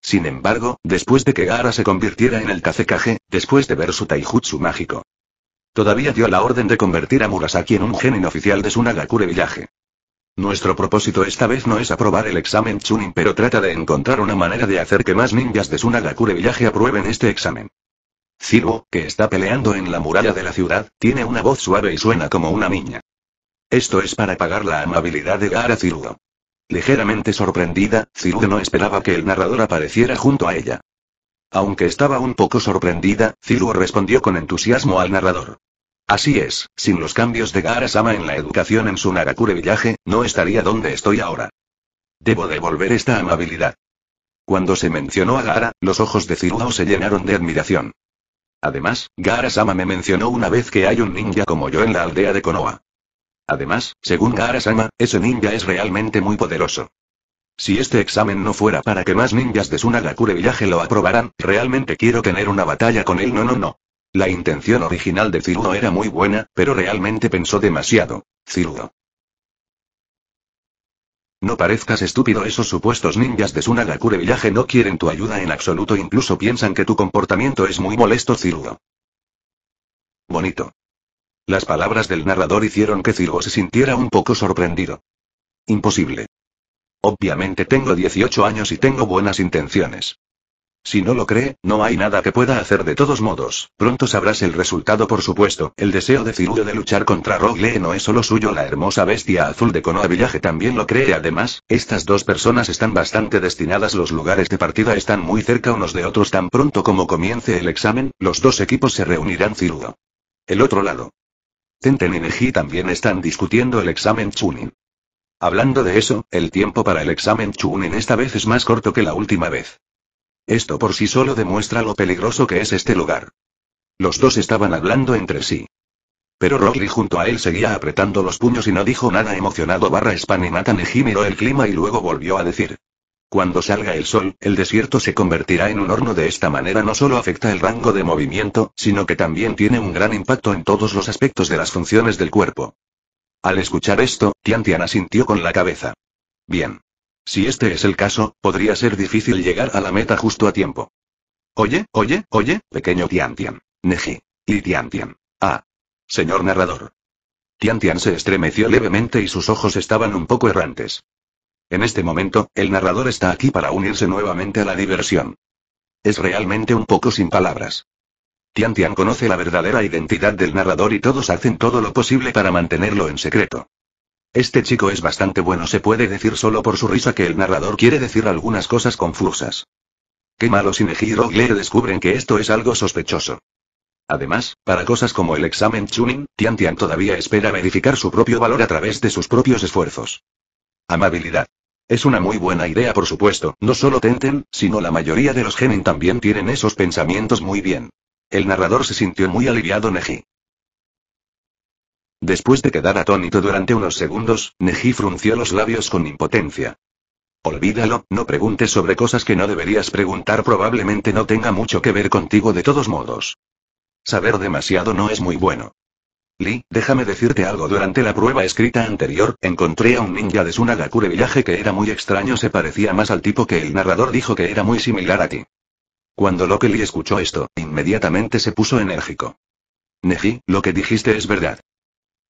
Speaker 1: Sin embargo, después de que Gara se convirtiera en el Kazekage, después de ver su taijutsu mágico, todavía dio la orden de convertir a Murasaki en un genin oficial de Sunagakure Village. Nuestro propósito esta vez no es aprobar el examen Chunin pero trata de encontrar una manera de hacer que más ninjas de Sunagakure Village aprueben este examen. Ciro, que está peleando en la muralla de la ciudad, tiene una voz suave y suena como una niña. Esto es para pagar la amabilidad de Gara Cirudo. Ligeramente sorprendida, Cirudo no esperaba que el narrador apareciera junto a ella. Aunque estaba un poco sorprendida, Ciru respondió con entusiasmo al narrador. Así es, sin los cambios de Gara sama en la educación en su Nagakure villaje, no estaría donde estoy ahora. Debo devolver esta amabilidad. Cuando se mencionó a Gara, los ojos de Ziruo se llenaron de admiración. Además, Gara-sama me mencionó una vez que hay un ninja como yo en la aldea de Konoha. Además, según Gara-sama, ese ninja es realmente muy poderoso. Si este examen no fuera para que más ninjas de Sunagakure Village lo aprobaran, realmente quiero tener una batalla con él. No, no, no. La intención original de Cirudo era muy buena, pero realmente pensó demasiado. Cirudo. No parezcas estúpido, esos supuestos ninjas de Sunagakure Village no quieren tu ayuda en absoluto, incluso piensan que tu comportamiento es muy molesto, Cirgo. Bonito. Las palabras del narrador hicieron que Cirgo se sintiera un poco sorprendido. Imposible. Obviamente tengo 18 años y tengo buenas intenciones. Si no lo cree, no hay nada que pueda hacer de todos modos. Pronto sabrás el resultado, por supuesto. El deseo de Cirudo de luchar contra Rogle no es solo suyo. La hermosa bestia azul de Konoha Village también lo cree. Además, estas dos personas están bastante destinadas. Los lugares de partida están muy cerca unos de otros. Tan pronto como comience el examen, los dos equipos se reunirán. Cirudo. El otro lado. Tenten y Neji también están discutiendo el examen Chunin. Hablando de eso, el tiempo para el examen Chunin esta vez es más corto que la última vez. Esto por sí solo demuestra lo peligroso que es este lugar. Los dos estaban hablando entre sí. Pero Rodri junto a él seguía apretando los puños y no dijo nada emocionado barra y miró el clima y luego volvió a decir. Cuando salga el sol, el desierto se convertirá en un horno de esta manera no solo afecta el rango de movimiento, sino que también tiene un gran impacto en todos los aspectos de las funciones del cuerpo. Al escuchar esto, Tian Tian asintió con la cabeza. Bien. Si este es el caso, podría ser difícil llegar a la meta justo a tiempo. Oye, oye, oye, pequeño Tian Tian. Neji. Y Tian Tian. Ah. Señor narrador. Tian Tian se estremeció levemente y sus ojos estaban un poco errantes. En este momento, el narrador está aquí para unirse nuevamente a la diversión. Es realmente un poco sin palabras. Tian Tian conoce la verdadera identidad del narrador y todos hacen todo lo posible para mantenerlo en secreto. Este chico es bastante bueno, se puede decir solo por su risa que el narrador quiere decir algunas cosas confusas. Qué malo Neji y Rogle descubren que esto es algo sospechoso. Además, para cosas como el examen Chunin, Tian Tian todavía espera verificar su propio valor a través de sus propios esfuerzos. Amabilidad. Es una muy buena idea, por supuesto, no solo Tenten, sino la mayoría de los genin también tienen esos pensamientos muy bien. El narrador se sintió muy aliviado Neji. Después de quedar atónito durante unos segundos, Neji frunció los labios con impotencia. Olvídalo, no preguntes sobre cosas que no deberías preguntar, probablemente no tenga mucho que ver contigo de todos modos. Saber demasiado no es muy bueno. Lee, déjame decirte algo. Durante la prueba escrita anterior, encontré a un ninja de Sunagakure Village que era muy extraño, se parecía más al tipo que el narrador dijo que era muy similar a ti. Cuando Loki Lee escuchó esto, inmediatamente se puso enérgico. Neji, lo que dijiste es verdad.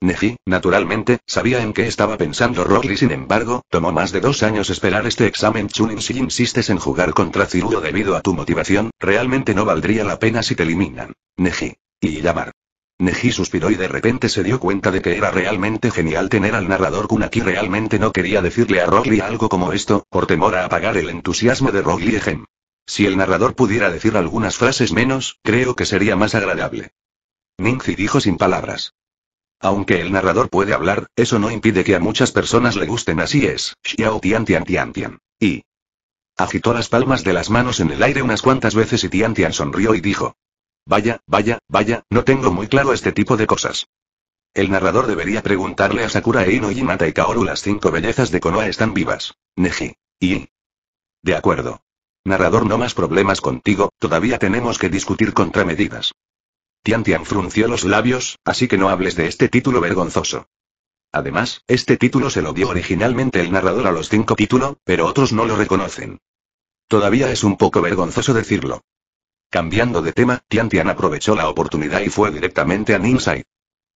Speaker 1: Neji, naturalmente, sabía en qué estaba pensando Rockley, sin embargo, tomó más de dos años esperar este examen Chunin si insistes en jugar contra Ciruo debido a tu motivación, realmente no valdría la pena si te eliminan. Neji. Y llamar. Neji suspiró y de repente se dio cuenta de que era realmente genial tener al narrador Kun realmente no quería decirle a Rogli algo como esto, por temor a apagar el entusiasmo de y Ejem. Si el narrador pudiera decir algunas frases menos, creo que sería más agradable. Ningzi dijo sin palabras. Aunque el narrador puede hablar, eso no impide que a muchas personas le gusten así es. Xiao Tian Tian Tian Tian. Y. Agitó las palmas de las manos en el aire unas cuantas veces y Tian Tian sonrió y dijo. Vaya, vaya, vaya, no tengo muy claro este tipo de cosas. El narrador debería preguntarle a Sakura e Ino y y Kaoru las cinco bellezas de Konoha están vivas. Neji. Y. De acuerdo. Narrador no más problemas contigo, todavía tenemos que discutir contramedidas. Tian Tian frunció los labios, así que no hables de este título vergonzoso. Además, este título se lo dio originalmente el narrador a los cinco títulos, pero otros no lo reconocen. Todavía es un poco vergonzoso decirlo. Cambiando de tema, Tian Tian aprovechó la oportunidad y fue directamente a Ninsai.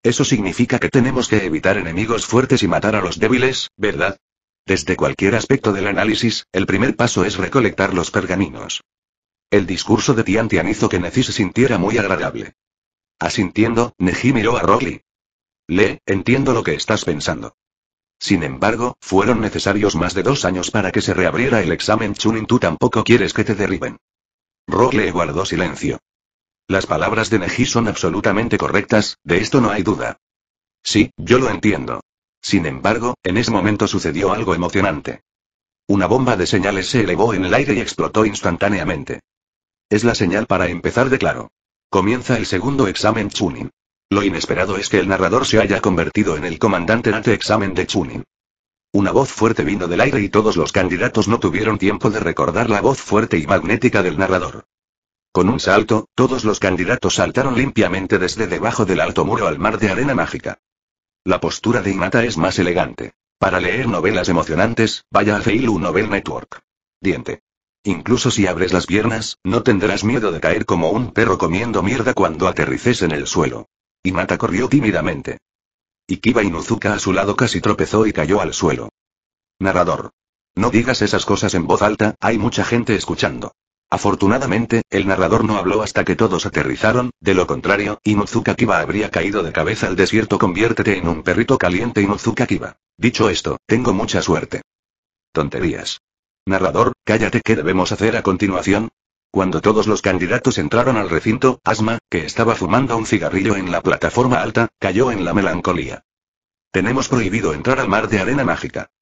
Speaker 1: Eso significa que tenemos que evitar enemigos fuertes y matar a los débiles, ¿verdad? Desde cualquier aspecto del análisis, el primer paso es recolectar los pergaminos. El discurso de Tian Tian hizo que Necis se sintiera muy agradable. Asintiendo, Neji miró a Rogli. Le, entiendo lo que estás pensando. Sin embargo, fueron necesarios más de dos años para que se reabriera el examen Chunin. Tú tampoco quieres que te derriben. Rogle guardó silencio. Las palabras de Neji son absolutamente correctas, de esto no hay duda. Sí, yo lo entiendo. Sin embargo, en ese momento sucedió algo emocionante. Una bomba de señales se elevó en el aire y explotó instantáneamente. Es la señal para empezar, claro. Comienza el segundo examen Chunin. Lo inesperado es que el narrador se haya convertido en el comandante ante examen de Chunin. Una voz fuerte vino del aire y todos los candidatos no tuvieron tiempo de recordar la voz fuerte y magnética del narrador. Con un salto, todos los candidatos saltaron limpiamente desde debajo del alto muro al mar de arena mágica. La postura de Inata es más elegante. Para leer novelas emocionantes, vaya a Feilu Novel Network. Diente. Incluso si abres las piernas, no tendrás miedo de caer como un perro comiendo mierda cuando aterrices en el suelo. Mata corrió tímidamente. Ikiba Inuzuka a su lado casi tropezó y cayó al suelo. Narrador. No digas esas cosas en voz alta, hay mucha gente escuchando. Afortunadamente, el narrador no habló hasta que todos aterrizaron, de lo contrario, Inuzuka Kiba habría caído de cabeza al desierto Conviértete en un perrito caliente Inuzuka Kiba. Dicho esto, tengo mucha suerte. Tonterías. Narrador, Cállate, ¿qué debemos hacer a continuación? Cuando todos los candidatos entraron al recinto, Asma, que estaba fumando un cigarrillo en la plataforma alta, cayó en la melancolía. Tenemos prohibido entrar al mar de arena mágica.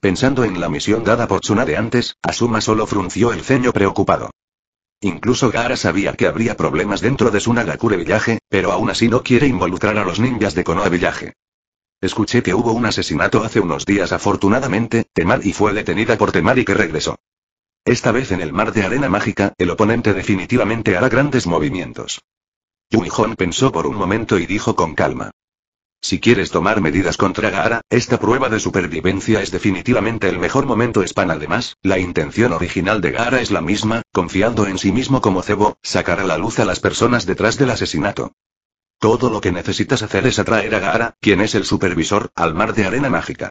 Speaker 1: Pensando en la misión dada por Tsunade antes, Asuma solo frunció el ceño preocupado. Incluso Gara sabía que habría problemas dentro de Sunagakure villaje, pero aún así no quiere involucrar a los ninjas de Konoha Villaje. Escuché que hubo un asesinato hace unos días afortunadamente, Temari fue detenida por Temari que regresó. Esta vez en el mar de arena mágica, el oponente definitivamente hará grandes movimientos. Hon pensó por un momento y dijo con calma. Si quieres tomar medidas contra Gaara, esta prueba de supervivencia es definitivamente el mejor momento Span además, la intención original de Gaara es la misma, confiando en sí mismo como cebo, sacar a la luz a las personas detrás del asesinato. Todo lo que necesitas hacer es atraer a Gaara, quien es el supervisor, al mar de arena mágica.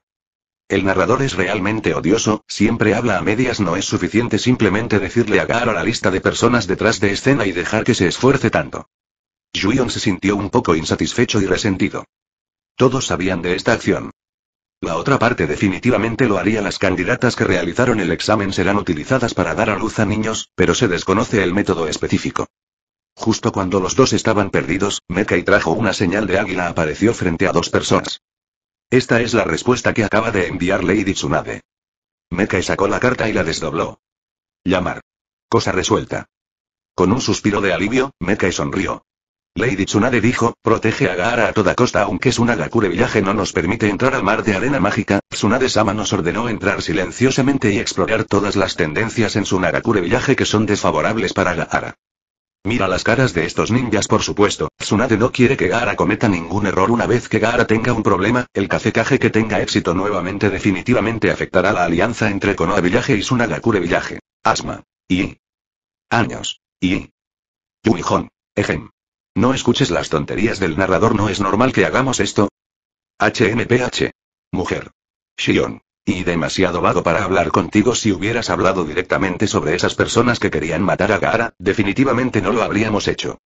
Speaker 1: El narrador es realmente odioso, siempre habla a medias, no es suficiente simplemente decirle a la lista de personas detrás de escena y dejar que se esfuerce tanto. Juion se sintió un poco insatisfecho y resentido. Todos sabían de esta acción. La otra parte definitivamente lo haría las candidatas que realizaron el examen serán utilizadas para dar a luz a niños, pero se desconoce el método específico. Justo cuando los dos estaban perdidos, Mekai trajo una señal de águila apareció frente a dos personas. Esta es la respuesta que acaba de enviar Lady Tsunade. Mekai sacó la carta y la desdobló. Llamar. Cosa resuelta. Con un suspiro de alivio, Mekai sonrió. Lady Tsunade dijo, protege a Gaara a toda costa aunque Nagakure Village no nos permite entrar al mar de arena mágica, Tsunade-sama nos ordenó entrar silenciosamente y explorar todas las tendencias en su Nagakure Village que son desfavorables para Gaara. Mira las caras de estos ninjas por supuesto, Tsunade no quiere que Gara cometa ningún error una vez que Gara tenga un problema, el cacetaje que tenga éxito nuevamente definitivamente afectará la alianza entre Konoha Village y Sunagakure Village. Asma. Y. Años. Y. Yuijon. Ejem. No escuches las tonterías del narrador no es normal que hagamos esto. HMPH. Mujer. Shion. Y demasiado vago para hablar contigo si hubieras hablado directamente sobre esas personas que querían matar a Gara, definitivamente no lo habríamos hecho.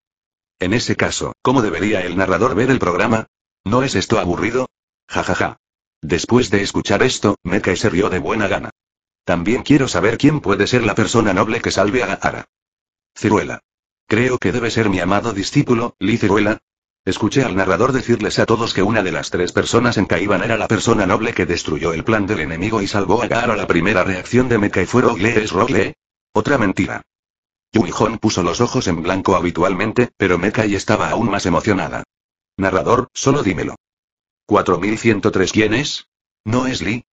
Speaker 1: En ese caso, ¿cómo debería el narrador ver el programa? ¿No es esto aburrido? Ja ja ja. Después de escuchar esto, Mekai se rió de buena gana. También quiero saber quién puede ser la persona noble que salve a Gaara. Ciruela. Creo que debe ser mi amado discípulo, Li Ciruela. Escuché al narrador decirles a todos que una de las tres personas en Caiban era la persona noble que destruyó el plan del enemigo y salvó a Gaara. La primera reacción de y fue Rogle es Rogle. Otra mentira. Hong puso los ojos en blanco habitualmente, pero y estaba aún más emocionada. Narrador, solo dímelo. 4103 ¿Quién es? ¿No es Lee?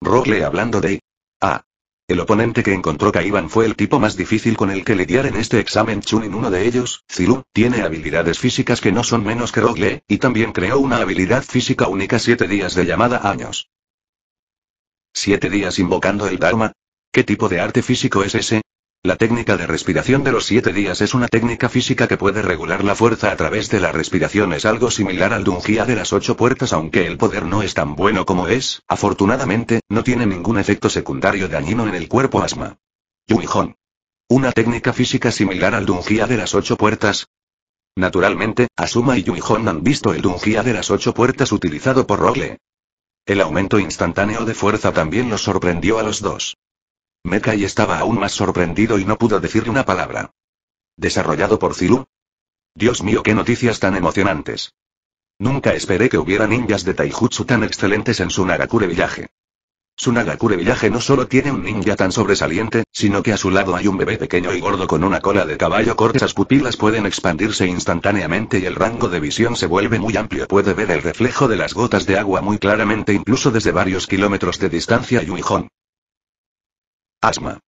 Speaker 1: Rogle hablando de... Ah, el oponente que encontró Kaiban fue el tipo más difícil con el que lidiar en este examen Chunin. Uno de ellos, Zilu, tiene habilidades físicas que no son menos que Rogle, y también creó una habilidad física única siete días de llamada años. ¿Siete días invocando el Dharma? ¿Qué tipo de arte físico es ese? La técnica de respiración de los siete días es una técnica física que puede regular la fuerza a través de la respiración. Es algo similar al Dungia de las ocho puertas, aunque el poder no es tan bueno como es, afortunadamente, no tiene ningún efecto secundario dañino en el cuerpo asma. Yuijon. Una técnica física similar al Dungia de las ocho puertas, Naturalmente, Asuma y Yuihon han visto el Dungia de las ocho puertas utilizado por Rogle. El aumento instantáneo de fuerza también los sorprendió a los dos. Mekai estaba aún más sorprendido y no pudo decirle una palabra. ¿Desarrollado por Zilu? Dios mío, qué noticias tan emocionantes. Nunca esperé que hubiera ninjas de Taijutsu tan excelentes en su Nagakure Villaje. Su Nagakure Villaje no solo tiene un ninja tan sobresaliente, sino que a su lado hay un bebé pequeño y gordo con una cola de caballo corta. Esas pupilas pueden expandirse instantáneamente y el rango de visión se vuelve muy amplio. Puede ver el reflejo de las gotas de agua muy claramente incluso desde varios kilómetros de distancia y Asma.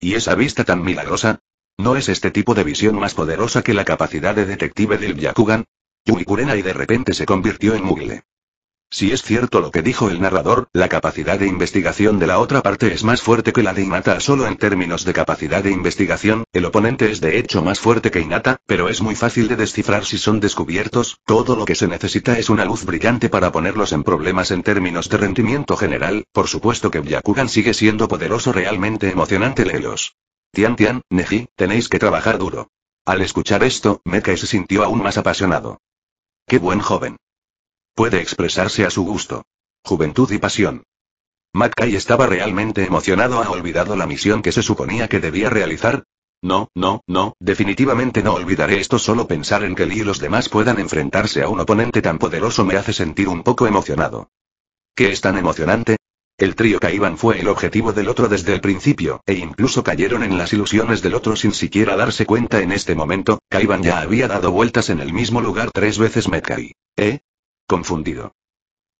Speaker 1: ¿Y esa vista tan milagrosa? ¿No es este tipo de visión más poderosa que la capacidad de detective del Yakugan? Yuri de repente se convirtió en Mugle. Si es cierto lo que dijo el narrador, la capacidad de investigación de la otra parte es más fuerte que la de Inata solo en términos de capacidad de investigación, el oponente es de hecho más fuerte que Inata, pero es muy fácil de descifrar si son descubiertos, todo lo que se necesita es una luz brillante para ponerlos en problemas en términos de rendimiento general, por supuesto que Byakugan sigue siendo poderoso realmente emocionante leelos. Tian Tian, Neji, tenéis que trabajar duro. Al escuchar esto, Meke se sintió aún más apasionado. Qué buen joven. Puede expresarse a su gusto. Juventud y pasión. Mackay estaba realmente emocionado. ¿Ha olvidado la misión que se suponía que debía realizar? No, no, no, definitivamente no olvidaré esto. Solo pensar en que Lee y los demás puedan enfrentarse a un oponente tan poderoso me hace sentir un poco emocionado. ¿Qué es tan emocionante? El trío Caiban fue el objetivo del otro desde el principio, e incluso cayeron en las ilusiones del otro sin siquiera darse cuenta en este momento, Caiban ya había dado vueltas en el mismo lugar tres veces Mekai. ¿Eh? confundido.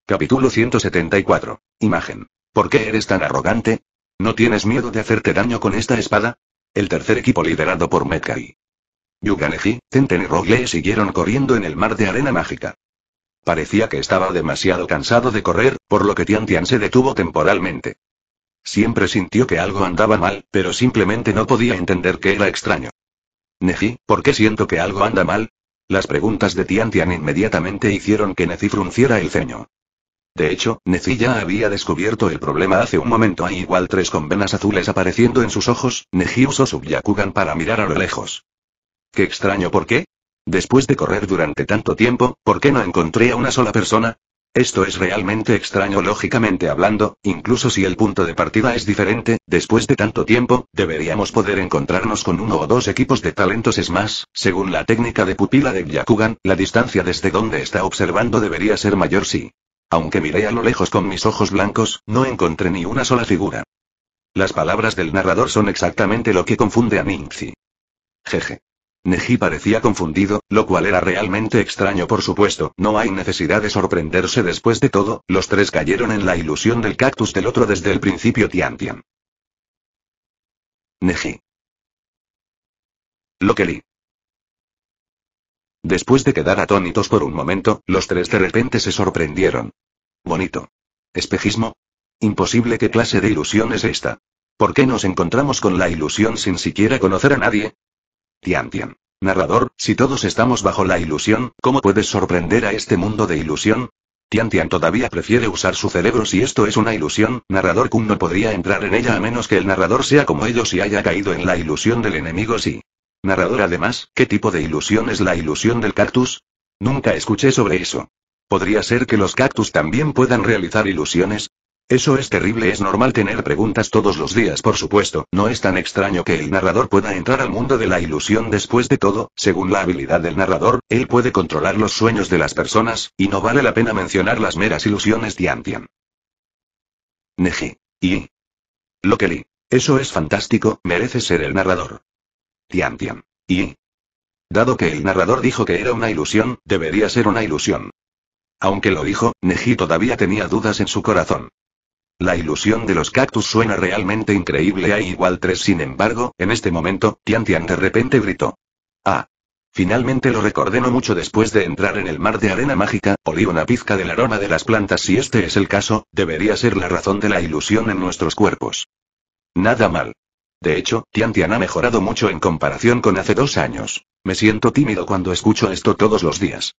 Speaker 1: Capítulo 174. Imagen. ¿Por qué eres tan arrogante? ¿No tienes miedo de hacerte daño con esta espada? El tercer equipo liderado por Yuga Neji, Tenten y Rogley siguieron corriendo en el mar de arena mágica. Parecía que estaba demasiado cansado de correr, por lo que Tian Tian se detuvo temporalmente. Siempre sintió que algo andaba mal, pero simplemente no podía entender que era extraño. Neji, ¿por qué siento que algo anda mal? Las preguntas de Tiantian inmediatamente hicieron que Neci frunciera el ceño. De hecho, Neci ya había descubierto el problema hace un momento. Hay igual tres con venas azules apareciendo en sus ojos, Neji usó su Byakugan para mirar a lo lejos. Qué extraño, ¿por qué? Después de correr durante tanto tiempo, ¿por qué no encontré a una sola persona? Esto es realmente extraño lógicamente hablando, incluso si el punto de partida es diferente, después de tanto tiempo, deberíamos poder encontrarnos con uno o dos equipos de talentos es más, según la técnica de pupila de Yakugan, la distancia desde donde está observando debería ser mayor si. Aunque miré a lo lejos con mis ojos blancos, no encontré ni una sola figura. Las palabras del narrador son exactamente lo que confunde a Ninzi. Jeje. Neji parecía confundido, lo cual era realmente extraño por supuesto, no hay necesidad de sorprenderse después de todo, los tres cayeron en la ilusión del cactus del otro desde el principio Tian Tian. Neji. Lokeli. Después de quedar atónitos por un momento, los tres de repente se sorprendieron. Bonito. Espejismo. Imposible qué clase de ilusión es esta. ¿Por qué nos encontramos con la ilusión sin siquiera conocer a nadie? Tian Tian. Narrador, si todos estamos bajo la ilusión, ¿cómo puedes sorprender a este mundo de ilusión? Tian Tian todavía prefiere usar su cerebro si esto es una ilusión, narrador Kun no podría entrar en ella a menos que el narrador sea como ellos y haya caído en la ilusión del enemigo sí. Narrador además, ¿qué tipo de ilusión es la ilusión del cactus? Nunca escuché sobre eso. ¿Podría ser que los cactus también puedan realizar ilusiones? Eso es terrible, es normal tener preguntas todos los días, por supuesto, no es tan extraño que el narrador pueda entrar al mundo de la ilusión después de todo, según la habilidad del narrador, él puede controlar los sueños de las personas, y no vale la pena mencionar las meras ilusiones Tiantian. Neji. Y. Lokeli. Eso es fantástico, merece ser el narrador. Tiantian. Y. Dado que el narrador dijo que era una ilusión, debería ser una ilusión. Aunque lo dijo, Neji todavía tenía dudas en su corazón. La ilusión de los cactus suena realmente increíble. Hay igual tres. Sin embargo, en este momento, Tian Tian de repente gritó. Ah. Finalmente lo recordé no mucho después de entrar en el mar de arena mágica, olí una pizca del aroma de las plantas. Si este es el caso, debería ser la razón de la ilusión en nuestros cuerpos. Nada mal. De hecho, Tian Tian ha mejorado mucho en comparación con hace dos años. Me siento tímido cuando escucho esto todos los días.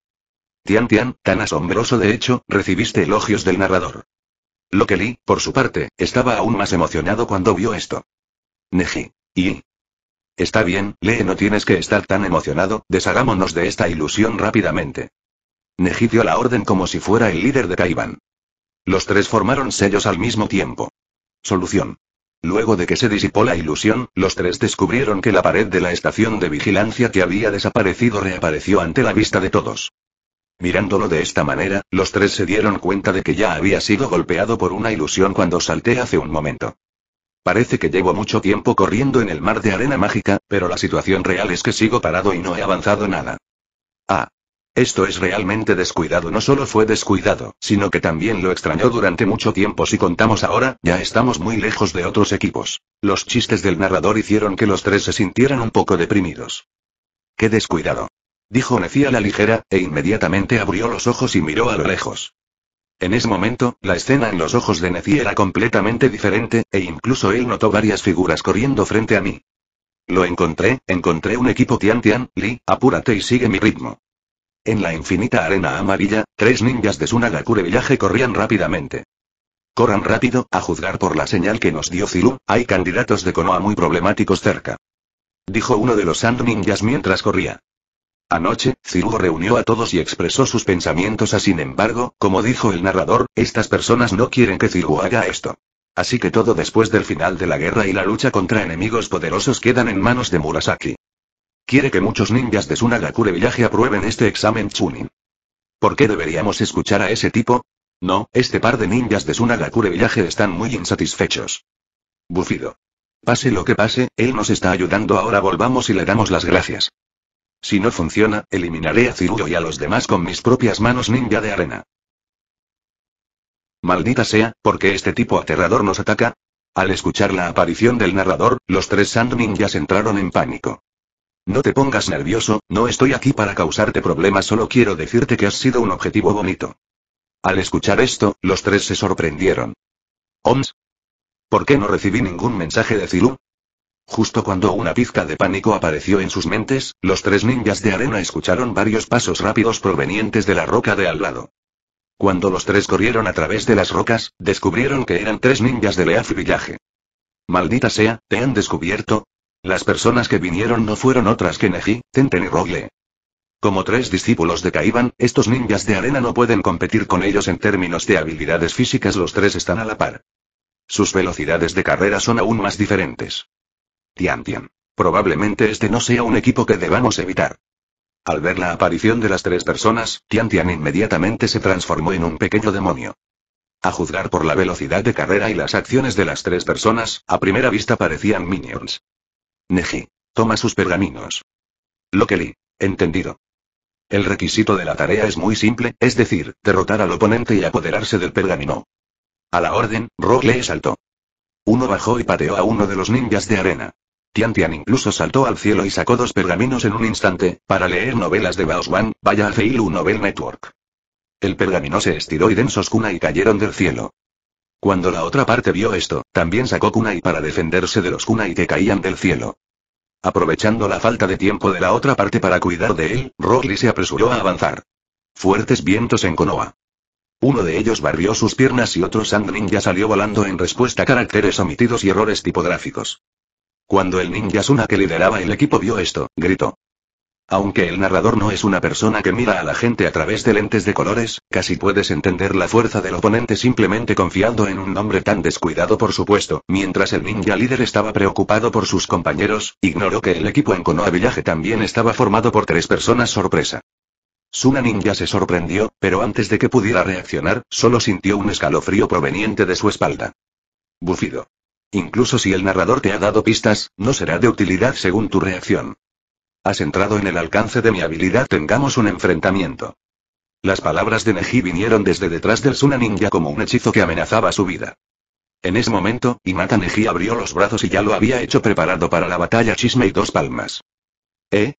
Speaker 1: Tian Tian, tan asombroso de hecho, recibiste elogios del narrador que Lee, por su parte, estaba aún más emocionado cuando vio esto. Neji. Y. Está bien, Lee, no tienes que estar tan emocionado, deshagámonos de esta ilusión rápidamente. Neji dio la orden como si fuera el líder de Kaiban. Los tres formaron sellos al mismo tiempo. Solución. Luego de que se disipó la ilusión, los tres descubrieron que la pared de la estación de vigilancia que había desaparecido reapareció ante la vista de todos. Mirándolo de esta manera, los tres se dieron cuenta de que ya había sido golpeado por una ilusión cuando salté hace un momento. Parece que llevo mucho tiempo corriendo en el mar de arena mágica, pero la situación real es que sigo parado y no he avanzado nada. Ah. Esto es realmente descuidado. No solo fue descuidado, sino que también lo extrañó durante mucho tiempo. Si contamos ahora, ya estamos muy lejos de otros equipos. Los chistes del narrador hicieron que los tres se sintieran un poco deprimidos. Qué descuidado dijo a la ligera, e inmediatamente abrió los ojos y miró a lo lejos. En ese momento, la escena en los ojos de Neci era completamente diferente, e incluso él notó varias figuras corriendo frente a mí. Lo encontré, encontré un equipo Tian Tian, Li, apúrate y sigue mi ritmo. En la infinita arena amarilla, tres ninjas de Sunagakure Village corrían rápidamente. Corran rápido, a juzgar por la señal que nos dio Zilu, hay candidatos de Konoha muy problemáticos cerca. Dijo uno de los Sand Ninjas mientras corría. Anoche, Ziru reunió a todos y expresó sus pensamientos a sin embargo, como dijo el narrador, estas personas no quieren que Ziru haga esto. Así que todo después del final de la guerra y la lucha contra enemigos poderosos quedan en manos de Murasaki. Quiere que muchos ninjas de Sunagakure Villaje aprueben este examen Chunin. ¿Por qué deberíamos escuchar a ese tipo? No, este par de ninjas de Sunagakure Villaje están muy insatisfechos. Bufido. Pase lo que pase, él nos está ayudando ahora volvamos y le damos las gracias. Si no funciona, eliminaré a Ciru y a los demás con mis propias manos ninja de arena. Maldita sea, porque este tipo aterrador nos ataca? Al escuchar la aparición del narrador, los tres Sand Ninjas entraron en pánico. No te pongas nervioso, no estoy aquí para causarte problemas, solo quiero decirte que has sido un objetivo bonito. Al escuchar esto, los tres se sorprendieron. ¿Oms? ¿Por qué no recibí ningún mensaje de Ciru? Justo cuando una pizca de pánico apareció en sus mentes, los tres ninjas de arena escucharon varios pasos rápidos provenientes de la roca de al lado. Cuando los tres corrieron a través de las rocas, descubrieron que eran tres ninjas de Leaf Village. Maldita sea, ¿te han descubierto? Las personas que vinieron no fueron otras que Neji, Tenten y Rogle. Como tres discípulos de Kaiban, estos ninjas de arena no pueden competir con ellos en términos de habilidades físicas, los tres están a la par. Sus velocidades de carrera son aún más diferentes. Tian Tian. Probablemente este no sea un equipo que debamos evitar. Al ver la aparición de las tres personas, Tian Tian inmediatamente se transformó en un pequeño demonio. A juzgar por la velocidad de carrera y las acciones de las tres personas, a primera vista parecían minions. Neji. Toma sus pergaminos. Lokeli. Entendido. El requisito de la tarea es muy simple, es decir, derrotar al oponente y apoderarse del pergamino. A la orden, Rogue saltó. Uno bajó y pateó a uno de los ninjas de arena. Tian Tian incluso saltó al cielo y sacó dos pergaminos en un instante, para leer novelas de Baoswan, vaya a Feilu Novel Network. El pergamino se estiró y densos Kunai cayeron del cielo. Cuando la otra parte vio esto, también sacó Kunai para defenderse de los Kunai que caían del cielo. Aprovechando la falta de tiempo de la otra parte para cuidar de él, Rogli se apresuró a avanzar. Fuertes vientos en Konoha. Uno de ellos barrió sus piernas y otro Sand Ninja salió volando en respuesta a caracteres omitidos y errores tipográficos. Cuando el ninja Suna que lideraba el equipo vio esto, gritó. Aunque el narrador no es una persona que mira a la gente a través de lentes de colores, casi puedes entender la fuerza del oponente simplemente confiando en un hombre tan descuidado por supuesto, mientras el ninja líder estaba preocupado por sus compañeros, ignoró que el equipo en Konoha Village también estaba formado por tres personas sorpresa. Suna Ninja se sorprendió, pero antes de que pudiera reaccionar, solo sintió un escalofrío proveniente de su espalda. Bufido. Incluso si el narrador te ha dado pistas, no será de utilidad según tu reacción. Has entrado en el alcance de mi habilidad, tengamos un enfrentamiento. Las palabras de Neji vinieron desde detrás del Suna Ninja como un hechizo que amenazaba su vida. En ese momento, Imata Neji abrió los brazos y ya lo había hecho preparado para la batalla Chisme y Dos Palmas. ¿Eh?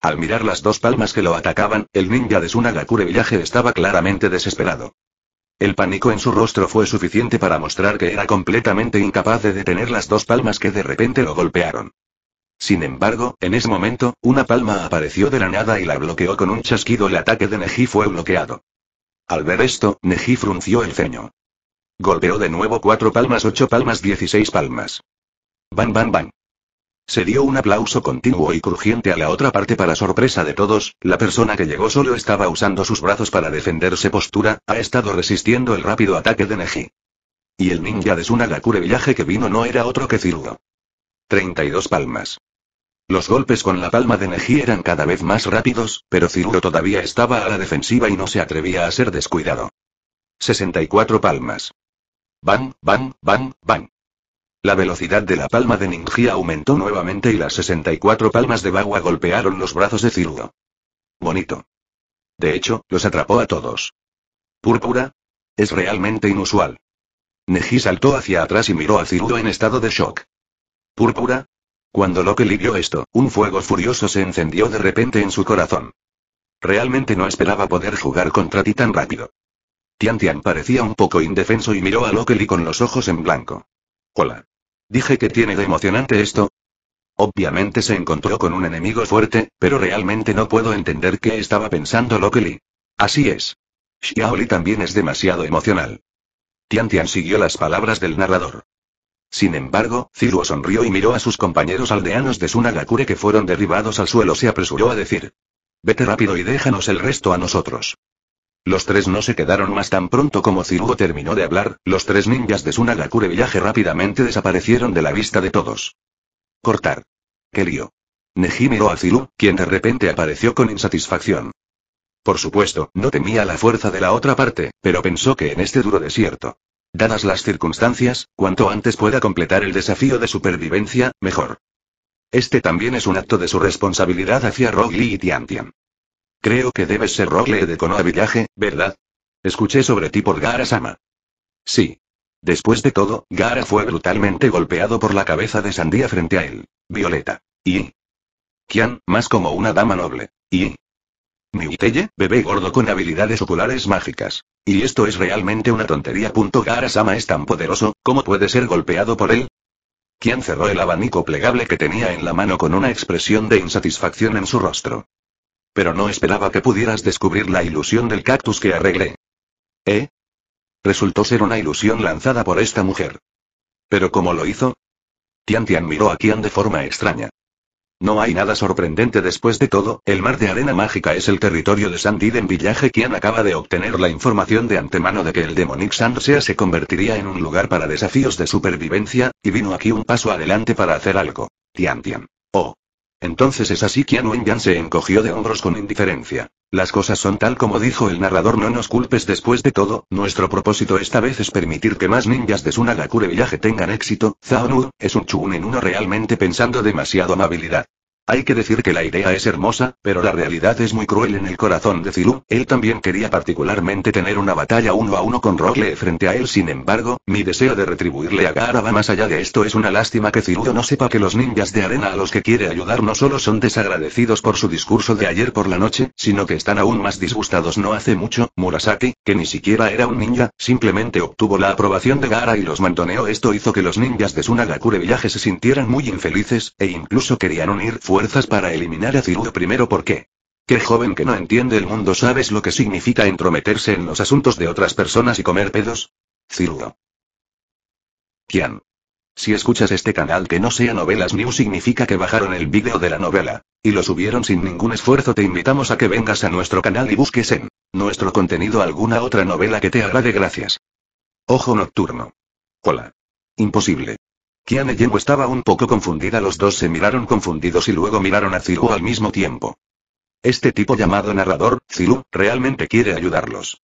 Speaker 1: Al mirar las dos palmas que lo atacaban, el ninja de Sunagakure Villaje estaba claramente desesperado. El pánico en su rostro fue suficiente para mostrar que era completamente incapaz de detener las dos palmas que de repente lo golpearon. Sin embargo, en ese momento, una palma apareció de la nada y la bloqueó con un chasquido. El ataque de Neji fue bloqueado. Al ver esto, Neji frunció el ceño. Golpeó de nuevo cuatro palmas, ocho palmas, dieciséis palmas. Bam, bam, bam. Se dio un aplauso continuo y crujiente a la otra parte para sorpresa de todos, la persona que llegó solo estaba usando sus brazos para defenderse postura, ha estado resistiendo el rápido ataque de Neji. Y el ninja de Sunagakure Villaje que vino no era otro que Ziruo. 32 palmas. Los golpes con la palma de Neji eran cada vez más rápidos, pero Ziruo todavía estaba a la defensiva y no se atrevía a ser descuidado. 64 palmas. Van, van, van, van. La velocidad de la palma de Ninji aumentó nuevamente y las 64 palmas de Bagua golpearon los brazos de Ciruo. Bonito. De hecho, los atrapó a todos. ¿Púrpura? Es realmente inusual. Neji saltó hacia atrás y miró a Cirudo en estado de shock. ¿Púrpura? Cuando Lokeli vio esto, un fuego furioso se encendió de repente en su corazón. Realmente no esperaba poder jugar contra ti tan rápido. Tian Tian parecía un poco indefenso y miró a Lokeli con los ojos en blanco. Hola. Dije que tiene de emocionante esto. Obviamente se encontró con un enemigo fuerte, pero realmente no puedo entender qué estaba pensando Lockley. Así es. Xiaoli también es demasiado emocional. Tian Tian siguió las palabras del narrador. Sin embargo, Ciruo sonrió y miró a sus compañeros aldeanos de Sunagakure que fueron derribados al suelo. Se apresuró a decir. Vete rápido y déjanos el resto a nosotros. Los tres no se quedaron más tan pronto como Cirugo terminó de hablar, los tres ninjas de Sunagakure Villaje rápidamente desaparecieron de la vista de todos. Cortar. ¿Qué lío? Neji miró a Ciru, quien de repente apareció con insatisfacción. Por supuesto, no temía la fuerza de la otra parte, pero pensó que en este duro desierto. Dadas las circunstancias, cuanto antes pueda completar el desafío de supervivencia, mejor. Este también es un acto de su responsabilidad hacia Rogli y Tian. Creo que debes ser Rogle de Konoha Villaje, ¿verdad? Escuché sobre ti por Gara-sama. Sí. Después de todo, Gara fue brutalmente golpeado por la cabeza de Sandía frente a él. Violeta. Y. Kian, más como una dama noble. Y. Miutelle, bebé gordo con habilidades oculares mágicas. Y esto es realmente una tontería. Gara-sama es tan poderoso, ¿cómo puede ser golpeado por él? Kian cerró el abanico plegable que tenía en la mano con una expresión de insatisfacción en su rostro. Pero no esperaba que pudieras descubrir la ilusión del cactus que arreglé. ¿Eh? Resultó ser una ilusión lanzada por esta mujer. ¿Pero cómo lo hizo? Tian Tian miró a Qian de forma extraña. No hay nada sorprendente después de todo, el mar de arena mágica es el territorio de en Villaje. Qian acaba de obtener la información de antemano de que el Demonic Sandsea se convertiría en un lugar para desafíos de supervivencia, y vino aquí un paso adelante para hacer algo. Tian Tian. Oh. Entonces es así que Anuengan se encogió de hombros con indiferencia. Las cosas son tal como dijo el narrador, no nos culpes después de todo, nuestro propósito esta vez es permitir que más ninjas de Sunagakure Village tengan éxito, Zaonu, es un chun en uno realmente pensando demasiado amabilidad. Hay que decir que la idea es hermosa, pero la realidad es muy cruel en el corazón de Zilu, Él también quería particularmente tener una batalla uno a uno con Lee frente a él. Sin embargo, mi deseo de retribuirle a Gara va más allá de esto. Es una lástima que Zilu no sepa que los ninjas de arena a los que quiere ayudar no solo son desagradecidos por su discurso de ayer por la noche, sino que están aún más disgustados. No hace mucho, Murasaki, que ni siquiera era un ninja, simplemente obtuvo la aprobación de Gara y los mantoneó. Esto hizo que los ninjas de Sunagakure Village se sintieran muy infelices, e incluso querían unir fuerzas para eliminar a cirudo primero porque... Qué joven que no entiende el mundo sabes lo que significa entrometerse en los asuntos de otras personas y comer pedos. Ciruo. Kian. Si escuchas este canal que no sea Novelas New significa que bajaron el vídeo de la novela, y lo subieron sin ningún esfuerzo te invitamos a que vengas a nuestro canal y busques en nuestro contenido alguna otra novela que te de gracias. Ojo nocturno. Hola. Imposible y estaba un poco confundida. Los dos se miraron confundidos y luego miraron a Ziru al mismo tiempo. Este tipo llamado narrador, Ziru, realmente quiere ayudarlos.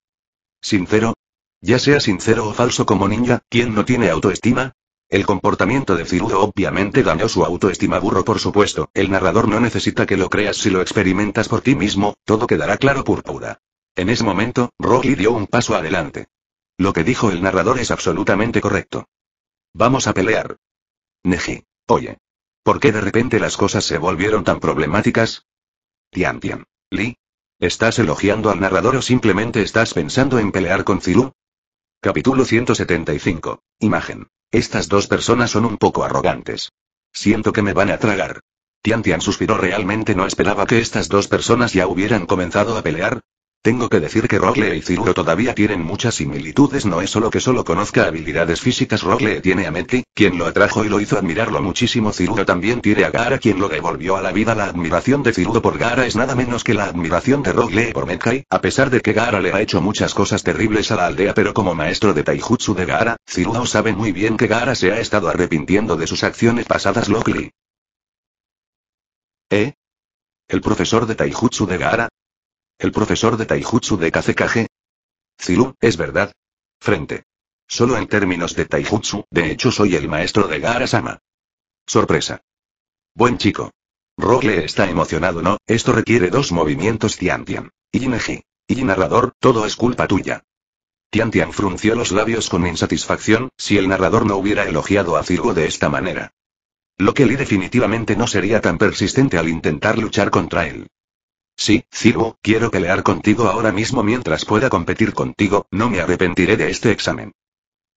Speaker 1: ¿Sincero? Ya sea sincero o falso como ninja, ¿quién no tiene autoestima? El comportamiento de Zilu obviamente dañó su autoestima burro por supuesto, el narrador no necesita que lo creas si lo experimentas por ti mismo, todo quedará claro púrpura. En ese momento, Rocky dio un paso adelante. Lo que dijo el narrador es absolutamente correcto. Vamos a pelear. Neji. Oye. ¿Por qué de repente las cosas se volvieron tan problemáticas? Tian Tian. Li. ¿Estás elogiando al narrador o simplemente estás pensando en pelear con Zilu? Capítulo 175. Imagen. Estas dos personas son un poco arrogantes. Siento que me van a tragar. Tian Tian suspiró realmente no esperaba que estas dos personas ya hubieran comenzado a pelear, tengo que decir que Rockle y Ciruro todavía tienen muchas similitudes, no es solo que solo conozca habilidades físicas, Rockle tiene a Meti, quien lo atrajo y lo hizo admirarlo muchísimo, Ciruro también tiene a Gara quien lo devolvió a la vida, la admiración de Ciruro por Gara es nada menos que la admiración de Rockle por Metcai, a pesar de que Gara le ha hecho muchas cosas terribles a la aldea pero como maestro de Taijutsu de Gara, Ciruro sabe muy bien que Gara se ha estado arrepintiendo de sus acciones pasadas, Lockley. ¿Eh? ¿El profesor de Taijutsu de Gara? El profesor de taijutsu de KCKG? Zilu, es verdad. Frente. Solo en términos de taijutsu, de hecho soy el maestro de Gaara-sama. Sorpresa. Buen chico. Rogle está emocionado, ¿no? Esto requiere dos movimientos Tian Tian. Y narrador, todo es culpa tuya. Tian Tian frunció los labios con insatisfacción, si el narrador no hubiera elogiado a Zilu de esta manera. Lo que Lee definitivamente no sería tan persistente al intentar luchar contra él. Sí, Ciru, quiero pelear contigo ahora mismo mientras pueda competir contigo, no me arrepentiré de este examen.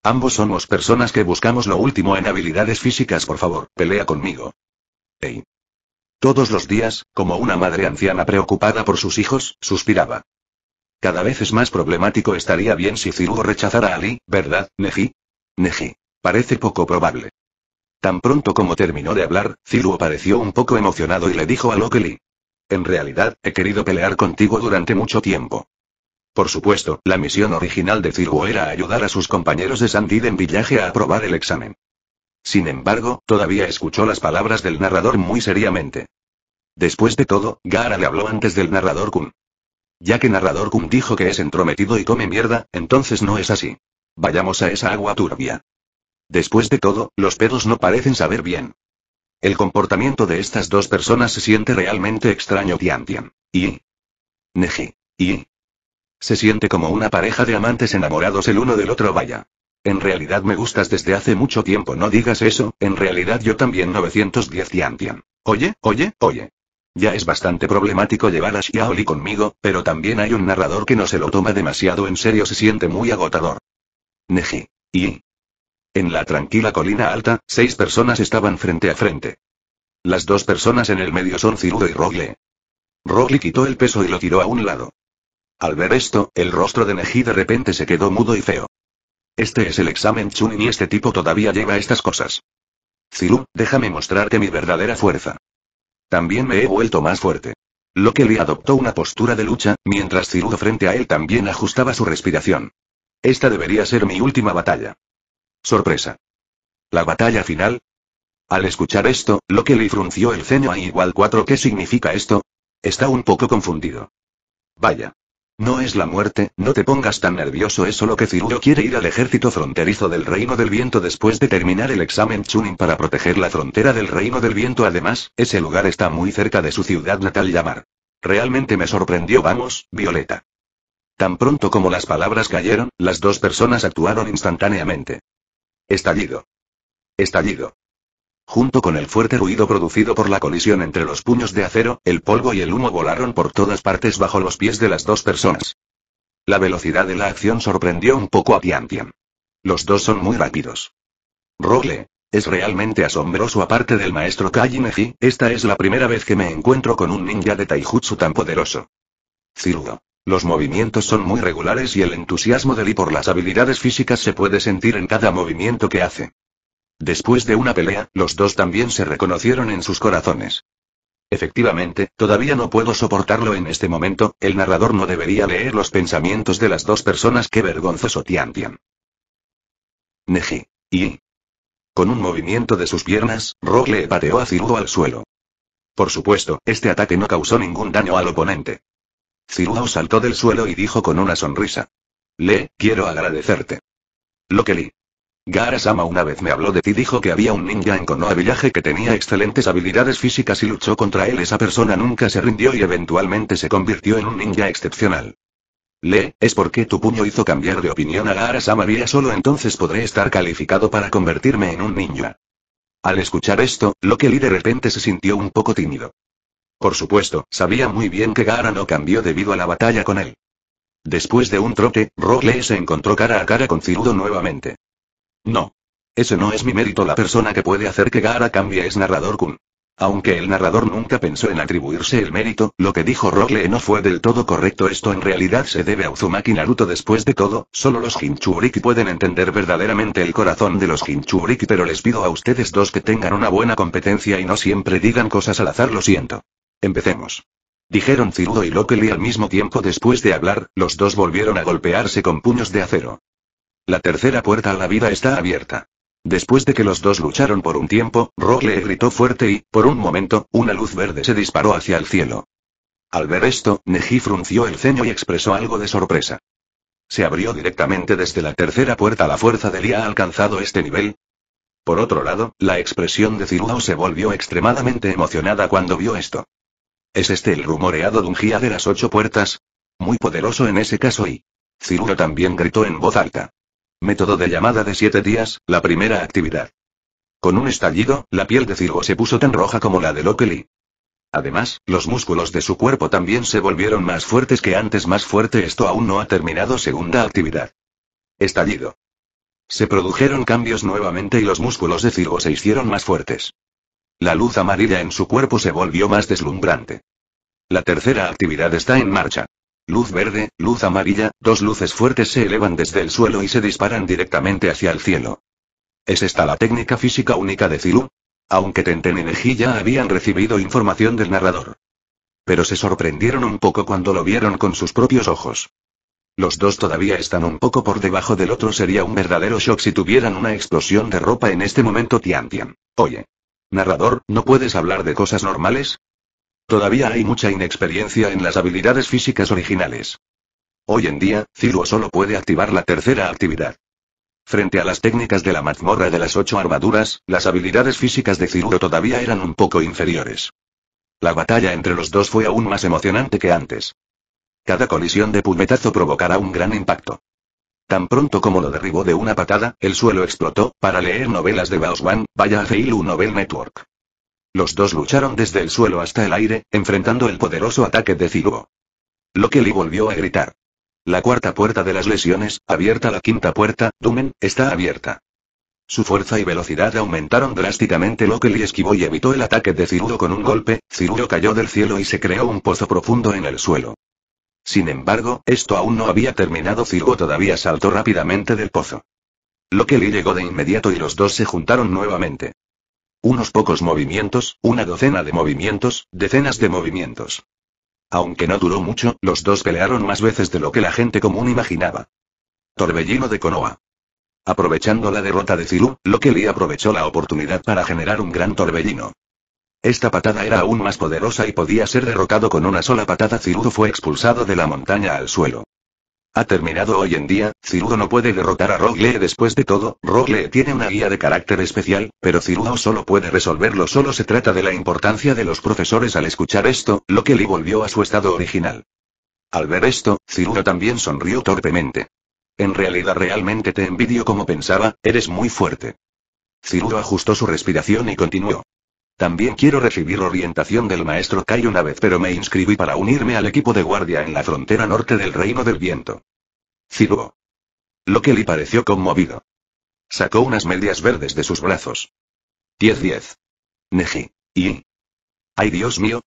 Speaker 1: Ambos somos personas que buscamos lo último en habilidades físicas, por favor, pelea conmigo. Ey. Todos los días, como una madre anciana preocupada por sus hijos, suspiraba. Cada vez es más problemático estaría bien si Ciru rechazara a Lee, ¿verdad, Neji? Neji. Parece poco probable. Tan pronto como terminó de hablar, Ciruo pareció un poco emocionado y le dijo a Lokeli, en realidad, he querido pelear contigo durante mucho tiempo. Por supuesto, la misión original de Cirgo era ayudar a sus compañeros de en Villaje a aprobar el examen. Sin embargo, todavía escuchó las palabras del narrador muy seriamente. Después de todo, Gara le habló antes del narrador Kun. Ya que narrador Kun dijo que es entrometido y come mierda, entonces no es así. Vayamos a esa agua turbia. Después de todo, los pedos no parecen saber bien. El comportamiento de estas dos personas se siente realmente extraño. Tian Tian. Y. Neji. Y. Se siente como una pareja de amantes enamorados el uno del otro. Vaya. En realidad me gustas desde hace mucho tiempo. No digas eso, en realidad yo también 910 Tian Tian. Oye, oye, oye. Ya es bastante problemático llevar a Xiaoli conmigo, pero también hay un narrador que no se lo toma demasiado en serio. Se siente muy agotador. Neji. Y. En la tranquila colina alta, seis personas estaban frente a frente. Las dos personas en el medio son Cirudo y Rogle. Rogle quitó el peso y lo tiró a un lado. Al ver esto, el rostro de Neji de repente se quedó mudo y feo. Este es el examen Chunin y este tipo todavía lleva estas cosas. Ciru, déjame mostrarte mi verdadera fuerza. También me he vuelto más fuerte. le adoptó una postura de lucha, mientras Cirudo frente a él también ajustaba su respiración. Esta debería ser mi última batalla. Sorpresa. La batalla final. Al escuchar esto, lo que le frunció el ceño a igual 4. ¿Qué significa esto? Está un poco confundido. Vaya. No es la muerte, no te pongas tan nervioso, es solo que Ciruyo quiere ir al ejército fronterizo del Reino del Viento después de terminar el examen Chunin para proteger la frontera del Reino del Viento. Además, ese lugar está muy cerca de su ciudad natal Yamar. Realmente me sorprendió, vamos, Violeta. Tan pronto como las palabras cayeron, las dos personas actuaron instantáneamente. Estallido. Estallido. Junto con el fuerte ruido producido por la colisión entre los puños de acero, el polvo y el humo volaron por todas partes bajo los pies de las dos personas. La velocidad de la acción sorprendió un poco a Tian Tian. Los dos son muy rápidos. Rogle. Es realmente asombroso aparte del maestro Neji, esta es la primera vez que me encuentro con un ninja de taijutsu tan poderoso. Cirudo. Los movimientos son muy regulares y el entusiasmo de Lee por las habilidades físicas se puede sentir en cada movimiento que hace. Después de una pelea, los dos también se reconocieron en sus corazones. Efectivamente, todavía no puedo soportarlo en este momento, el narrador no debería leer los pensamientos de las dos personas, que vergonzoso Tian Neji. Y. Con un movimiento de sus piernas, Rock le pateó a Ziru al suelo. Por supuesto, este ataque no causó ningún daño al oponente. Ziruao saltó del suelo y dijo con una sonrisa. Le, quiero agradecerte. Lo que Gara-sama una vez me habló de ti, dijo que había un ninja en Konoha Village que tenía excelentes habilidades físicas y luchó contra él. Esa persona nunca se rindió y eventualmente se convirtió en un ninja excepcional. Le, es porque tu puño hizo cambiar de opinión a Gara-sama Ya solo entonces podré estar calificado para convertirme en un ninja. Al escuchar esto, Lokeli de repente se sintió un poco tímido. Por supuesto, sabía muy bien que Gara no cambió debido a la batalla con él. Después de un trote, Rogley se encontró cara a cara con Cirudo nuevamente. No. Ese no es mi mérito. La persona que puede hacer que Gara cambie es narrador Kun. Aunque el narrador nunca pensó en atribuirse el mérito, lo que dijo Rogle no fue del todo correcto. Esto en realidad se debe a Uzumaki Naruto. Después de todo, solo los Hinchuriki pueden entender verdaderamente el corazón de los Hinchuriki, pero les pido a ustedes dos que tengan una buena competencia y no siempre digan cosas al azar. Lo siento. Empecemos. Dijeron Cirudo y Lockley al mismo tiempo después de hablar, los dos volvieron a golpearse con puños de acero. La tercera puerta a la vida está abierta. Después de que los dos lucharon por un tiempo, Rock le gritó fuerte y, por un momento, una luz verde se disparó hacia el cielo. Al ver esto, Neji frunció el ceño y expresó algo de sorpresa. ¿Se abrió directamente desde la tercera puerta la fuerza de Lee ha alcanzado este nivel? Por otro lado, la expresión de Cirudo se volvió extremadamente emocionada cuando vio esto. ¿Es este el rumoreado Dungia de las ocho puertas? Muy poderoso en ese caso y... Cirgo también gritó en voz alta. Método de llamada de siete días, la primera actividad. Con un estallido, la piel de Cirgo se puso tan roja como la de Lockley. Además, los músculos de su cuerpo también se volvieron más fuertes que antes. Más fuerte esto aún no ha terminado segunda actividad. Estallido. Se produjeron cambios nuevamente y los músculos de Cirgo se hicieron más fuertes. La luz amarilla en su cuerpo se volvió más deslumbrante. La tercera actividad está en marcha. Luz verde, luz amarilla, dos luces fuertes se elevan desde el suelo y se disparan directamente hacia el cielo. ¿Es esta la técnica física única de Zilu? Aunque Tenten y ya habían recibido información del narrador. Pero se sorprendieron un poco cuando lo vieron con sus propios ojos. Los dos todavía están un poco por debajo del otro. Sería un verdadero shock si tuvieran una explosión de ropa en este momento, Tian Tian. Oye, Narrador, ¿no puedes hablar de cosas normales? Todavía hay mucha inexperiencia en las habilidades físicas originales. Hoy en día, Ciro solo puede activar la tercera actividad. Frente a las técnicas de la mazmorra de las ocho armaduras, las habilidades físicas de Ciro todavía eran un poco inferiores. La batalla entre los dos fue aún más emocionante que antes. Cada colisión de puñetazo provocará un gran impacto. Tan pronto como lo derribó de una patada, el suelo explotó, para leer novelas de Baoswan, vaya a Feilu Novel Network. Los dos lucharon desde el suelo hasta el aire, enfrentando el poderoso ataque de que Lokeli volvió a gritar. La cuarta puerta de las lesiones, abierta la quinta puerta, Dumen, está abierta. Su fuerza y velocidad aumentaron drásticamente. Lokely esquivó y evitó el ataque de Ziruo con un golpe, Ziruo cayó del cielo y se creó un pozo profundo en el suelo. Sin embargo, esto aún no había terminado. Cirgo todavía saltó rápidamente del pozo. Lokeli llegó de inmediato y los dos se juntaron nuevamente. Unos pocos movimientos, una docena de movimientos, decenas de movimientos. Aunque no duró mucho, los dos pelearon más veces de lo que la gente común imaginaba. Torbellino de Konoa. Aprovechando la derrota de Zilu, Lokeli aprovechó la oportunidad para generar un gran torbellino. Esta patada era aún más poderosa y podía ser derrotado con una sola patada. Cirudo fue expulsado de la montaña al suelo. Ha terminado hoy en día, Cirudo no puede derrotar a Rogle después de todo, Rogle tiene una guía de carácter especial, pero Cirudo solo puede resolverlo solo se trata de la importancia de los profesores al escuchar esto, lo que le volvió a su estado original. Al ver esto, Cirudo también sonrió torpemente. En realidad realmente te envidio como pensaba, eres muy fuerte. Cirudo ajustó su respiración y continuó. También quiero recibir orientación del maestro Kai una vez, pero me inscribí para unirme al equipo de guardia en la frontera norte del Reino del Viento. Ciruo. Lo le pareció conmovido. Sacó unas medias verdes de sus brazos. 10-10. Neji. Y. ¡Ay Dios mío!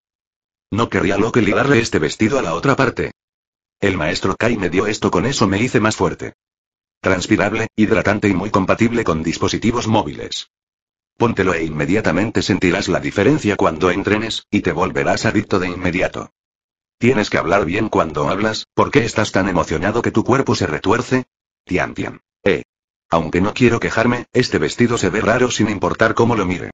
Speaker 1: No querría lo le darle este vestido a la otra parte. El maestro Kai me dio esto, con eso me hice más fuerte. Transpirable, hidratante y muy compatible con dispositivos móviles. Póntelo e inmediatamente sentirás la diferencia cuando entrenes, y te volverás adicto de inmediato. Tienes que hablar bien cuando hablas, ¿por qué estás tan emocionado que tu cuerpo se retuerce? Tian Tian. Eh. Aunque no quiero quejarme, este vestido se ve raro sin importar cómo lo mire.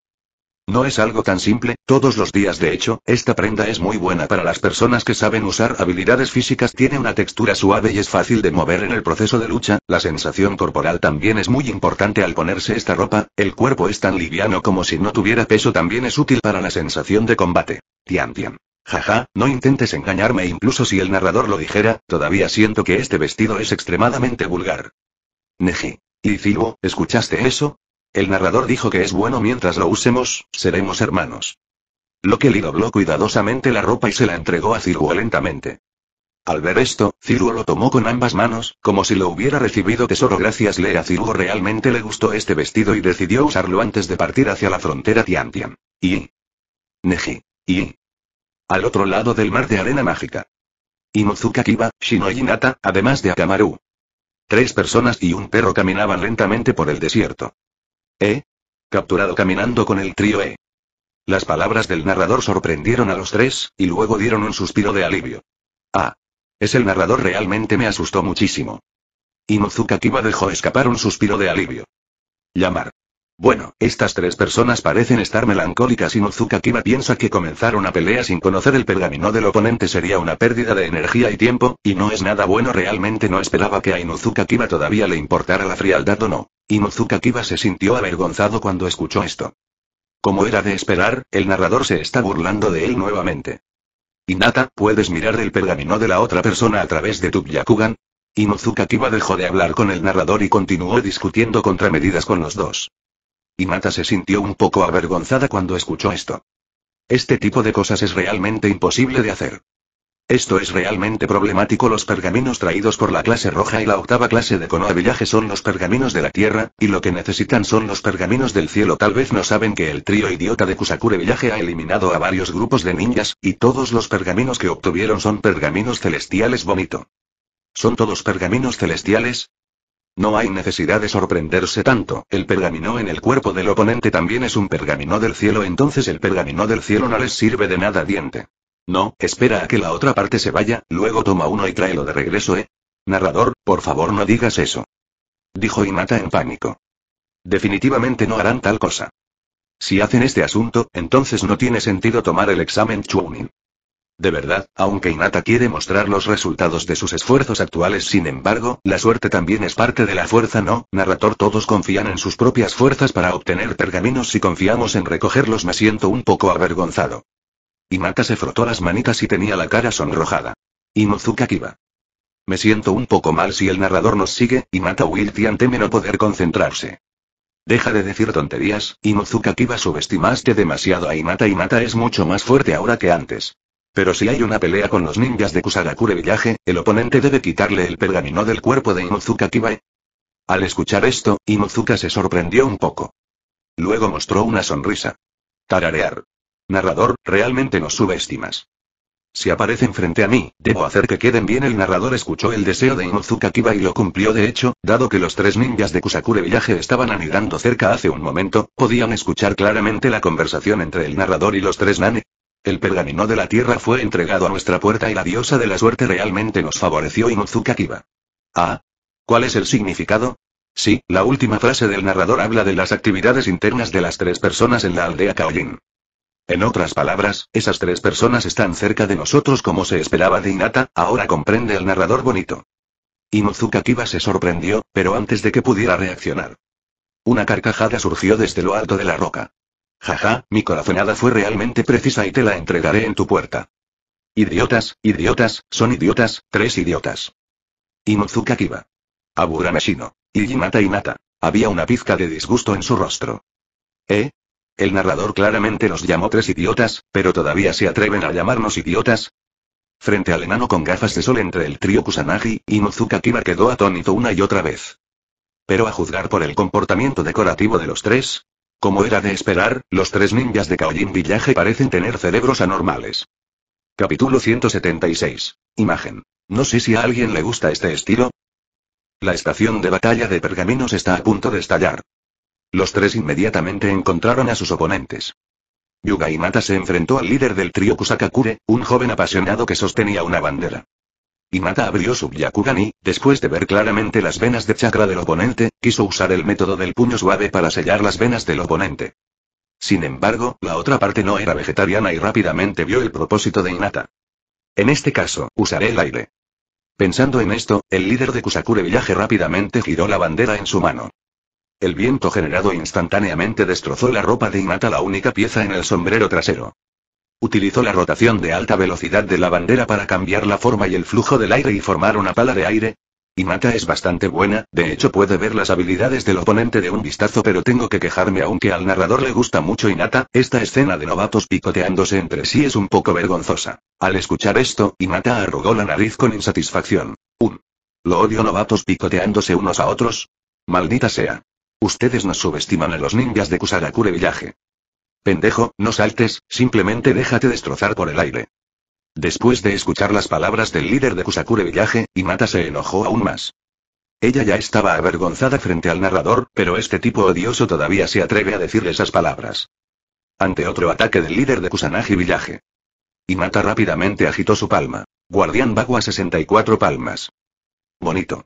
Speaker 1: No es algo tan simple, todos los días de hecho, esta prenda es muy buena para las personas que saben usar habilidades físicas, tiene una textura suave y es fácil de mover en el proceso de lucha, la sensación corporal también es muy importante al ponerse esta ropa, el cuerpo es tan liviano como si no tuviera peso también es útil para la sensación de combate. Tian Tian. Jaja, no intentes engañarme incluso si el narrador lo dijera, todavía siento que este vestido es extremadamente vulgar. Neji. Ichigo, ¿escuchaste eso? El narrador dijo que es bueno mientras lo usemos, seremos hermanos. que le dobló cuidadosamente la ropa y se la entregó a Ciruo lentamente. Al ver esto, Ciruo lo tomó con ambas manos, como si lo hubiera recibido tesoro gracias le a Ciruo realmente le gustó este vestido y decidió usarlo antes de partir hacia la frontera Tiantian. Y... Neji. Y... Al otro lado del mar de arena mágica. Mozuka Kiba, Shino además de Akamaru. Tres personas y un perro caminaban lentamente por el desierto. ¿Eh? Capturado caminando con el trío eh? Las palabras del narrador sorprendieron a los tres, y luego dieron un suspiro de alivio. Ah. Es el narrador realmente me asustó muchísimo. Inuzuka Kiba dejó escapar un suspiro de alivio. Llamar. Bueno, estas tres personas parecen estar melancólicas y Nozuka Kiba piensa que comenzar una pelea sin conocer el pergamino del oponente sería una pérdida de energía y tiempo, y no es nada bueno realmente no esperaba que a Inuzuka Kiba todavía le importara la frialdad o no. Inozuka Kiba se sintió avergonzado cuando escuchó esto. Como era de esperar, el narrador se está burlando de él nuevamente. Inata, ¿puedes mirar el pergamino de la otra persona a través de tu Byakugan? Inozuka Kiba dejó de hablar con el narrador y continuó discutiendo contramedidas con los dos. Inata se sintió un poco avergonzada cuando escuchó esto. Este tipo de cosas es realmente imposible de hacer. Esto es realmente problemático. Los pergaminos traídos por la clase roja y la octava clase de Konoha Villaje son los pergaminos de la Tierra, y lo que necesitan son los pergaminos del cielo. Tal vez no saben que el trío idiota de Kusakure Villaje ha eliminado a varios grupos de ninjas, y todos los pergaminos que obtuvieron son pergaminos celestiales. Bonito. ¿Son todos pergaminos celestiales? No hay necesidad de sorprenderse tanto, el pergamino en el cuerpo del oponente también es un pergamino del cielo, entonces el pergamino del cielo no les sirve de nada diente. No, espera a que la otra parte se vaya, luego toma uno y tráelo de regreso, ¿eh? Narrador, por favor no digas eso. Dijo Inata en pánico. Definitivamente no harán tal cosa. Si hacen este asunto, entonces no tiene sentido tomar el examen Chunin. De verdad, aunque Inata quiere mostrar los resultados de sus esfuerzos actuales, sin embargo, la suerte también es parte de la fuerza, ¿no? Narrador, todos confían en sus propias fuerzas para obtener pergaminos Si confiamos en recogerlos, me siento un poco avergonzado. Imata se frotó las manitas y tenía la cara sonrojada. Inuzuka Kiba. Me siento un poco mal si el narrador nos sigue, Hinata Wiltian teme no poder concentrarse. Deja de decir tonterías, Imozuka Kiba subestimaste demasiado a y Mata es mucho más fuerte ahora que antes. Pero si hay una pelea con los ninjas de Kusagakure Villaje, el oponente debe quitarle el pergamino del cuerpo de Imozuka Kiba. Al escuchar esto, Inuzuka se sorprendió un poco. Luego mostró una sonrisa. Tararear. Narrador, realmente nos subestimas. Si aparecen frente a mí, debo hacer que queden bien. El narrador escuchó el deseo de Inuzuka Kiba y lo cumplió de hecho, dado que los tres ninjas de Kusakure Villaje estaban anidando cerca hace un momento, podían escuchar claramente la conversación entre el narrador y los tres nane. El pergamino de la tierra fue entregado a nuestra puerta y la diosa de la suerte realmente nos favoreció Inuzuka Kiba. Ah. ¿Cuál es el significado? Sí, la última frase del narrador habla de las actividades internas de las tres personas en la aldea Kaolin. En otras palabras, esas tres personas están cerca de nosotros como se esperaba de Inata, ahora comprende el narrador bonito. Y se sorprendió, pero antes de que pudiera reaccionar. Una carcajada surgió desde lo alto de la roca. Jaja, mi corazonada fue realmente precisa y te la entregaré en tu puerta. Idiotas, idiotas, son idiotas, tres idiotas. Y Kiba. Aburameshino, Y Hinata Inata. Había una pizca de disgusto en su rostro. ¿Eh? El narrador claramente los llamó tres idiotas, pero todavía se atreven a llamarnos idiotas. Frente al enano con gafas de sol entre el trío Kusanagi, y Kiba quedó atónito una y otra vez. Pero a juzgar por el comportamiento decorativo de los tres, como era de esperar, los tres ninjas de Kaolin Villaje parecen tener cerebros anormales. Capítulo 176. Imagen. No sé si a alguien le gusta este estilo. La estación de batalla de pergaminos está a punto de estallar. Los tres inmediatamente encontraron a sus oponentes. Yuga Inata se enfrentó al líder del trío Kusakakure, un joven apasionado que sostenía una bandera. Inata abrió su Byakugan y, después de ver claramente las venas de chakra del oponente, quiso usar el método del puño suave para sellar las venas del oponente. Sin embargo, la otra parte no era vegetariana y rápidamente vio el propósito de Inata. En este caso, usaré el aire. Pensando en esto, el líder de Kusakure Village rápidamente giró la bandera en su mano. El viento generado instantáneamente destrozó la ropa de Inata, la única pieza en el sombrero trasero. Utilizó la rotación de alta velocidad de la bandera para cambiar la forma y el flujo del aire y formar una pala de aire. Inata es bastante buena, de hecho puede ver las habilidades del oponente de un vistazo, pero tengo que quejarme aunque al narrador le gusta mucho Inata, esta escena de novatos picoteándose entre sí es un poco vergonzosa. Al escuchar esto, Inata arrugó la nariz con insatisfacción. Un. Lo odio novatos picoteándose unos a otros. Maldita sea. Ustedes nos subestiman a los ninjas de Kusarakure Villaje. Pendejo, no saltes, simplemente déjate destrozar por el aire. Después de escuchar las palabras del líder de Kusakure Villaje, Imata se enojó aún más. Ella ya estaba avergonzada frente al narrador, pero este tipo odioso todavía se atreve a decir esas palabras. Ante otro ataque del líder de Kusanagi Village. Imata rápidamente agitó su palma. Guardián Bagua 64 palmas. Bonito.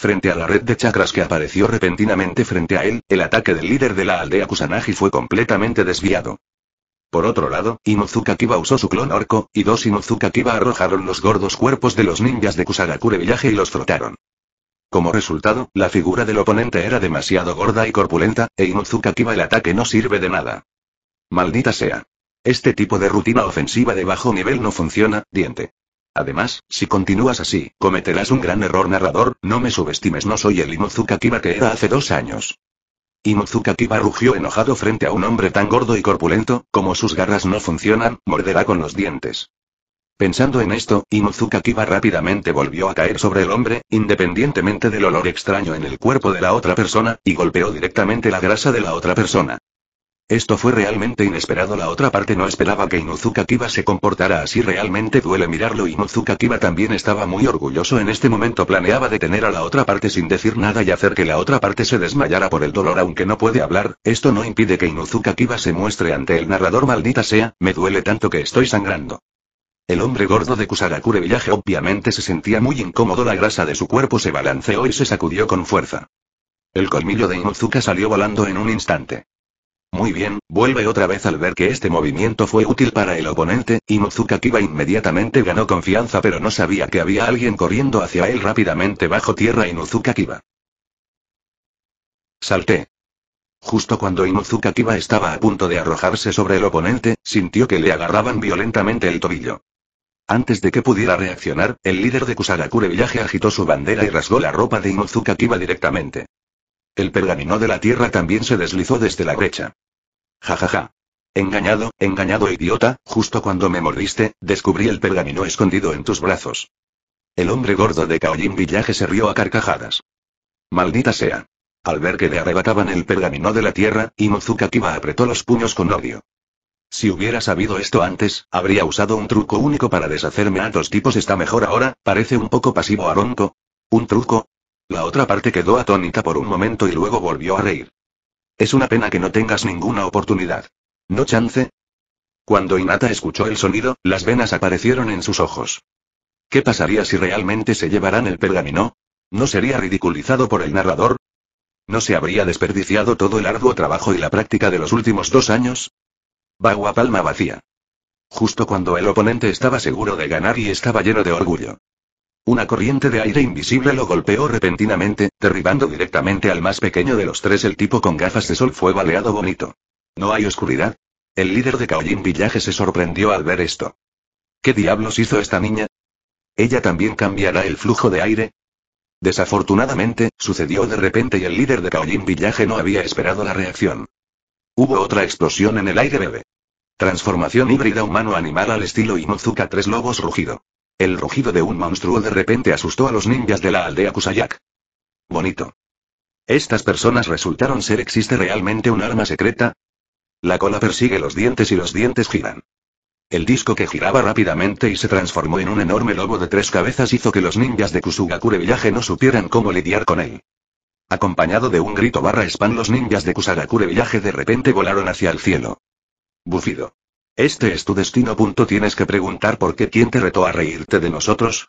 Speaker 1: Frente a la red de chakras que apareció repentinamente frente a él, el ataque del líder de la aldea Kusanagi fue completamente desviado. Por otro lado, Inuzuka Kiba usó su clon orco, y dos Inuzuka Kiba arrojaron los gordos cuerpos de los ninjas de Kusagakure Villaje y los frotaron. Como resultado, la figura del oponente era demasiado gorda y corpulenta, e Inuzuka Kiba el ataque no sirve de nada. Maldita sea. Este tipo de rutina ofensiva de bajo nivel no funciona, diente. Además, si continúas así, cometerás un gran error narrador, no me subestimes no soy el imozukakiba Kiba que era hace dos años. imozukakiba Kiba rugió enojado frente a un hombre tan gordo y corpulento, como sus garras no funcionan, morderá con los dientes. Pensando en esto, imozukakiba rápidamente volvió a caer sobre el hombre, independientemente del olor extraño en el cuerpo de la otra persona, y golpeó directamente la grasa de la otra persona. Esto fue realmente inesperado. La otra parte no esperaba que Inuzuka Kiba se comportara así. Realmente duele mirarlo. Inuzuka Kiba también estaba muy orgulloso en este momento. Planeaba detener a la otra parte sin decir nada y hacer que la otra parte se desmayara por el dolor. Aunque no puede hablar, esto no impide que Inuzuka Kiba se muestre ante el narrador. Maldita sea, me duele tanto que estoy sangrando. El hombre gordo de Kusarakure Village obviamente se sentía muy incómodo. La grasa de su cuerpo se balanceó y se sacudió con fuerza. El colmillo de Inuzuka salió volando en un instante. Muy bien, vuelve otra vez al ver que este movimiento fue útil para el oponente, y Kiba inmediatamente ganó confianza pero no sabía que había alguien corriendo hacia él rápidamente bajo tierra Inuzuka Kiba. Salté. Justo cuando Inuzuka Kiba estaba a punto de arrojarse sobre el oponente, sintió que le agarraban violentamente el tobillo. Antes de que pudiera reaccionar, el líder de Kusarakure Village agitó su bandera y rasgó la ropa de Inuzuka Kiba directamente. El pergamino de la tierra también se deslizó desde la brecha. Ja ja ja. Engañado, engañado idiota, justo cuando me mordiste, descubrí el pergamino escondido en tus brazos. El hombre gordo de Kaolin Villaje se rió a carcajadas. Maldita sea. Al ver que le arrebataban el pergamino de la tierra, y Kiba apretó los puños con odio. Si hubiera sabido esto antes, habría usado un truco único para deshacerme a ah, dos tipos. Está mejor ahora, parece un poco pasivo a Ronco. ¿Un truco? La otra parte quedó atónita por un momento y luego volvió a reír. Es una pena que no tengas ninguna oportunidad. ¿No chance? Cuando Inata escuchó el sonido, las venas aparecieron en sus ojos. ¿Qué pasaría si realmente se llevaran el pergamino? ¿No sería ridiculizado por el narrador? ¿No se habría desperdiciado todo el arduo trabajo y la práctica de los últimos dos años? Bagua palma vacía. Justo cuando el oponente estaba seguro de ganar y estaba lleno de orgullo. Una corriente de aire invisible lo golpeó repentinamente, derribando directamente al más pequeño de los tres. El tipo con gafas de sol fue baleado bonito. ¿No hay oscuridad? El líder de Kaolin Villaje se sorprendió al ver esto. ¿Qué diablos hizo esta niña? ¿Ella también cambiará el flujo de aire? Desafortunadamente, sucedió de repente y el líder de Kaolin Villaje no había esperado la reacción. Hubo otra explosión en el aire bebé. Transformación híbrida humano-animal al estilo Imozuka Tres Lobos Rugido. El rugido de un monstruo de repente asustó a los ninjas de la aldea Kusayak. Bonito. Estas personas resultaron ser existe realmente un arma secreta. La cola persigue los dientes y los dientes giran. El disco que giraba rápidamente y se transformó en un enorme lobo de tres cabezas hizo que los ninjas de Kusugakure Village no supieran cómo lidiar con él. Acompañado de un grito barra spam los ninjas de Kusagakure Village de repente volaron hacia el cielo. Bufido. Este es tu destino. Tienes que preguntar por qué quién te retó a reírte de nosotros.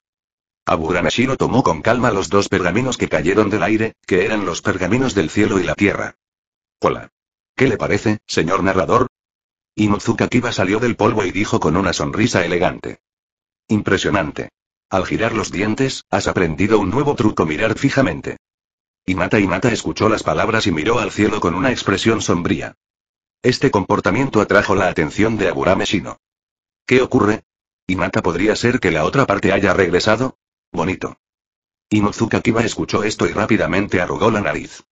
Speaker 1: Aburanashiro tomó con calma los dos pergaminos que cayeron del aire, que eran los pergaminos del cielo y la tierra. Hola. ¿Qué le parece, señor narrador? Y Kiba salió del polvo y dijo con una sonrisa elegante. Impresionante. Al girar los dientes, has aprendido un nuevo truco mirar fijamente. y Mata escuchó las palabras y miró al cielo con una expresión sombría. Este comportamiento atrajo la atención de Aburame Shino. ¿Qué ocurre? Inata podría ser que la otra parte haya regresado. Bonito. Inuzuka Kiba escuchó esto y rápidamente arrugó la nariz.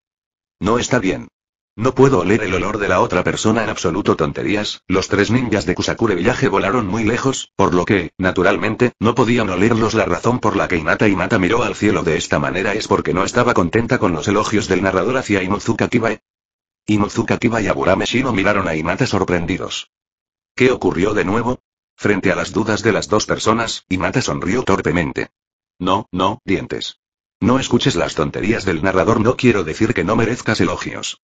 Speaker 1: No está bien. No puedo oler el olor de la otra persona en absoluto tonterías, los tres ninjas de Kusakure Villaje volaron muy lejos, por lo que, naturalmente, no podían olerlos la razón por la que Inata Inata miró al cielo de esta manera es porque no estaba contenta con los elogios del narrador hacia Inuzuka Kiba. Inuzuka Kiba y Aburame Shino miraron a Imata sorprendidos. ¿Qué ocurrió de nuevo? Frente a las dudas de las dos personas, Inata sonrió torpemente. No, no, dientes. No escuches las tonterías del narrador, no quiero decir que no merezcas elogios.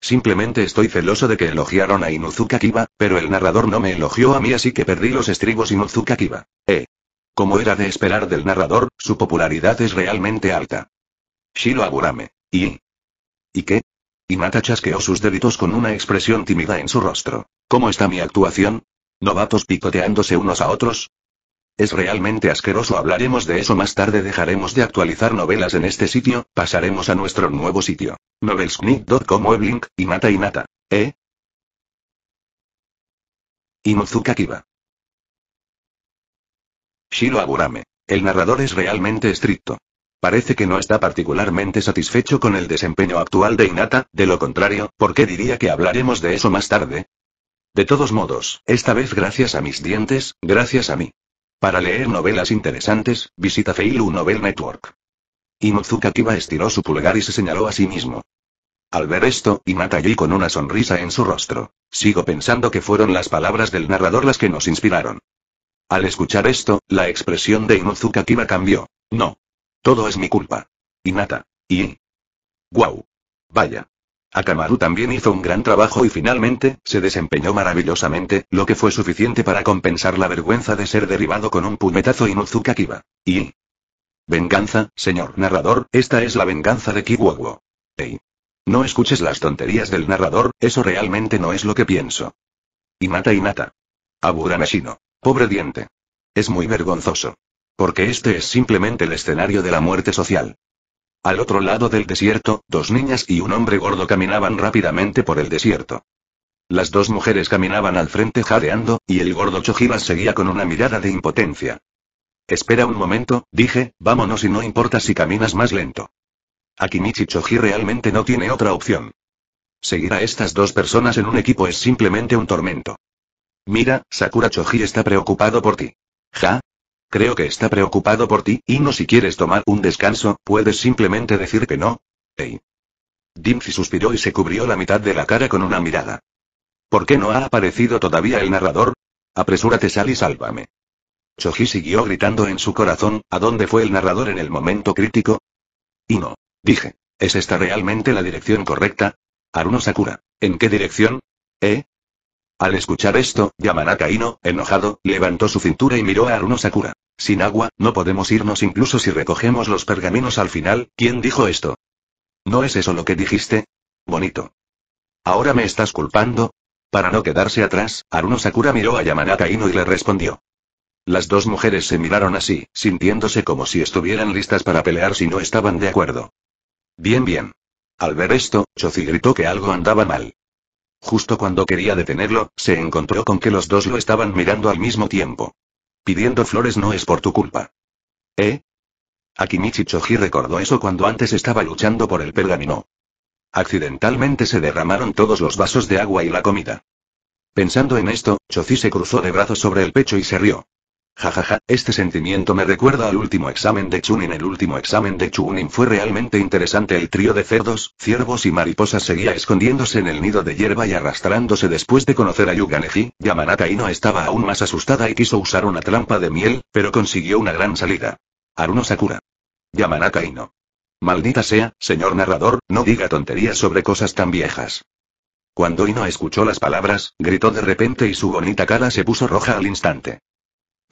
Speaker 1: Simplemente estoy celoso de que elogiaron a Inuzuka Kiba, pero el narrador no me elogió a mí así que perdí los estribos Inuzuka Kiba. Eh. Como era de esperar del narrador, su popularidad es realmente alta. Shiro Aburame. ¿Y? ¿Y qué? Y Mata chasqueó sus deditos con una expresión tímida en su rostro. ¿Cómo está mi actuación? ¿Novatos picoteándose unos a otros? Es realmente asqueroso, hablaremos de eso más tarde, dejaremos de actualizar novelas en este sitio, pasaremos a nuestro nuevo sitio, Novelsknit.com weblink, y mata y nata, ¿eh? Inuzukakiba. Kiba. Shiro Aburame. El narrador es realmente estricto. Parece que no está particularmente satisfecho con el desempeño actual de Inata, de lo contrario, ¿por qué diría que hablaremos de eso más tarde? De todos modos, esta vez gracias a mis dientes, gracias a mí. Para leer novelas interesantes, visita Feilu Novel Network. Inozuka Kiba estiró su pulgar y se señaló a sí mismo. Al ver esto, Inata y con una sonrisa en su rostro. Sigo pensando que fueron las palabras del narrador las que nos inspiraron. Al escuchar esto, la expresión de Inozuka Kiba cambió. No, todo es mi culpa. Inata. Y... ¡Guau! Vaya. Akamaru también hizo un gran trabajo y finalmente, se desempeñó maravillosamente, lo que fue suficiente para compensar la vergüenza de ser derribado con un puñetazo un Kiba. Y... Venganza, señor narrador, esta es la venganza de Kiwogo. Ey. No escuches las tonterías del narrador, eso realmente no es lo que pienso. Inata Inata. Aburameshino. Pobre diente. Es muy vergonzoso. Porque este es simplemente el escenario de la muerte social. Al otro lado del desierto, dos niñas y un hombre gordo caminaban rápidamente por el desierto. Las dos mujeres caminaban al frente jadeando, y el gordo las seguía con una mirada de impotencia. Espera un momento, dije, vámonos y no importa si caminas más lento. Akimichi Choji realmente no tiene otra opción. Seguir a estas dos personas en un equipo es simplemente un tormento. Mira, Sakura Choji está preocupado por ti. Ja, Creo que está preocupado por ti, y no si quieres tomar un descanso, puedes simplemente decir que no. Hey. Dimsy suspiró y se cubrió la mitad de la cara con una mirada. ¿Por qué no ha aparecido todavía el narrador? Apresúrate, sal y sálvame. Choji siguió gritando en su corazón, ¿a dónde fue el narrador en el momento crítico? Y no, dije, ¿es esta realmente la dirección correcta? Aruno Sakura, ¿en qué dirección? ¿Eh? Al escuchar esto, Yamanaka Ino, enojado, levantó su cintura y miró a Aruno Sakura. Sin agua, no podemos irnos incluso si recogemos los pergaminos al final, ¿quién dijo esto? ¿No es eso lo que dijiste? Bonito. ¿Ahora me estás culpando? Para no quedarse atrás, Aruno Sakura miró a Yamanaka Ino y le respondió. Las dos mujeres se miraron así, sintiéndose como si estuvieran listas para pelear si no estaban de acuerdo. Bien, bien. Al ver esto, Chozi gritó que algo andaba mal. Justo cuando quería detenerlo, se encontró con que los dos lo estaban mirando al mismo tiempo. Pidiendo flores no es por tu culpa. ¿Eh? Akimichi Choji recordó eso cuando antes estaba luchando por el pergamino. Accidentalmente se derramaron todos los vasos de agua y la comida. Pensando en esto, Choji se cruzó de brazos sobre el pecho y se rió. Jajaja, este sentimiento me recuerda al último examen de Chunin. El último examen de Chunin fue realmente interesante. El trío de cerdos, ciervos y mariposas seguía escondiéndose en el nido de hierba y arrastrándose después de conocer a Yuganeji. Yamanaka Ino estaba aún más asustada y quiso usar una trampa de miel, pero consiguió una gran salida. Aruno Sakura. Yamanaka Ino. Maldita sea, señor narrador, no diga tonterías sobre cosas tan viejas. Cuando Ino escuchó las palabras, gritó de repente y su bonita cara se puso roja al instante.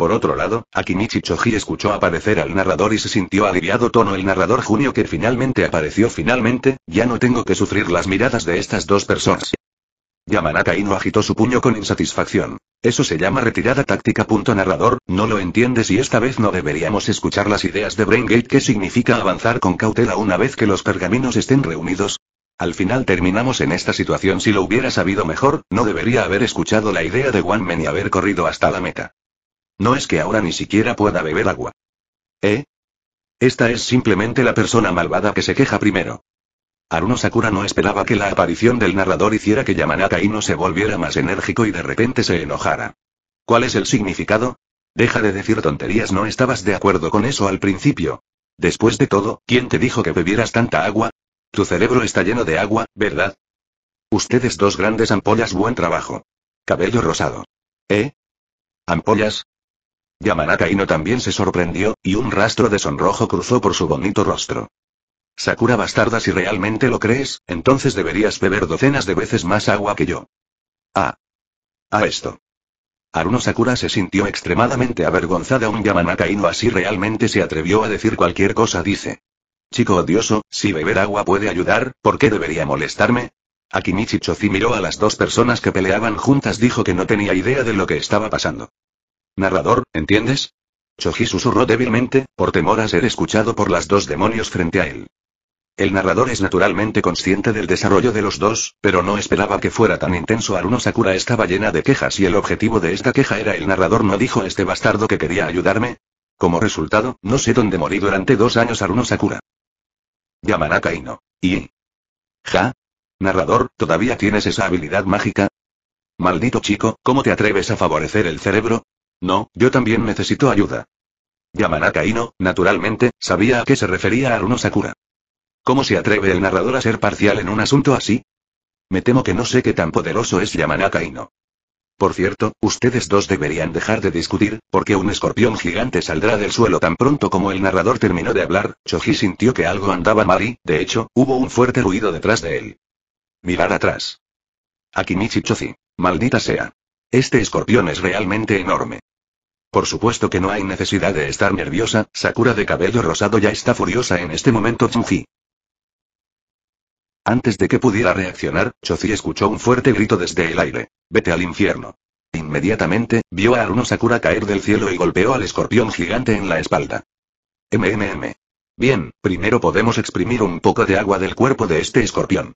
Speaker 1: Por otro lado, Akinichi Choji escuchó aparecer al narrador y se sintió aliviado tono el narrador junio que finalmente apareció finalmente, ya no tengo que sufrir las miradas de estas dos personas. Yamanaka Ino agitó su puño con insatisfacción. Eso se llama retirada táctica. Narrador, no lo entiendes y esta vez no deberíamos escuchar las ideas de Braingate que significa avanzar con cautela una vez que los pergaminos estén reunidos. Al final terminamos en esta situación si lo hubiera sabido mejor, no debería haber escuchado la idea de One Man y haber corrido hasta la meta. No es que ahora ni siquiera pueda beber agua. ¿Eh? Esta es simplemente la persona malvada que se queja primero. Aruno Sakura no esperaba que la aparición del narrador hiciera que Yamanaka no se volviera más enérgico y de repente se enojara. ¿Cuál es el significado? Deja de decir tonterías, no estabas de acuerdo con eso al principio. Después de todo, ¿quién te dijo que bebieras tanta agua? Tu cerebro está lleno de agua, ¿verdad? Ustedes dos grandes ampollas, buen trabajo. Cabello rosado. ¿Eh? Ampollas, Yamanaka Ino también se sorprendió, y un rastro de sonrojo cruzó por su bonito rostro. Sakura bastarda si realmente lo crees, entonces deberías beber docenas de veces más agua que yo. Ah. A esto. Aruno Sakura se sintió extremadamente avergonzada un Yamanaka así realmente se atrevió a decir cualquier cosa dice. Chico odioso, si beber agua puede ayudar, ¿por qué debería molestarme? Akimichi Chozi miró a las dos personas que peleaban juntas dijo que no tenía idea de lo que estaba pasando. Narrador, ¿entiendes? Choji susurró débilmente, por temor a ser escuchado por las dos demonios frente a él. El narrador es naturalmente consciente del desarrollo de los dos, pero no esperaba que fuera tan intenso. Aruno Sakura estaba llena de quejas y el objetivo de esta queja era el narrador no dijo este bastardo que quería ayudarme. Como resultado, no sé dónde morí durante dos años Aruno Sakura. Yamanaka ¿Y? ¿Ja? Narrador, ¿todavía tienes esa habilidad mágica? Maldito chico, ¿cómo te atreves a favorecer el cerebro? No, yo también necesito ayuda. Yamanaka Ino, naturalmente, sabía a qué se refería Aruno Sakura. ¿Cómo se atreve el narrador a ser parcial en un asunto así? Me temo que no sé qué tan poderoso es Yamanaka Ino. Por cierto, ustedes dos deberían dejar de discutir, porque un escorpión gigante saldrá del suelo tan pronto como el narrador terminó de hablar, Choji sintió que algo andaba mal y, de hecho, hubo un fuerte ruido detrás de él. Mirar atrás. Akimichi Choji. Maldita sea. Este escorpión es realmente enorme. Por supuesto que no hay necesidad de estar nerviosa, Sakura de cabello rosado ya está furiosa en este momento Chunfi. Antes de que pudiera reaccionar, Chozi escuchó un fuerte grito desde el aire. Vete al infierno. Inmediatamente, vio a Aruno Sakura caer del cielo y golpeó al escorpión gigante en la espalda. MMM. Bien, primero podemos exprimir un poco de agua del cuerpo de este escorpión.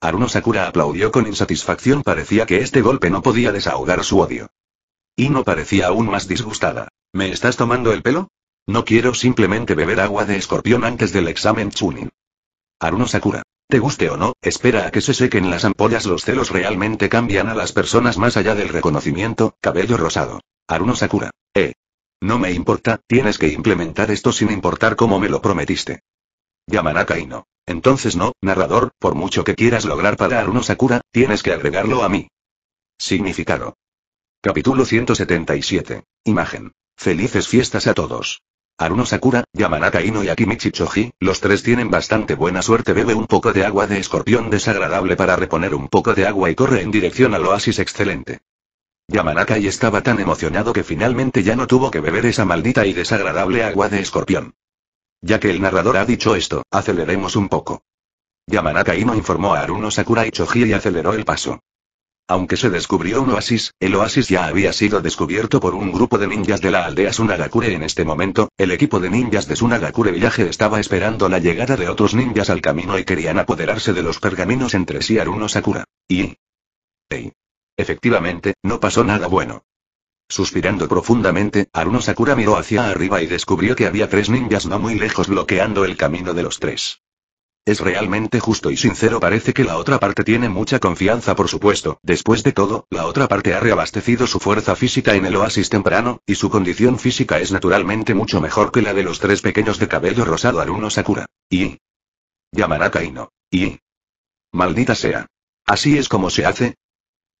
Speaker 1: Aruno Sakura aplaudió con insatisfacción parecía que este golpe no podía desahogar su odio. Y no parecía aún más disgustada. ¿Me estás tomando el pelo? No quiero simplemente beber agua de escorpión antes del examen Chunin. Aruno Sakura. Te guste o no, espera a que se sequen las ampollas. Los celos realmente cambian a las personas más allá del reconocimiento, cabello rosado. Aruno Sakura. Eh. No me importa, tienes que implementar esto sin importar cómo me lo prometiste. Yamanaka Ino. Entonces no, narrador, por mucho que quieras lograr para Aruno Sakura, tienes que agregarlo a mí. Significado. Capítulo 177. Imagen. Felices fiestas a todos. Aruno Sakura, Yamanaka Ino y Akimichi Choji, los tres tienen bastante buena suerte. Bebe un poco de agua de escorpión desagradable para reponer un poco de agua y corre en dirección al oasis excelente. Yamanaka y estaba tan emocionado que finalmente ya no tuvo que beber esa maldita y desagradable agua de escorpión. Ya que el narrador ha dicho esto, aceleremos un poco. Yamanaka Ino informó a Aruno Sakura y Choji y aceleró el paso. Aunque se descubrió un oasis, el oasis ya había sido descubierto por un grupo de ninjas de la aldea Sunagakure en este momento, el equipo de ninjas de Sunagakure Village estaba esperando la llegada de otros ninjas al camino y querían apoderarse de los pergaminos entre sí Aruno Sakura. Y... Hey. Efectivamente, no pasó nada bueno. Suspirando profundamente, Aruno Sakura miró hacia arriba y descubrió que había tres ninjas no muy lejos bloqueando el camino de los tres. Es realmente justo y sincero. Parece que la otra parte tiene mucha confianza, por supuesto. Después de todo, la otra parte ha reabastecido su fuerza física en el oasis temprano, y su condición física es naturalmente mucho mejor que la de los tres pequeños de cabello rosado Aruno Sakura. Y. llamará Kaino. Y. Maldita sea. Así es como se hace,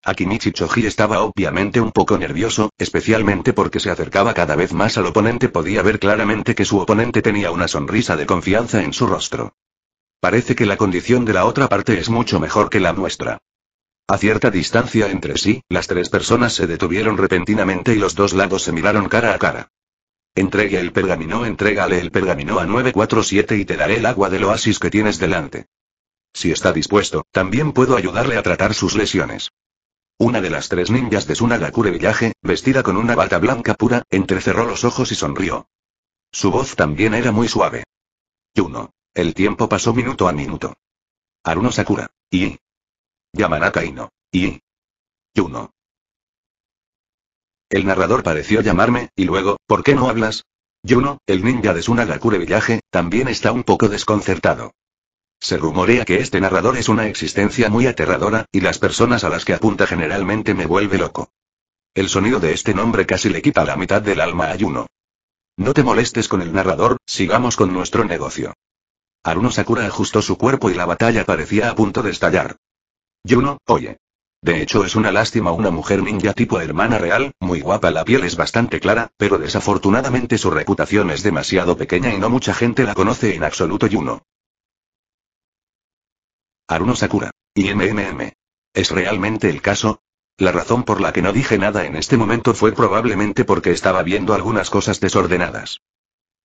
Speaker 1: Akimichi Choji estaba obviamente un poco nervioso, especialmente porque se acercaba cada vez más al oponente. Podía ver claramente que su oponente tenía una sonrisa de confianza en su rostro. Parece que la condición de la otra parte es mucho mejor que la nuestra. A cierta distancia entre sí, las tres personas se detuvieron repentinamente y los dos lados se miraron cara a cara. Entregue el pergamino, entrégale el pergamino a 947 y te daré el agua del oasis que tienes delante. Si está dispuesto, también puedo ayudarle a tratar sus lesiones. Una de las tres ninjas de Sunagakure villaje, vestida con una bata blanca pura, entrecerró los ojos y sonrió. Su voz también era muy suave. Yuno. El tiempo pasó minuto a minuto. Aruno Sakura. Y. Yamanaka Ino. Y. Yuno. El narrador pareció llamarme, y luego, ¿por qué no hablas? Yuno, el ninja de Sunagakure Villaje, también está un poco desconcertado. Se rumorea que este narrador es una existencia muy aterradora, y las personas a las que apunta generalmente me vuelve loco. El sonido de este nombre casi le quita la mitad del alma a Yuno. No te molestes con el narrador, sigamos con nuestro negocio. Aruno Sakura ajustó su cuerpo y la batalla parecía a punto de estallar. Yuno, oye. De hecho es una lástima una mujer ninja tipo hermana real, muy guapa la piel es bastante clara, pero desafortunadamente su reputación es demasiado pequeña y no mucha gente la conoce en absoluto Yuno. Aruno Sakura. Y MMM. ¿Es realmente el caso? La razón por la que no dije nada en este momento fue probablemente porque estaba viendo algunas cosas desordenadas.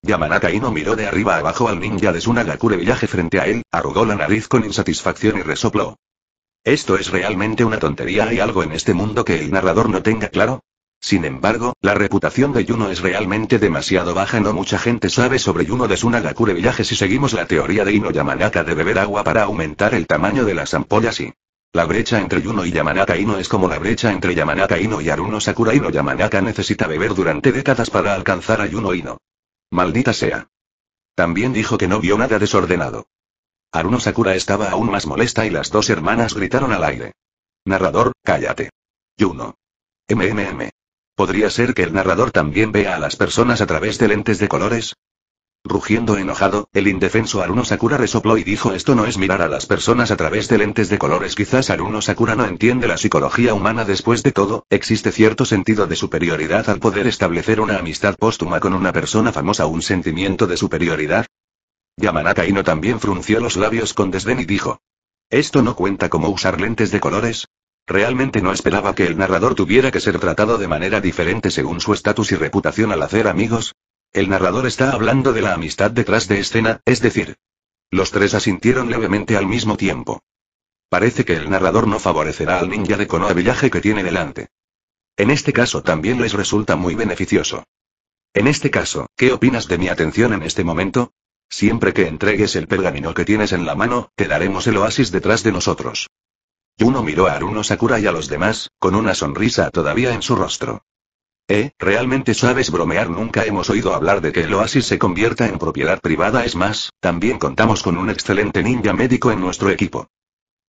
Speaker 1: Yamanaka Ino miró de arriba abajo al ninja de Sunagakure Villaje frente a él, arrugó la nariz con insatisfacción y resopló. Esto es realmente una tontería. ¿Hay algo en este mundo que el narrador no tenga claro? Sin embargo, la reputación de Yuno es realmente demasiado baja. No mucha gente sabe sobre Yuno de Sunagakure Villaje si seguimos la teoría de Ino Yamanaka de beber agua para aumentar el tamaño de las ampollas y... La brecha entre Yuno y Yamanaka Ino es como la brecha entre Yamanaka Ino y Aruno Sakura Ino Yamanaka necesita beber durante décadas para alcanzar a Yuno Ino. Maldita sea. También dijo que no vio nada desordenado. Aruno Sakura estaba aún más molesta y las dos hermanas gritaron al aire. Narrador, cállate. Yuno. MMM. ¿Podría ser que el narrador también vea a las personas a través de lentes de colores? Rugiendo enojado, el indefenso Aruno Sakura resopló y dijo esto no es mirar a las personas a través de lentes de colores quizás Aruno Sakura no entiende la psicología humana después de todo, existe cierto sentido de superioridad al poder establecer una amistad póstuma con una persona famosa un sentimiento de superioridad. Yamanaka Ino también frunció los labios con desdén y dijo. Esto no cuenta como usar lentes de colores, Realmente no esperaba que el narrador tuviera que ser tratado de manera diferente según su estatus y reputación al hacer amigos, el narrador está hablando de la amistad detrás de escena, es decir. Los tres asintieron levemente al mismo tiempo. Parece que el narrador no favorecerá al ninja de Konoha Villaje que tiene delante. En este caso también les resulta muy beneficioso. En este caso, ¿qué opinas de mi atención en este momento? Siempre que entregues el pergamino que tienes en la mano, te daremos el oasis detrás de nosotros. Yuno miró a Aruno Sakura y a los demás, con una sonrisa todavía en su rostro. Eh, realmente sabes bromear. Nunca hemos oído hablar de que el oasis se convierta en propiedad privada. Es más, también contamos con un excelente ninja médico en nuestro equipo.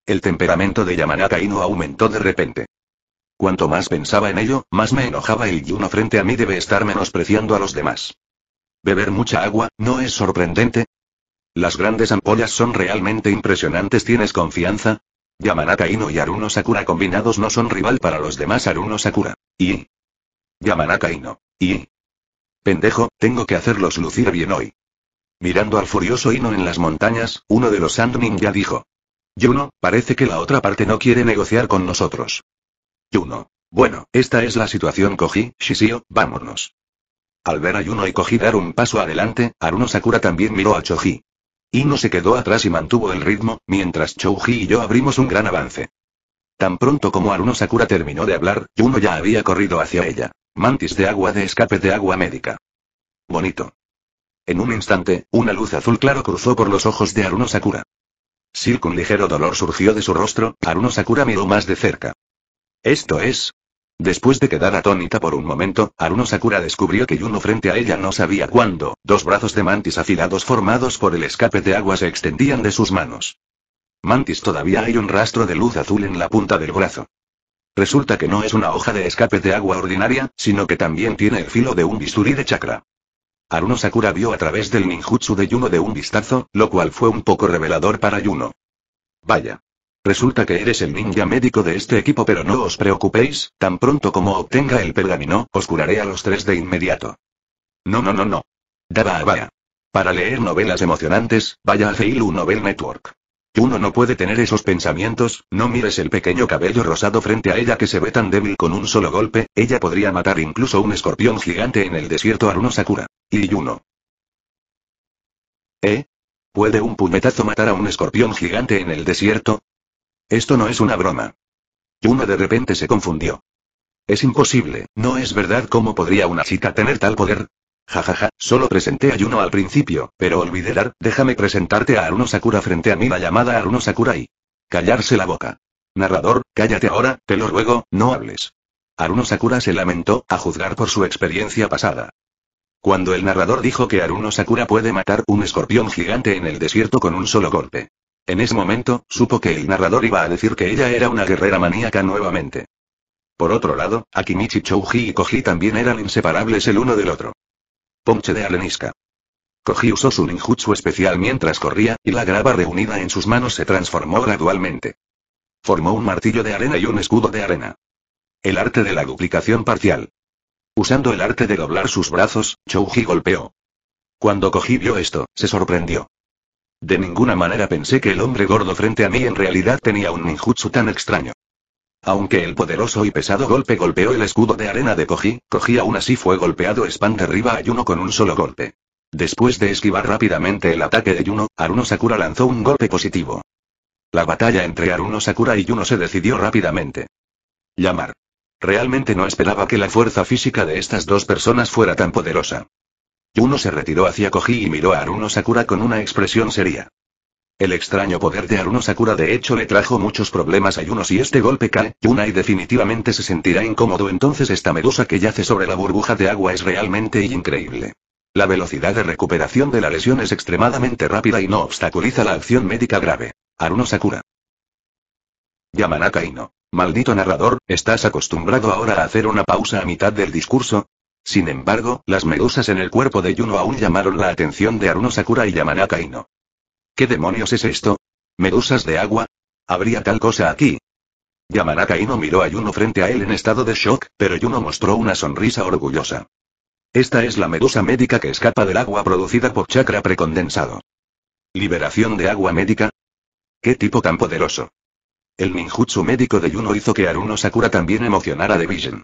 Speaker 1: El temperamento de Yamanaka Ino aumentó de repente. Cuanto más pensaba en ello, más me enojaba y Yuno frente a mí debe estar menospreciando a los demás. Beber mucha agua, ¿no es sorprendente? Las grandes ampollas son realmente impresionantes. ¿Tienes confianza? Yamanaka Ino y Aruno Sakura combinados no son rival para los demás Aruno Sakura. Y, Yamanaka Ino. Y... Pendejo, tengo que hacerlos lucir bien hoy. Mirando al furioso Ino en las montañas, uno de los Sandmin ya dijo. Yuno, parece que la otra parte no quiere negociar con nosotros. Yuno. Bueno, esta es la situación Koji, Shishio, vámonos. Al ver a Yuno y Koji dar un paso adelante, Aruno Sakura también miró a Choji. Ino se quedó atrás y mantuvo el ritmo, mientras Chouji y yo abrimos un gran avance. Tan pronto como Aruno Sakura terminó de hablar, Yuno ya había corrido hacia ella. Mantis de agua de escape de agua médica. Bonito. En un instante, una luz azul claro cruzó por los ojos de Aruno Sakura. Si un ligero dolor surgió de su rostro, Aruno Sakura miró más de cerca. Esto es. Después de quedar atónita por un momento, Aruno Sakura descubrió que Yuno frente a ella no sabía cuándo, dos brazos de mantis afilados formados por el escape de agua se extendían de sus manos. Mantis todavía hay un rastro de luz azul en la punta del brazo. Resulta que no es una hoja de escape de agua ordinaria, sino que también tiene el filo de un bisturí de chakra. Aruno Sakura vio a través del ninjutsu de Yuno de un vistazo, lo cual fue un poco revelador para Yuno. Vaya. Resulta que eres el ninja médico de este equipo, pero no os preocupéis, tan pronto como obtenga el pergamino, os curaré a los tres de inmediato. No, no, no, no. Daba a Para leer novelas emocionantes, vaya a Heilu Novel Network. Yuno no puede tener esos pensamientos, no mires el pequeño cabello rosado frente a ella que se ve tan débil con un solo golpe, ella podría matar incluso un escorpión gigante en el desierto Aruno Sakura. Y Yuno. ¿Eh? ¿Puede un puñetazo matar a un escorpión gigante en el desierto? Esto no es una broma. Yuno de repente se confundió. Es imposible, ¿no es verdad cómo podría una chica tener tal poder? Jajaja, ja, ja. solo presenté a Yuno al principio, pero olvidé dar, déjame presentarte a Aruno Sakura frente a mí la llamada Aruno Sakura y... Callarse la boca. Narrador, cállate ahora, te lo ruego, no hables. Aruno Sakura se lamentó, a juzgar por su experiencia pasada. Cuando el narrador dijo que Aruno Sakura puede matar un escorpión gigante en el desierto con un solo golpe. En ese momento, supo que el narrador iba a decir que ella era una guerrera maníaca nuevamente. Por otro lado, Akimichi Chouji y Koji también eran inseparables el uno del otro. Ponche de arenisca. Koji usó su ninjutsu especial mientras corría, y la grava reunida en sus manos se transformó gradualmente. Formó un martillo de arena y un escudo de arena. El arte de la duplicación parcial. Usando el arte de doblar sus brazos, Chouji golpeó. Cuando Koji vio esto, se sorprendió. De ninguna manera pensé que el hombre gordo frente a mí en realidad tenía un ninjutsu tan extraño. Aunque el poderoso y pesado golpe golpeó el escudo de arena de Koji, Koji aún así fue golpeado spam arriba a Yuno con un solo golpe. Después de esquivar rápidamente el ataque de Yuno, Aruno Sakura lanzó un golpe positivo. La batalla entre Aruno Sakura y Yuno se decidió rápidamente. Llamar. Realmente no esperaba que la fuerza física de estas dos personas fuera tan poderosa. Yuno se retiró hacia Koji y miró a Aruno Sakura con una expresión seria. El extraño poder de Aruno Sakura de hecho le trajo muchos problemas a Yuno si este golpe cae, Yuna y definitivamente se sentirá incómodo entonces esta medusa que yace sobre la burbuja de agua es realmente increíble. La velocidad de recuperación de la lesión es extremadamente rápida y no obstaculiza la acción médica grave. Aruno Sakura. Yamanaka Ino. Maldito narrador, ¿estás acostumbrado ahora a hacer una pausa a mitad del discurso? Sin embargo, las medusas en el cuerpo de Yuno aún llamaron la atención de Aruno Sakura y Yamanaka Ino. ¿Qué demonios es esto? ¿Medusas de agua? ¿Habría tal cosa aquí? Yamanaka Ino miró a Yuno frente a él en estado de shock, pero Yuno mostró una sonrisa orgullosa. Esta es la medusa médica que escapa del agua producida por chakra precondensado. ¿Liberación de agua médica? ¿Qué tipo tan poderoso? El ninjutsu médico de Yuno hizo que Aruno Sakura también emocionara de Vision.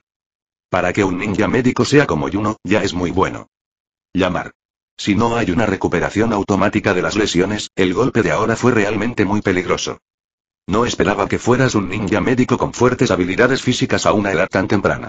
Speaker 1: Para que un ninja médico sea como Yuno, ya es muy bueno. Llamar. Si no hay una recuperación automática de las lesiones, el golpe de ahora fue realmente muy peligroso. No esperaba que fueras un ninja médico con fuertes habilidades físicas a una edad tan temprana.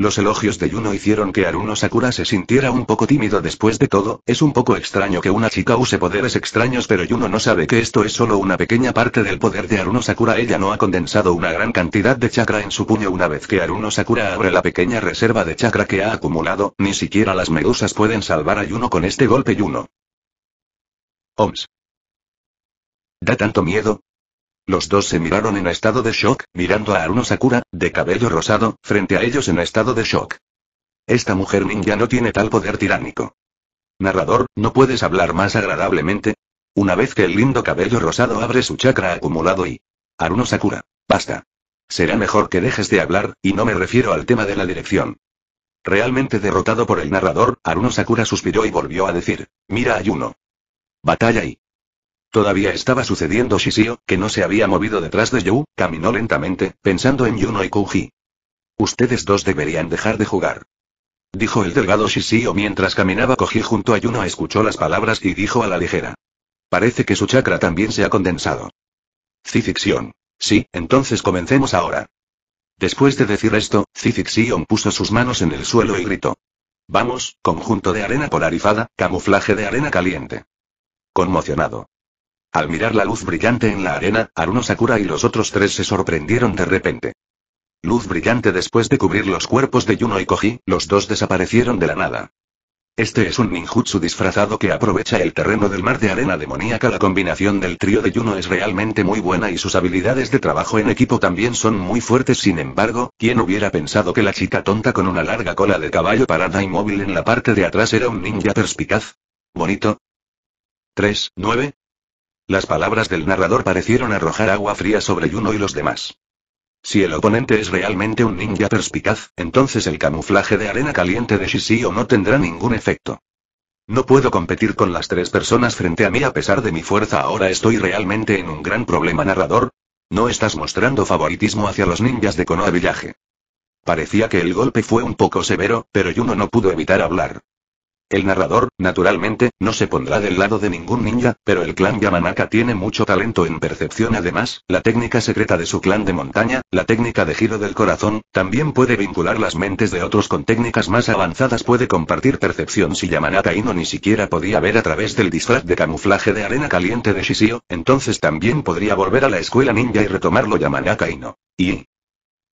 Speaker 1: Los elogios de Yuno hicieron que Aruno Sakura se sintiera un poco tímido después de todo, es un poco extraño que una chica use poderes extraños pero Yuno no sabe que esto es solo una pequeña parte del poder de Aruno Sakura ella no ha condensado una gran cantidad de chakra en su puño una vez que Aruno Sakura abre la pequeña reserva de chakra que ha acumulado, ni siquiera las medusas pueden salvar a Yuno con este golpe Yuno. Oms. Da tanto miedo, los dos se miraron en estado de shock, mirando a Aruno Sakura, de cabello rosado, frente a ellos en estado de shock. Esta mujer ninja no tiene tal poder tiránico. Narrador, ¿no puedes hablar más agradablemente? Una vez que el lindo cabello rosado abre su chakra acumulado y... Aruno Sakura. Basta. Será mejor que dejes de hablar, y no me refiero al tema de la dirección. Realmente derrotado por el narrador, Aruno Sakura suspiró y volvió a decir. Mira Ayuno. Batalla y... Todavía estaba sucediendo Shishio, que no se había movido detrás de Yu, caminó lentamente, pensando en Yuno y Kouji. Ustedes dos deberían dejar de jugar. Dijo el delgado Shishio mientras caminaba Koji junto a Yuno escuchó las palabras y dijo a la ligera. Parece que su chakra también se ha condensado. Zifixion. Sí, entonces comencemos ahora. Después de decir esto, Zifixion puso sus manos en el suelo y gritó. Vamos, conjunto de arena polarizada, camuflaje de arena caliente. Conmocionado. Al mirar la luz brillante en la arena, Aruno Sakura y los otros tres se sorprendieron de repente. Luz brillante después de cubrir los cuerpos de Yuno y Koji, los dos desaparecieron de la nada. Este es un ninjutsu disfrazado que aprovecha el terreno del mar de arena demoníaca. La combinación del trío de Yuno es realmente muy buena y sus habilidades de trabajo en equipo también son muy fuertes. Sin embargo, ¿quién hubiera pensado que la chica tonta con una larga cola de caballo parada y móvil en la parte de atrás era un ninja perspicaz? Bonito. 3, 9, las palabras del narrador parecieron arrojar agua fría sobre Yuno y los demás. Si el oponente es realmente un ninja perspicaz, entonces el camuflaje de arena caliente de Shishio no tendrá ningún efecto. No puedo competir con las tres personas frente a mí a pesar de mi fuerza ahora estoy realmente en un gran problema narrador. No estás mostrando favoritismo hacia los ninjas de Konoha Village. Parecía que el golpe fue un poco severo, pero Yuno no pudo evitar hablar. El narrador, naturalmente, no se pondrá del lado de ningún ninja, pero el clan Yamanaka tiene mucho talento en percepción. Además, la técnica secreta de su clan de montaña, la técnica de giro del corazón, también puede vincular las mentes de otros con técnicas más avanzadas. Puede compartir percepción si Yamanaka Ino ni siquiera podía ver a través del disfraz de camuflaje de arena caliente de Shishio, entonces también podría volver a la escuela ninja y retomarlo Yamanaka Ino. Y...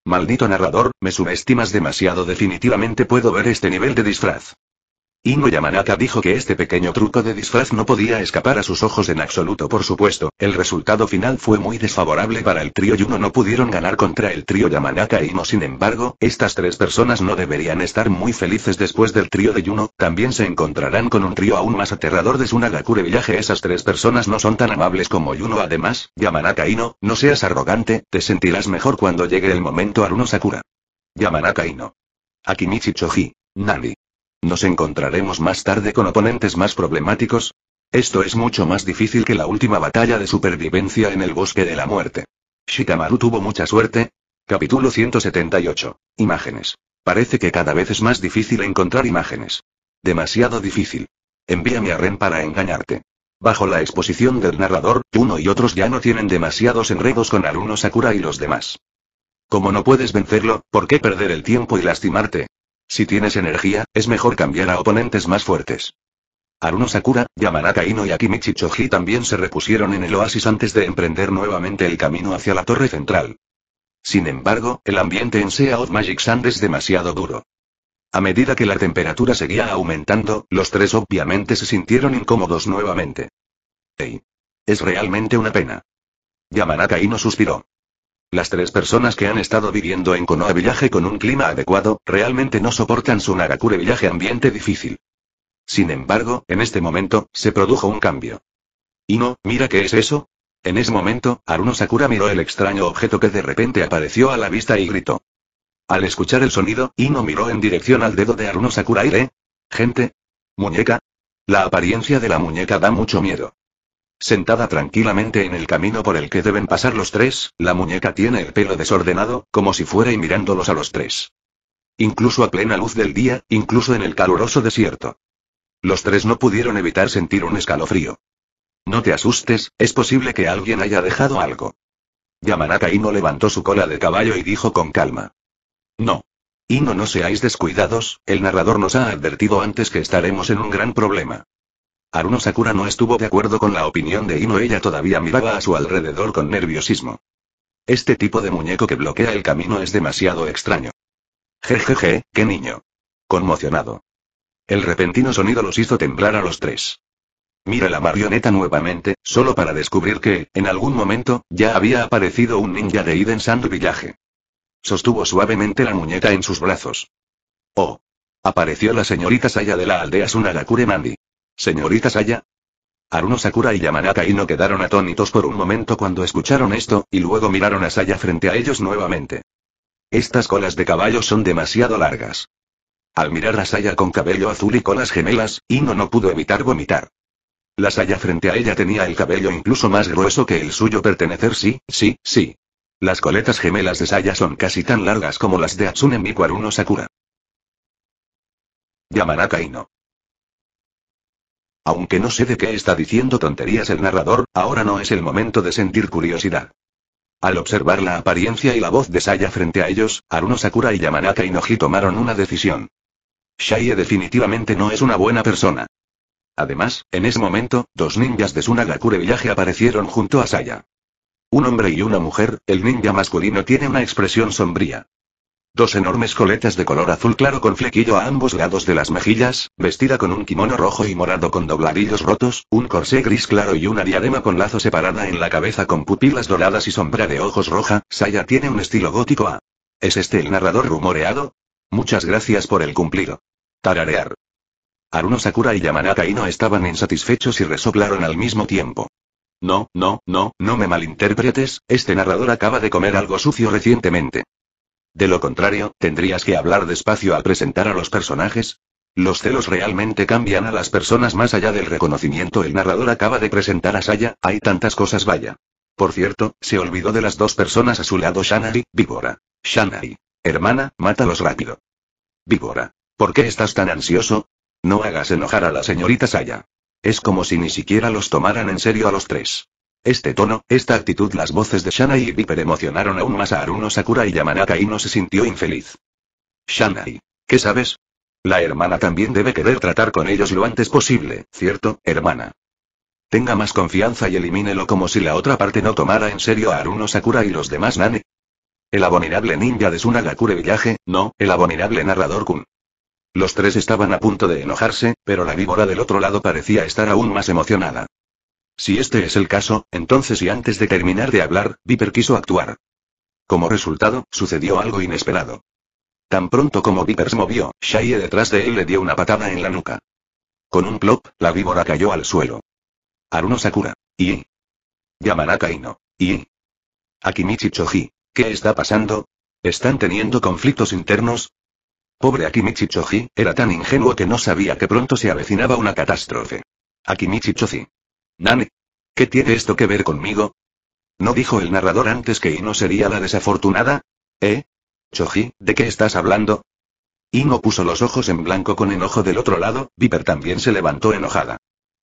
Speaker 1: Maldito narrador, me subestimas demasiado definitivamente puedo ver este nivel de disfraz. Ino Yamanaka dijo que este pequeño truco de disfraz no podía escapar a sus ojos en absoluto por supuesto, el resultado final fue muy desfavorable para el trío Yuno no pudieron ganar contra el trío Yamanaka Y no sin embargo, estas tres personas no deberían estar muy felices después del trío de Yuno, también se encontrarán con un trío aún más aterrador de Sunagakure Village esas tres personas no son tan amables como Yuno además, Yamanaka Ino, no seas arrogante, te sentirás mejor cuando llegue el momento Aruno Sakura. Yamanaka Ino. Akimichi Choji. Nani. Nos encontraremos más tarde con oponentes más problemáticos. Esto es mucho más difícil que la última batalla de supervivencia en el bosque de la muerte. Shikamaru tuvo mucha suerte. Capítulo 178. Imágenes. Parece que cada vez es más difícil encontrar imágenes. Demasiado difícil. Envíame a Ren para engañarte. Bajo la exposición del narrador, uno y otros ya no tienen demasiados enredos con Aruno Sakura y los demás. Como no puedes vencerlo, ¿por qué perder el tiempo y lastimarte? Si tienes energía, es mejor cambiar a oponentes más fuertes. Aruno Sakura, Yamanaka Ino y Akimichi Choji también se repusieron en el oasis antes de emprender nuevamente el camino hacia la torre central. Sin embargo, el ambiente en Sea of Magic Sand es demasiado duro. A medida que la temperatura seguía aumentando, los tres obviamente se sintieron incómodos nuevamente. Ey. Es realmente una pena. Yamanaka Ino suspiró. Las tres personas que han estado viviendo en Konoha Villaje con un clima adecuado, realmente no soportan su Nagakure Villaje ambiente difícil. Sin embargo, en este momento, se produjo un cambio. Ino, mira qué es eso. En ese momento, Aruno Sakura miró el extraño objeto que de repente apareció a la vista y gritó. Al escuchar el sonido, Ino miró en dirección al dedo de Aruno Sakura y le... ¿Gente? ¿Muñeca? La apariencia de la muñeca da mucho miedo. Sentada tranquilamente en el camino por el que deben pasar los tres, la muñeca tiene el pelo desordenado, como si fuera y mirándolos a los tres. Incluso a plena luz del día, incluso en el caluroso desierto. Los tres no pudieron evitar sentir un escalofrío. No te asustes, es posible que alguien haya dejado algo. Yamanaka Ino levantó su cola de caballo y dijo con calma. No. Ino no seáis descuidados, el narrador nos ha advertido antes que estaremos en un gran problema. Aruno Sakura no estuvo de acuerdo con la opinión de Ino, ella todavía miraba a su alrededor con nerviosismo. Este tipo de muñeco que bloquea el camino es demasiado extraño. Jejeje, qué niño. Conmocionado. El repentino sonido los hizo temblar a los tres. Mira la marioneta nuevamente, solo para descubrir que, en algún momento, ya había aparecido un ninja de Iden Sand Village. Sostuvo suavemente la muñeca en sus brazos. Oh. Apareció la señorita Saya de la aldea Sunagakure Mandi. Señorita Saya. Aruno Sakura y Yamanaka Ino quedaron atónitos por un momento cuando escucharon esto, y luego miraron a Saya frente a ellos nuevamente. Estas colas de caballo son demasiado largas. Al mirar a Saya con cabello azul y colas gemelas, Ino no pudo evitar vomitar. La Saya frente a ella tenía el cabello incluso más grueso que el suyo pertenecer sí, sí, sí. Las coletas gemelas de Saya son casi tan largas como las de Atsune Miku Aruno Sakura. Yamanaka Ino. Aunque no sé de qué está diciendo tonterías el narrador, ahora no es el momento de sentir curiosidad. Al observar la apariencia y la voz de Saya frente a ellos, Aruno Sakura y Yamanaka Inoji tomaron una decisión. Shaye definitivamente no es una buena persona. Además, en ese momento, dos ninjas de Sunagakure Village aparecieron junto a Saya. Un hombre y una mujer, el ninja masculino tiene una expresión sombría. Dos enormes coletas de color azul claro con flequillo a ambos lados de las mejillas, vestida con un kimono rojo y morado con dobladillos rotos, un corsé gris claro y una diadema con lazo separada en la cabeza con pupilas doradas y sombra de ojos roja, Saya tiene un estilo gótico A. ¿Es este el narrador rumoreado? Muchas gracias por el cumplido. Tararear. Aruno Sakura y Yamanaka no estaban insatisfechos y resoplaron al mismo tiempo. No, no, no, no me malinterpretes, este narrador acaba de comer algo sucio recientemente. De lo contrario, tendrías que hablar despacio al presentar a los personajes. Los celos realmente cambian a las personas más allá del reconocimiento. El narrador acaba de presentar a Saya, hay tantas cosas vaya. Por cierto, se olvidó de las dos personas a su lado Shanari, víbora. Shanari. Hermana, mátalos rápido. Víbora. ¿Por qué estás tan ansioso? No hagas enojar a la señorita Saya. Es como si ni siquiera los tomaran en serio a los tres. Este tono, esta actitud, las voces de Shana y Viper emocionaron aún más a Aruno Sakura y Yamanaka y no se sintió infeliz. Shanai, ¿qué sabes? La hermana también debe querer tratar con ellos lo antes posible, ¿cierto, hermana? Tenga más confianza y elimínelo como si la otra parte no tomara en serio a Aruno Sakura y los demás Nani. El abominable ninja de Sunagakure Villaje, no, el abominable narrador Kun. Los tres estaban a punto de enojarse, pero la víbora del otro lado parecía estar aún más emocionada. Si este es el caso, entonces y antes de terminar de hablar, Viper quiso actuar. Como resultado, sucedió algo inesperado. Tan pronto como Viper se movió, Shaye detrás de él le dio una patada en la nuca. Con un plop, la víbora cayó al suelo. Aruno Sakura. Y. Yamanaka Ino. Y. Akimichi Choji. ¿Qué está pasando? ¿Están teniendo conflictos internos? Pobre Akimichi Choji, era tan ingenuo que no sabía que pronto se avecinaba una catástrofe. Akimichi Choji. ¿Nani? ¿Qué tiene esto que ver conmigo? ¿No dijo el narrador antes que Ino sería la desafortunada? ¿Eh? Choji, ¿de qué estás hablando? Ino puso los ojos en blanco con enojo del otro lado, Viper también se levantó enojada.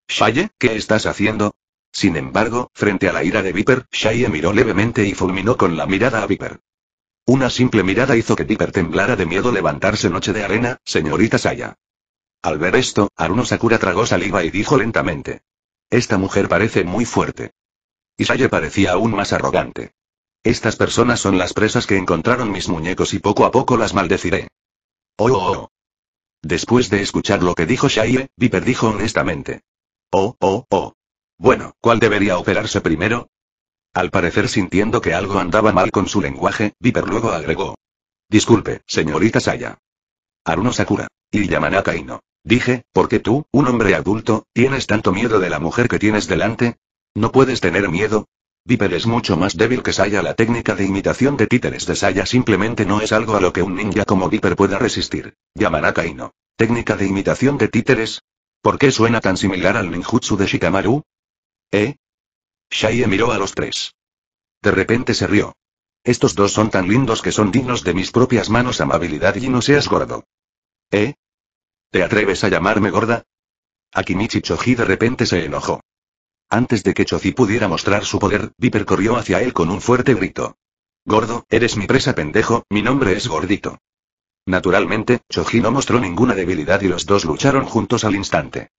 Speaker 1: Shaye, ¿qué estás haciendo? Sin embargo, frente a la ira de Viper, Shaye miró levemente y fulminó con la mirada a Viper. Una simple mirada hizo que Viper temblara de miedo levantarse noche de arena, señorita Saya. Al ver esto, Aruno Sakura tragó saliva y dijo lentamente. Esta mujer parece muy fuerte. Y Isaye parecía aún más arrogante. Estas personas son las presas que encontraron mis muñecos y poco a poco las maldeciré. Oh, oh, oh. Después de escuchar lo que dijo Shaye, Viper dijo honestamente. Oh, oh, oh. Bueno, ¿cuál debería operarse primero? Al parecer sintiendo que algo andaba mal con su lenguaje, Viper luego agregó. Disculpe, señorita Saya. Aruno Sakura. Y Yamanaka Ino. Dije, ¿por qué tú, un hombre adulto, tienes tanto miedo de la mujer que tienes delante? ¿No puedes tener miedo? Viper es mucho más débil que Saya. La técnica de imitación de títeres de Saya simplemente no es algo a lo que un ninja como Viper pueda resistir. llamará Kaino. ¿Técnica de imitación de títeres? ¿Por qué suena tan similar al ninjutsu de Shikamaru? ¿Eh? Shai miró a los tres. De repente se rió. Estos dos son tan lindos que son dignos de mis propias manos. Amabilidad y no seas gordo. ¿Eh? ¿Te atreves a llamarme gorda? Akimichi Choji de repente se enojó. Antes de que Choji pudiera mostrar su poder, Viper corrió hacia él con un fuerte grito. Gordo, eres mi presa pendejo, mi nombre es Gordito. Naturalmente, Choji no mostró ninguna debilidad y los dos lucharon juntos al instante.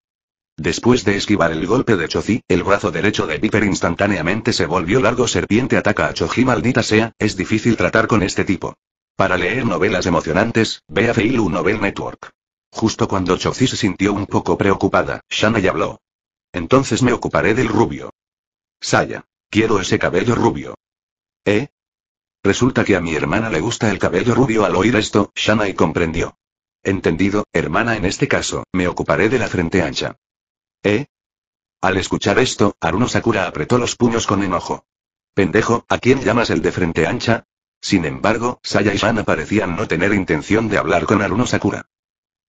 Speaker 1: Después de esquivar el golpe de Choji, el brazo derecho de Viper instantáneamente se volvió largo serpiente ataca a Choji maldita sea, es difícil tratar con este tipo. Para leer novelas emocionantes, vea Feilu Novel Network. Justo cuando Chozi se sintió un poco preocupada, y habló. Entonces me ocuparé del rubio. Saya. Quiero ese cabello rubio. ¿Eh? Resulta que a mi hermana le gusta el cabello rubio al oír esto, y comprendió. Entendido, hermana en este caso, me ocuparé de la frente ancha. ¿Eh? Al escuchar esto, Aruno Sakura apretó los puños con enojo. Pendejo, ¿a quién llamas el de frente ancha? Sin embargo, Saya y Shana parecían no tener intención de hablar con Aruno Sakura.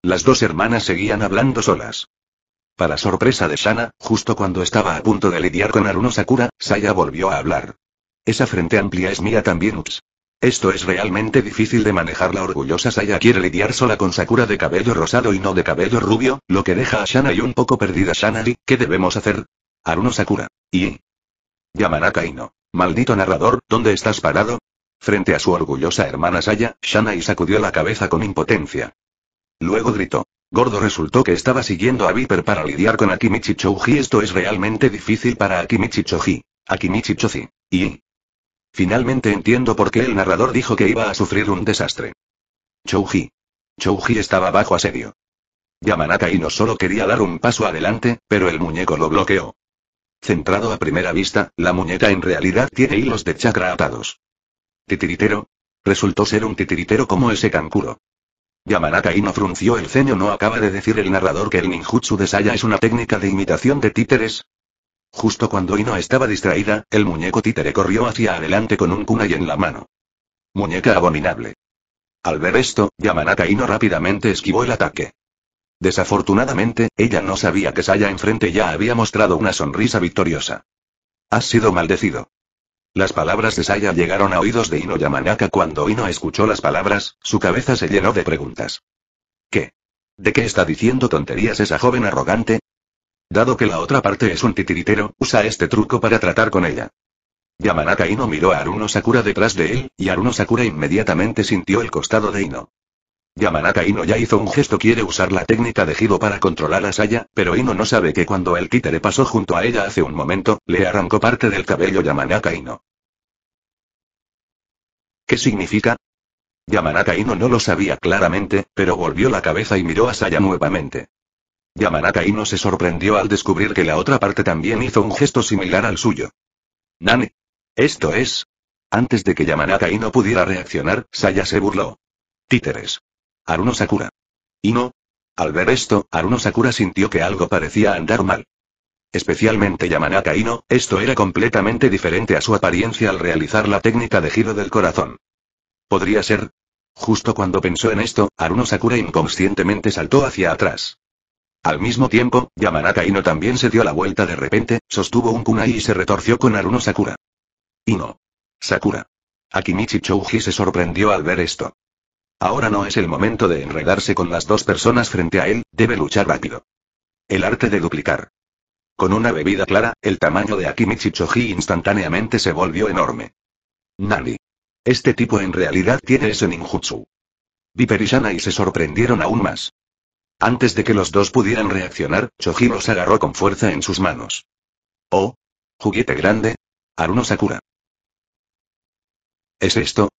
Speaker 1: Las dos hermanas seguían hablando solas. Para sorpresa de Shana, justo cuando estaba a punto de lidiar con Aruno Sakura, Saya volvió a hablar. Esa frente amplia es mía también, ups. Esto es realmente difícil de manejar. La orgullosa Saya quiere lidiar sola con Sakura de cabello rosado y no de cabello rubio, lo que deja a Shana y un poco perdida Shana. ¿Y qué debemos hacer? Aruno Sakura. Y. Yamanaka Kaino. Maldito narrador, ¿dónde estás parado? Frente a su orgullosa hermana Saya, Shana y sacudió la cabeza con impotencia. Luego gritó. Gordo resultó que estaba siguiendo a Viper para lidiar con Akimichi Chouji. Esto es realmente difícil para Akimichi Chouji. Akimichi Chouji. Y... Finalmente entiendo por qué el narrador dijo que iba a sufrir un desastre. Chouji. Chouji estaba bajo asedio. Yamanaka y no solo quería dar un paso adelante, pero el muñeco lo bloqueó. Centrado a primera vista, la muñeca en realidad tiene hilos de chakra atados. Titiritero. Resultó ser un titiritero como ese cancuro. Yamanaka Ino frunció el ceño. ¿No acaba de decir el narrador que el ninjutsu de Saya es una técnica de imitación de títeres? Justo cuando Ino estaba distraída, el muñeco títere corrió hacia adelante con un kunai en la mano. Muñeca abominable. Al ver esto, Yamanaka Ino rápidamente esquivó el ataque. Desafortunadamente, ella no sabía que Saya enfrente ya había mostrado una sonrisa victoriosa. Has sido maldecido. Las palabras de Saya llegaron a oídos de Ino Yamanaka cuando Ino escuchó las palabras, su cabeza se llenó de preguntas. ¿Qué? ¿De qué está diciendo tonterías esa joven arrogante? Dado que la otra parte es un titiritero, usa este truco para tratar con ella. Yamanaka Ino miró a Aruno Sakura detrás de él, y Aruno Sakura inmediatamente sintió el costado de Ino. Yamanaka Ino ya hizo un gesto quiere usar la técnica de Hido para controlar a Saya, pero Ino no sabe que cuando el títere pasó junto a ella hace un momento, le arrancó parte del cabello Yamanaka Ino. ¿Qué significa? Yamanaka Ino no lo sabía claramente, pero volvió la cabeza y miró a Saya nuevamente. Yamanaka Ino se sorprendió al descubrir que la otra parte también hizo un gesto similar al suyo. Nani. Esto es. Antes de que Yamanaka Ino pudiera reaccionar, Saya se burló. Títeres. Aruno Sakura. Y no. Al ver esto, Aruno Sakura sintió que algo parecía andar mal. Especialmente Yamanaka Ino, esto era completamente diferente a su apariencia al realizar la técnica de giro del corazón. ¿Podría ser? Justo cuando pensó en esto, Aruno Sakura inconscientemente saltó hacia atrás. Al mismo tiempo, Yamanaka Ino también se dio la vuelta de repente, sostuvo un kunai y se retorció con Aruno Sakura. Ino. Sakura. Akimichi Chouji se sorprendió al ver esto. Ahora no es el momento de enredarse con las dos personas frente a él, debe luchar rápido. El arte de duplicar. Con una bebida clara, el tamaño de Akimichi Choji instantáneamente se volvió enorme. Nani. Este tipo en realidad tiene ese ninjutsu. Viper y se sorprendieron aún más. Antes de que los dos pudieran reaccionar, Choji los agarró con fuerza en sus manos. Oh. Juguete grande. Aruno Sakura. ¿Es esto?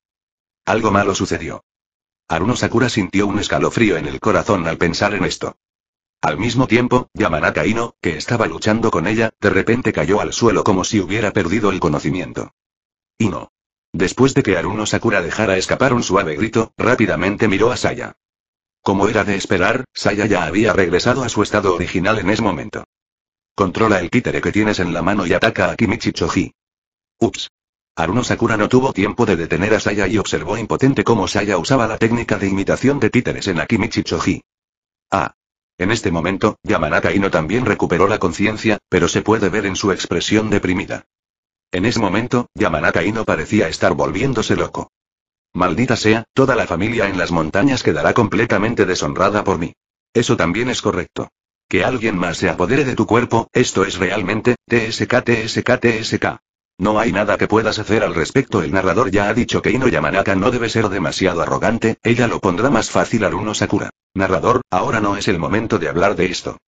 Speaker 1: Algo malo sucedió. Aruno Sakura sintió un escalofrío en el corazón al pensar en esto. Al mismo tiempo, Yamanaka Ino, que estaba luchando con ella, de repente cayó al suelo como si hubiera perdido el conocimiento. no. Después de que Aruno Sakura dejara escapar un suave grito, rápidamente miró a Saya. Como era de esperar, Saya ya había regresado a su estado original en ese momento. Controla el títere que tienes en la mano y ataca a Kimichichoji. Ups. Aruno Sakura no tuvo tiempo de detener a Saya y observó impotente cómo Saya usaba la técnica de imitación de títeres en Akimichi Choji. Ah. En este momento, Yamanaka Ino también recuperó la conciencia, pero se puede ver en su expresión deprimida. En ese momento, Yamanaka Ino parecía estar volviéndose loco. Maldita sea, toda la familia en las montañas quedará completamente deshonrada por mí. Eso también es correcto. Que alguien más se apodere de tu cuerpo, esto es realmente, TSK TSK TSK. No hay nada que puedas hacer al respecto. El narrador ya ha dicho que Ino Yamanaka no debe ser demasiado arrogante, ella lo pondrá más fácil a Aruno Sakura. Narrador, ahora no es el momento de hablar de esto.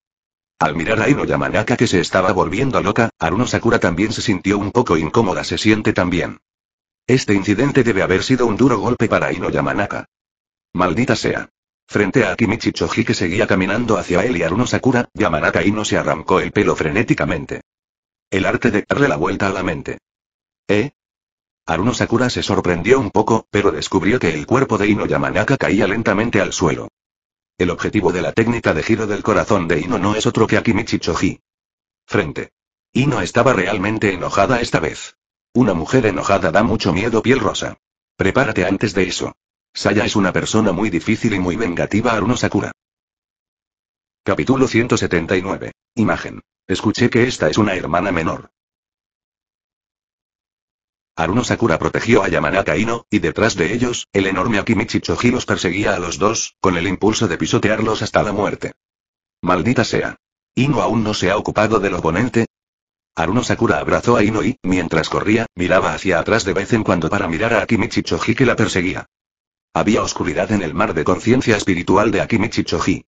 Speaker 1: Al mirar a Ino Yamanaka que se estaba volviendo loca, Aruno Sakura también se sintió un poco incómoda, se siente también. Este incidente debe haber sido un duro golpe para Ino Yamanaka. Maldita sea. Frente a Kimichi Choji que seguía caminando hacia él y Aruno Sakura, Yamanaka Ino se arrancó el pelo frenéticamente. El arte de darle la vuelta a la mente. ¿Eh? Aruno Sakura se sorprendió un poco, pero descubrió que el cuerpo de Ino Yamanaka caía lentamente al suelo. El objetivo de la técnica de giro del corazón de Ino no es otro que Akimichi Choji. Frente. Ino estaba realmente enojada esta vez. Una mujer enojada da mucho miedo piel rosa. Prepárate antes de eso. Saya es una persona muy difícil y muy vengativa Aruno Sakura. Capítulo 179. Imagen. Escuché que esta es una hermana menor. Aruno Sakura protegió a Yamanaka Ino, y detrás de ellos, el enorme Akimichi Choji los perseguía a los dos, con el impulso de pisotearlos hasta la muerte. Maldita sea. Ino aún no se ha ocupado del oponente. Aruno Sakura abrazó a Ino y, mientras corría, miraba hacia atrás de vez en cuando para mirar a Akimichi Choji que la perseguía. Había oscuridad en el mar de conciencia espiritual de Akimichi Choji.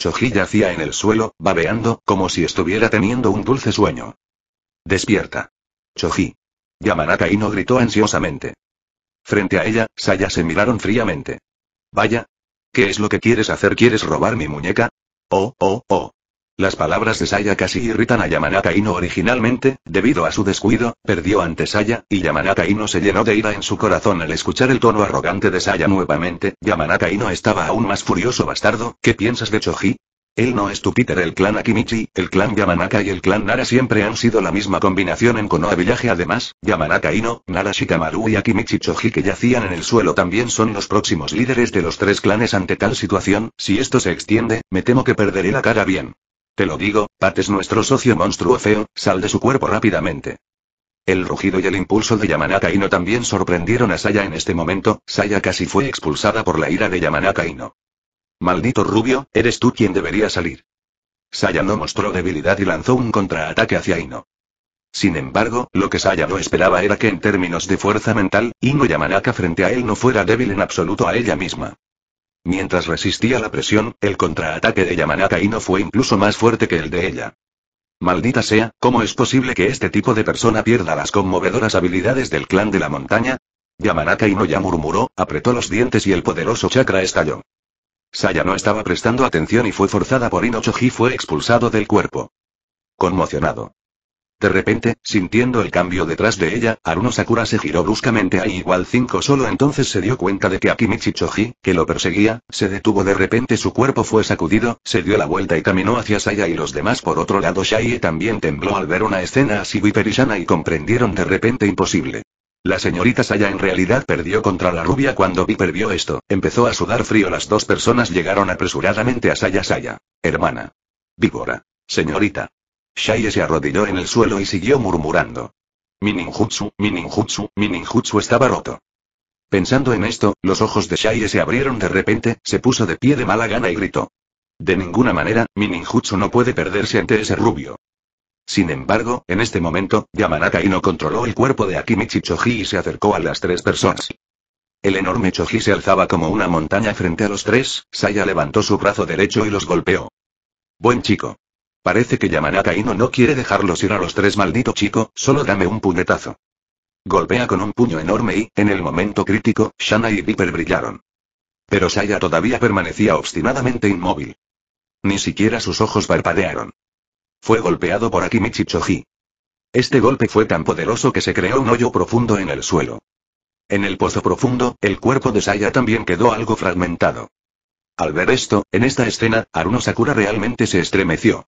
Speaker 1: Choji yacía en el suelo, babeando, como si estuviera teniendo un dulce sueño. Despierta. Choji. Yamanaka no gritó ansiosamente. Frente a ella, Saya se miraron fríamente. Vaya. ¿Qué es lo que quieres hacer? ¿Quieres robar mi muñeca? Oh, oh, oh. Las palabras de Saya casi irritan a Yamanaka Ino originalmente, debido a su descuido, perdió ante Saya, y Yamanaka Ino se llenó de ira en su corazón al escuchar el tono arrogante de Saya nuevamente. Yamanaka Ino estaba aún más furioso bastardo, ¿qué piensas de Choji? Él no es tu Peter, el clan Akimichi, el clan Yamanaka y el clan Nara siempre han sido la misma combinación en Konoha Village. Además, Yamanaka Ino, Nara Shikamaru y Akimichi Choji que yacían en el suelo también son los próximos líderes de los tres clanes ante tal situación, si esto se extiende, me temo que perderé la cara bien. Te lo digo, Pat es nuestro socio monstruo feo, sal de su cuerpo rápidamente. El rugido y el impulso de Yamanaka Ino también sorprendieron a Saya en este momento, Saya casi fue expulsada por la ira de Yamanaka Ino. Maldito rubio, eres tú quien debería salir. Saya no mostró debilidad y lanzó un contraataque hacia Ino. Sin embargo, lo que Saya no esperaba era que en términos de fuerza mental, Ino Yamanaka frente a él no fuera débil en absoluto a ella misma. Mientras resistía la presión, el contraataque de Yamanaka Ino fue incluso más fuerte que el de ella. Maldita sea, ¿cómo es posible que este tipo de persona pierda las conmovedoras habilidades del clan de la montaña? Yamanaka Ino ya murmuró, apretó los dientes y el poderoso chakra estalló. Saya no estaba prestando atención y fue forzada por y fue expulsado del cuerpo. Conmocionado. De repente, sintiendo el cambio detrás de ella, Aruno Sakura se giró bruscamente a igual 5 solo entonces se dio cuenta de que Akimichi Choji, que lo perseguía, se detuvo de repente su cuerpo fue sacudido, se dio la vuelta y caminó hacia Saya y los demás por otro lado Shai también tembló al ver una escena así Viper y comprendieron de repente imposible. La señorita Saya en realidad perdió contra la rubia cuando Viper vio esto, empezó a sudar frío las dos personas llegaron apresuradamente a Saya Saya. Hermana. Víbora. Señorita. Shire se arrodilló en el suelo y siguió murmurando. Mininjutsu, Mininjutsu, Mininjutsu estaba roto. Pensando en esto, los ojos de Shire se abrieron de repente, se puso de pie de mala gana y gritó. De ninguna manera, Mininjutsu no puede perderse ante ese rubio. Sin embargo, en este momento, Yamanaka no controló el cuerpo de Akimichi Choji y se acercó a las tres personas. El enorme Choji se alzaba como una montaña frente a los tres, Saya levantó su brazo derecho y los golpeó. Buen chico. Parece que Yamanaka Ino no quiere dejarlos ir a los tres maldito chico, solo dame un puñetazo. Golpea con un puño enorme y, en el momento crítico, Shana y Viper brillaron. Pero Saya todavía permanecía obstinadamente inmóvil. Ni siquiera sus ojos parpadearon. Fue golpeado por Akimichi Choji. Este golpe fue tan poderoso que se creó un hoyo profundo en el suelo. En el pozo profundo, el cuerpo de Saya también quedó algo fragmentado. Al ver esto, en esta escena, Aruno Sakura realmente se estremeció.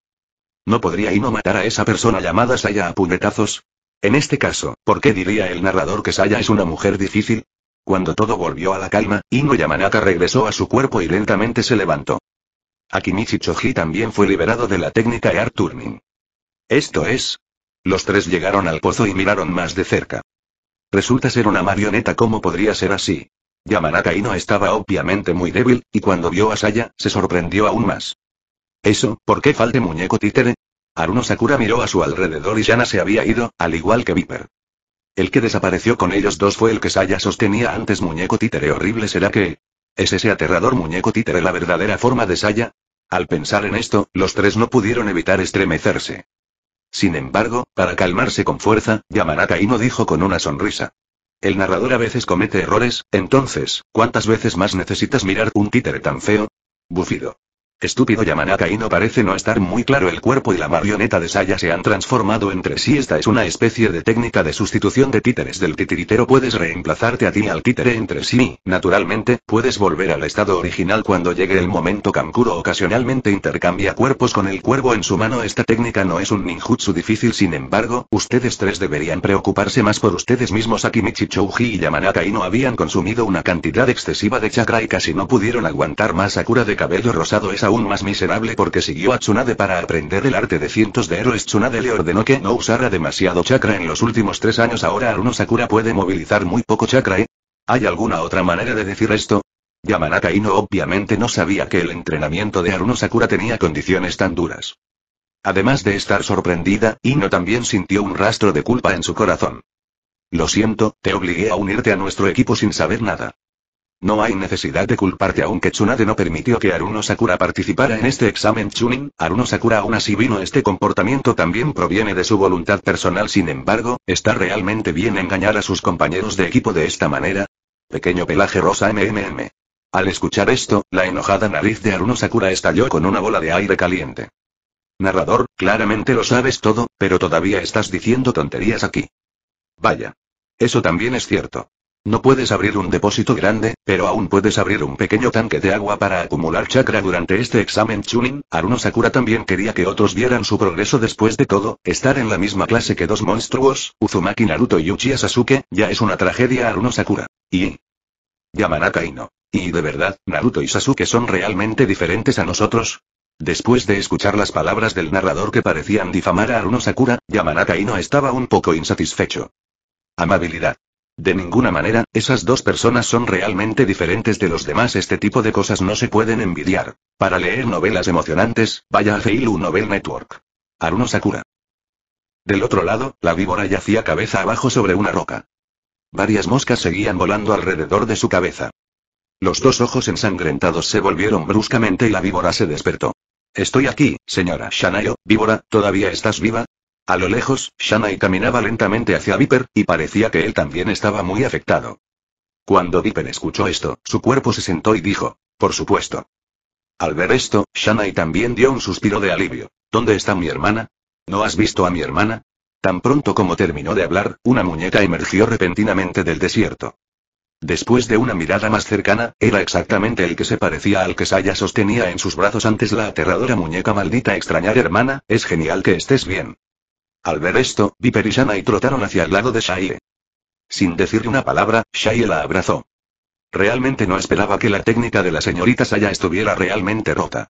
Speaker 1: ¿No podría Ino matar a esa persona llamada Saya a puñetazos? En este caso, ¿por qué diría el narrador que Saya es una mujer difícil? Cuando todo volvió a la calma, Ino Yamanaka regresó a su cuerpo y lentamente se levantó. Akimichi Choji también fue liberado de la técnica Air Turning. Esto es. Los tres llegaron al pozo y miraron más de cerca. Resulta ser una marioneta, ¿cómo podría ser así? Yamanaka Ino estaba obviamente muy débil, y cuando vio a Saya, se sorprendió aún más. Eso, ¿por qué falte muñeco títere? Aruno Sakura miró a su alrededor y Yana se había ido, al igual que Viper. El que desapareció con ellos dos fue el que Saya sostenía antes muñeco títere horrible. ¿Será que... ¿Es ese aterrador muñeco títere la verdadera forma de Saya? Al pensar en esto, los tres no pudieron evitar estremecerse. Sin embargo, para calmarse con fuerza, Yamanaka dijo con una sonrisa. El narrador a veces comete errores, entonces, ¿cuántas veces más necesitas mirar un títere tan feo? Bufido. Este estúpido Yamanaka y no parece no estar muy claro el cuerpo y la marioneta de Saya se han transformado entre sí. Esta es una especie de técnica de sustitución de títeres del titiritero. Puedes reemplazarte a ti al títere entre sí. Naturalmente, puedes volver al estado original cuando llegue el momento. kankuro ocasionalmente intercambia cuerpos con el cuervo en su mano. Esta técnica no es un ninjutsu difícil. Sin embargo, ustedes tres deberían preocuparse más por ustedes mismos. Akimichi Chouji y Yamanaka no habían consumido una cantidad excesiva de chakra y casi no pudieron aguantar más. Sakura de cabello rosado es más miserable porque siguió a Tsunade para aprender el arte de cientos de héroes. Tsunade le ordenó que no usara demasiado chakra en los últimos tres años. Ahora Aruno Sakura puede movilizar muy poco chakra, ¿eh? ¿Hay alguna otra manera de decir esto? Yamanaka Ino obviamente no sabía que el entrenamiento de Aruno Sakura tenía condiciones tan duras. Además de estar sorprendida, Ino también sintió un rastro de culpa en su corazón. Lo siento, te obligué a unirte a nuestro equipo sin saber nada. No hay necesidad de culparte aunque Tsunade no permitió que Aruno Sakura participara en este examen Chunin, Aruno Sakura aún así vino este comportamiento también proviene de su voluntad personal sin embargo, ¿está realmente bien engañar a sus compañeros de equipo de esta manera? Pequeño pelaje rosa MMM. Al escuchar esto, la enojada nariz de Aruno Sakura estalló con una bola de aire caliente. Narrador, claramente lo sabes todo, pero todavía estás diciendo tonterías aquí. Vaya. Eso también es cierto. No puedes abrir un depósito grande, pero aún puedes abrir un pequeño tanque de agua para acumular chakra durante este examen Chunin. Aruno Sakura también quería que otros vieran su progreso después de todo, estar en la misma clase que dos monstruos, Uzumaki Naruto y Uchiha Sasuke, ya es una tragedia Aruno Sakura. Y... Yamanaka Ino. Y de verdad, Naruto y Sasuke son realmente diferentes a nosotros, Después de escuchar las palabras del narrador que parecían difamar a Aruno Sakura, Yamanaka Ino estaba un poco insatisfecho. Amabilidad. De ninguna manera, esas dos personas son realmente diferentes de los demás. Este tipo de cosas no se pueden envidiar. Para leer novelas emocionantes, vaya a Feilu Novel Network. Aruno Sakura. Del otro lado, la víbora yacía cabeza abajo sobre una roca. Varias moscas seguían volando alrededor de su cabeza. Los dos ojos ensangrentados se volvieron bruscamente y la víbora se despertó. Estoy aquí, señora Shanayo, víbora, ¿todavía estás viva? A lo lejos, Shanae caminaba lentamente hacia Viper, y parecía que él también estaba muy afectado. Cuando Viper escuchó esto, su cuerpo se sentó y dijo, por supuesto. Al ver esto, Shanae también dio un suspiro de alivio. ¿Dónde está mi hermana? ¿No has visto a mi hermana? Tan pronto como terminó de hablar, una muñeca emergió repentinamente del desierto. Después de una mirada más cercana, era exactamente el que se parecía al que Saya sostenía en sus brazos antes la aterradora muñeca maldita extrañar hermana, es genial que estés bien. Al ver esto, Viper y trotaron hacia el lado de Shaye. Sin decirle una palabra, Shaye la abrazó. Realmente no esperaba que la técnica de la señorita Saya estuviera realmente rota.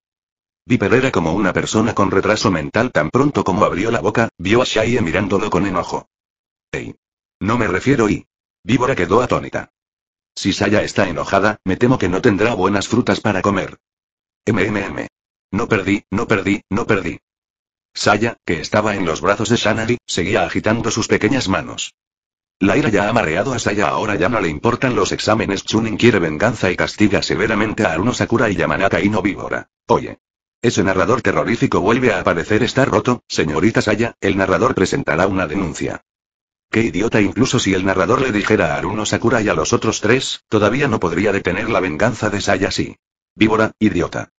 Speaker 1: Viper era como una persona con retraso mental tan pronto como abrió la boca, vio a Shaye mirándolo con enojo. Ey. No me refiero y. Víbora quedó atónita. Si Saya está enojada, me temo que no tendrá buenas frutas para comer. MMM. No perdí, no perdí, no perdí. Saya, que estaba en los brazos de Shanari, seguía agitando sus pequeñas manos. La ira ya ha mareado a Saya, ahora ya no le importan los exámenes. Chunin quiere venganza y castiga severamente a Aruno Sakura y Yamanaka no Víbora. Oye. Ese narrador terrorífico vuelve a aparecer, está roto, señorita Saya, el narrador presentará una denuncia. Qué idiota, incluso si el narrador le dijera a Aruno Sakura y a los otros tres, todavía no podría detener la venganza de Saya, sí. Víbora, idiota.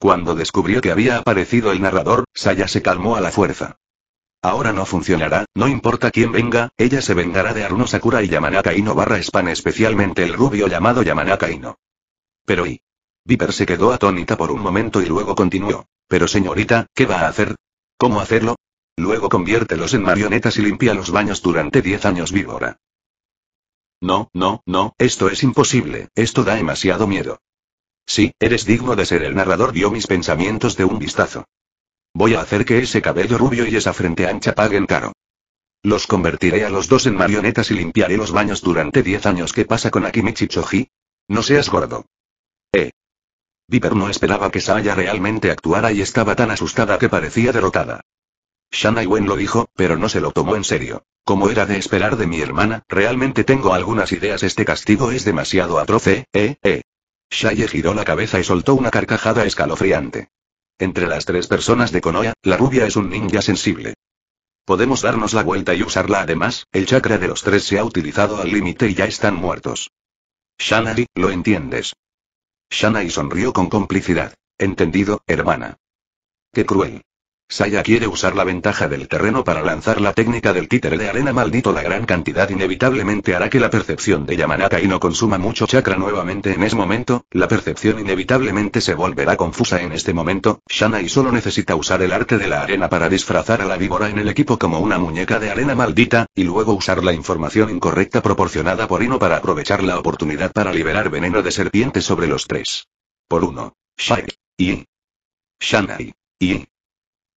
Speaker 1: Cuando descubrió que había aparecido el narrador, Saya se calmó a la fuerza. Ahora no funcionará, no importa quién venga, ella se vengará de Aruno Sakura y Yamanaka Ino barra Span especialmente el rubio llamado Yamanaka Ino. Pero y... Viper se quedó atónita por un momento y luego continuó. Pero señorita, ¿qué va a hacer? ¿Cómo hacerlo? Luego conviértelos en marionetas y limpia los baños durante 10 años víbora. No, no, no, esto es imposible, esto da demasiado miedo. Sí, eres digno de ser el narrador, dio mis pensamientos de un vistazo. Voy a hacer que ese cabello rubio y esa frente ancha paguen caro. Los convertiré a los dos en marionetas y limpiaré los baños durante diez años. ¿Qué pasa con Akimichi Choji? No seas gordo. Eh. Viper no esperaba que Saya realmente actuara y estaba tan asustada que parecía derrotada. Shana Wen lo dijo, pero no se lo tomó en serio. Como era de esperar de mi hermana, realmente tengo algunas ideas. Este castigo es demasiado atroce, eh, eh. eh. Shaye giró la cabeza y soltó una carcajada escalofriante. Entre las tres personas de Konoha, la rubia es un ninja sensible. Podemos darnos la vuelta y usarla además, el chakra de los tres se ha utilizado al límite y ya están muertos. Shanari, lo entiendes. Shanai sonrió con complicidad. Entendido, hermana. Qué cruel. Saya quiere usar la ventaja del terreno para lanzar la técnica del títere de arena maldito. La gran cantidad inevitablemente hará que la percepción de Yamanaka y no consuma mucho chakra nuevamente en ese momento, la percepción inevitablemente se volverá confusa en este momento, y solo necesita usar el arte de la arena para disfrazar a la víbora en el equipo como una muñeca de arena maldita, y luego usar la información incorrecta proporcionada por Ino para aprovechar la oportunidad para liberar veneno de serpiente sobre los tres. Por uno. Shai. Y. Shanai. Y.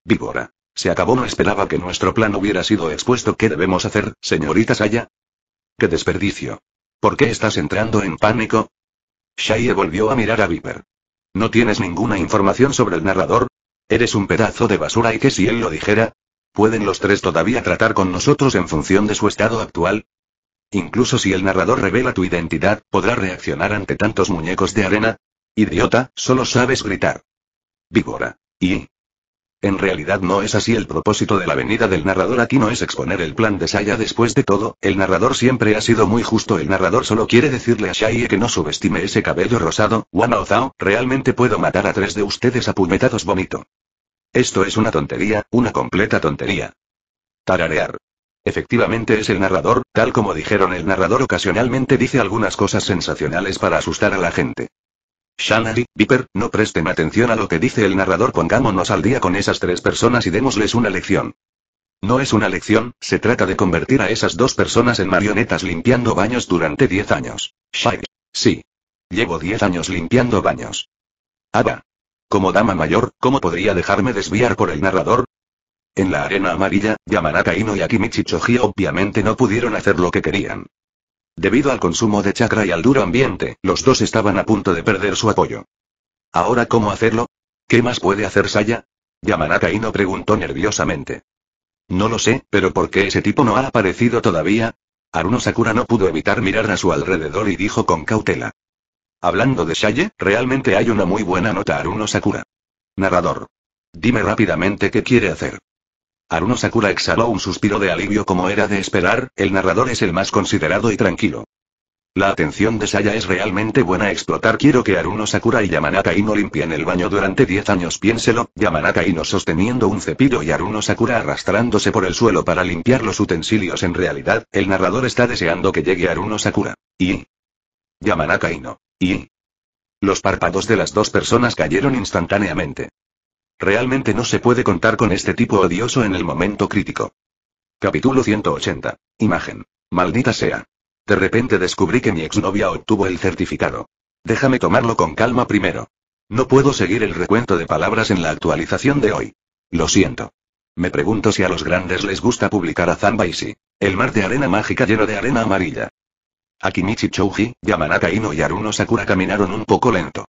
Speaker 1: Víbora. Se acabó, no esperaba que nuestro plan hubiera sido expuesto. ¿Qué debemos hacer, señorita Saya? ¡Qué desperdicio! ¿Por qué estás entrando en pánico? Shaye volvió a mirar a Viper. ¿No tienes ninguna información sobre el narrador? Eres un pedazo de basura y que si él lo dijera, ¿pueden los tres todavía tratar con nosotros en función de su estado actual? Incluso si el narrador revela tu identidad, ¿podrá reaccionar ante tantos muñecos de arena? Idiota, solo sabes gritar. Víbora. Y, en realidad no es así el propósito de la venida del narrador aquí no es exponer el plan de Saya después de todo, el narrador siempre ha sido muy justo el narrador solo quiere decirle a Shaye que no subestime ese cabello rosado, Wana realmente puedo matar a tres de ustedes a bonito. Esto es una tontería, una completa tontería. Tararear. Efectivamente es el narrador, tal como dijeron el narrador ocasionalmente dice algunas cosas sensacionales para asustar a la gente. Shanari, Viper, no presten atención a lo que dice el narrador, pongámonos al día con esas tres personas y démosles una lección. No es una lección, se trata de convertir a esas dos personas en marionetas limpiando baños durante 10 años. Shai. Sí. Llevo 10 años limpiando baños. Ada. Como dama mayor, ¿cómo podría dejarme desviar por el narrador? En la arena amarilla, Yamanaka Ino y Akimichi Choji obviamente no pudieron hacer lo que querían. Debido al consumo de chakra y al duro ambiente, los dos estaban a punto de perder su apoyo. ¿Ahora cómo hacerlo? ¿Qué más puede hacer Saya? Yamanaka Ino preguntó nerviosamente. No lo sé, pero ¿por qué ese tipo no ha aparecido todavía? Aruno Sakura no pudo evitar mirar a su alrededor y dijo con cautela. Hablando de Saya, realmente hay una muy buena nota Aruno Sakura. Narrador. Dime rápidamente qué quiere hacer. Aruno Sakura exhaló un suspiro de alivio como era de esperar, el narrador es el más considerado y tranquilo. La atención de Saya es realmente buena explotar. Quiero que Aruno Sakura y Yamanaka Ino limpien el baño durante 10 años. Piénselo, Yamanaka Ino sosteniendo un cepillo y Aruno Sakura arrastrándose por el suelo para limpiar los utensilios. En realidad, el narrador está deseando que llegue Aruno Sakura. Y... Yamanaka Ino. Y... Los párpados de las dos personas cayeron instantáneamente. Realmente no se puede contar con este tipo odioso en el momento crítico. Capítulo 180. Imagen. Maldita sea. De repente descubrí que mi exnovia obtuvo el certificado. Déjame tomarlo con calma primero. No puedo seguir el recuento de palabras en la actualización de hoy. Lo siento. Me pregunto si a los grandes les gusta publicar a y si. El mar de arena mágica lleno de arena amarilla. Akimichi Chouji, Yamanaka Ino y Aruno Sakura caminaron un poco lento.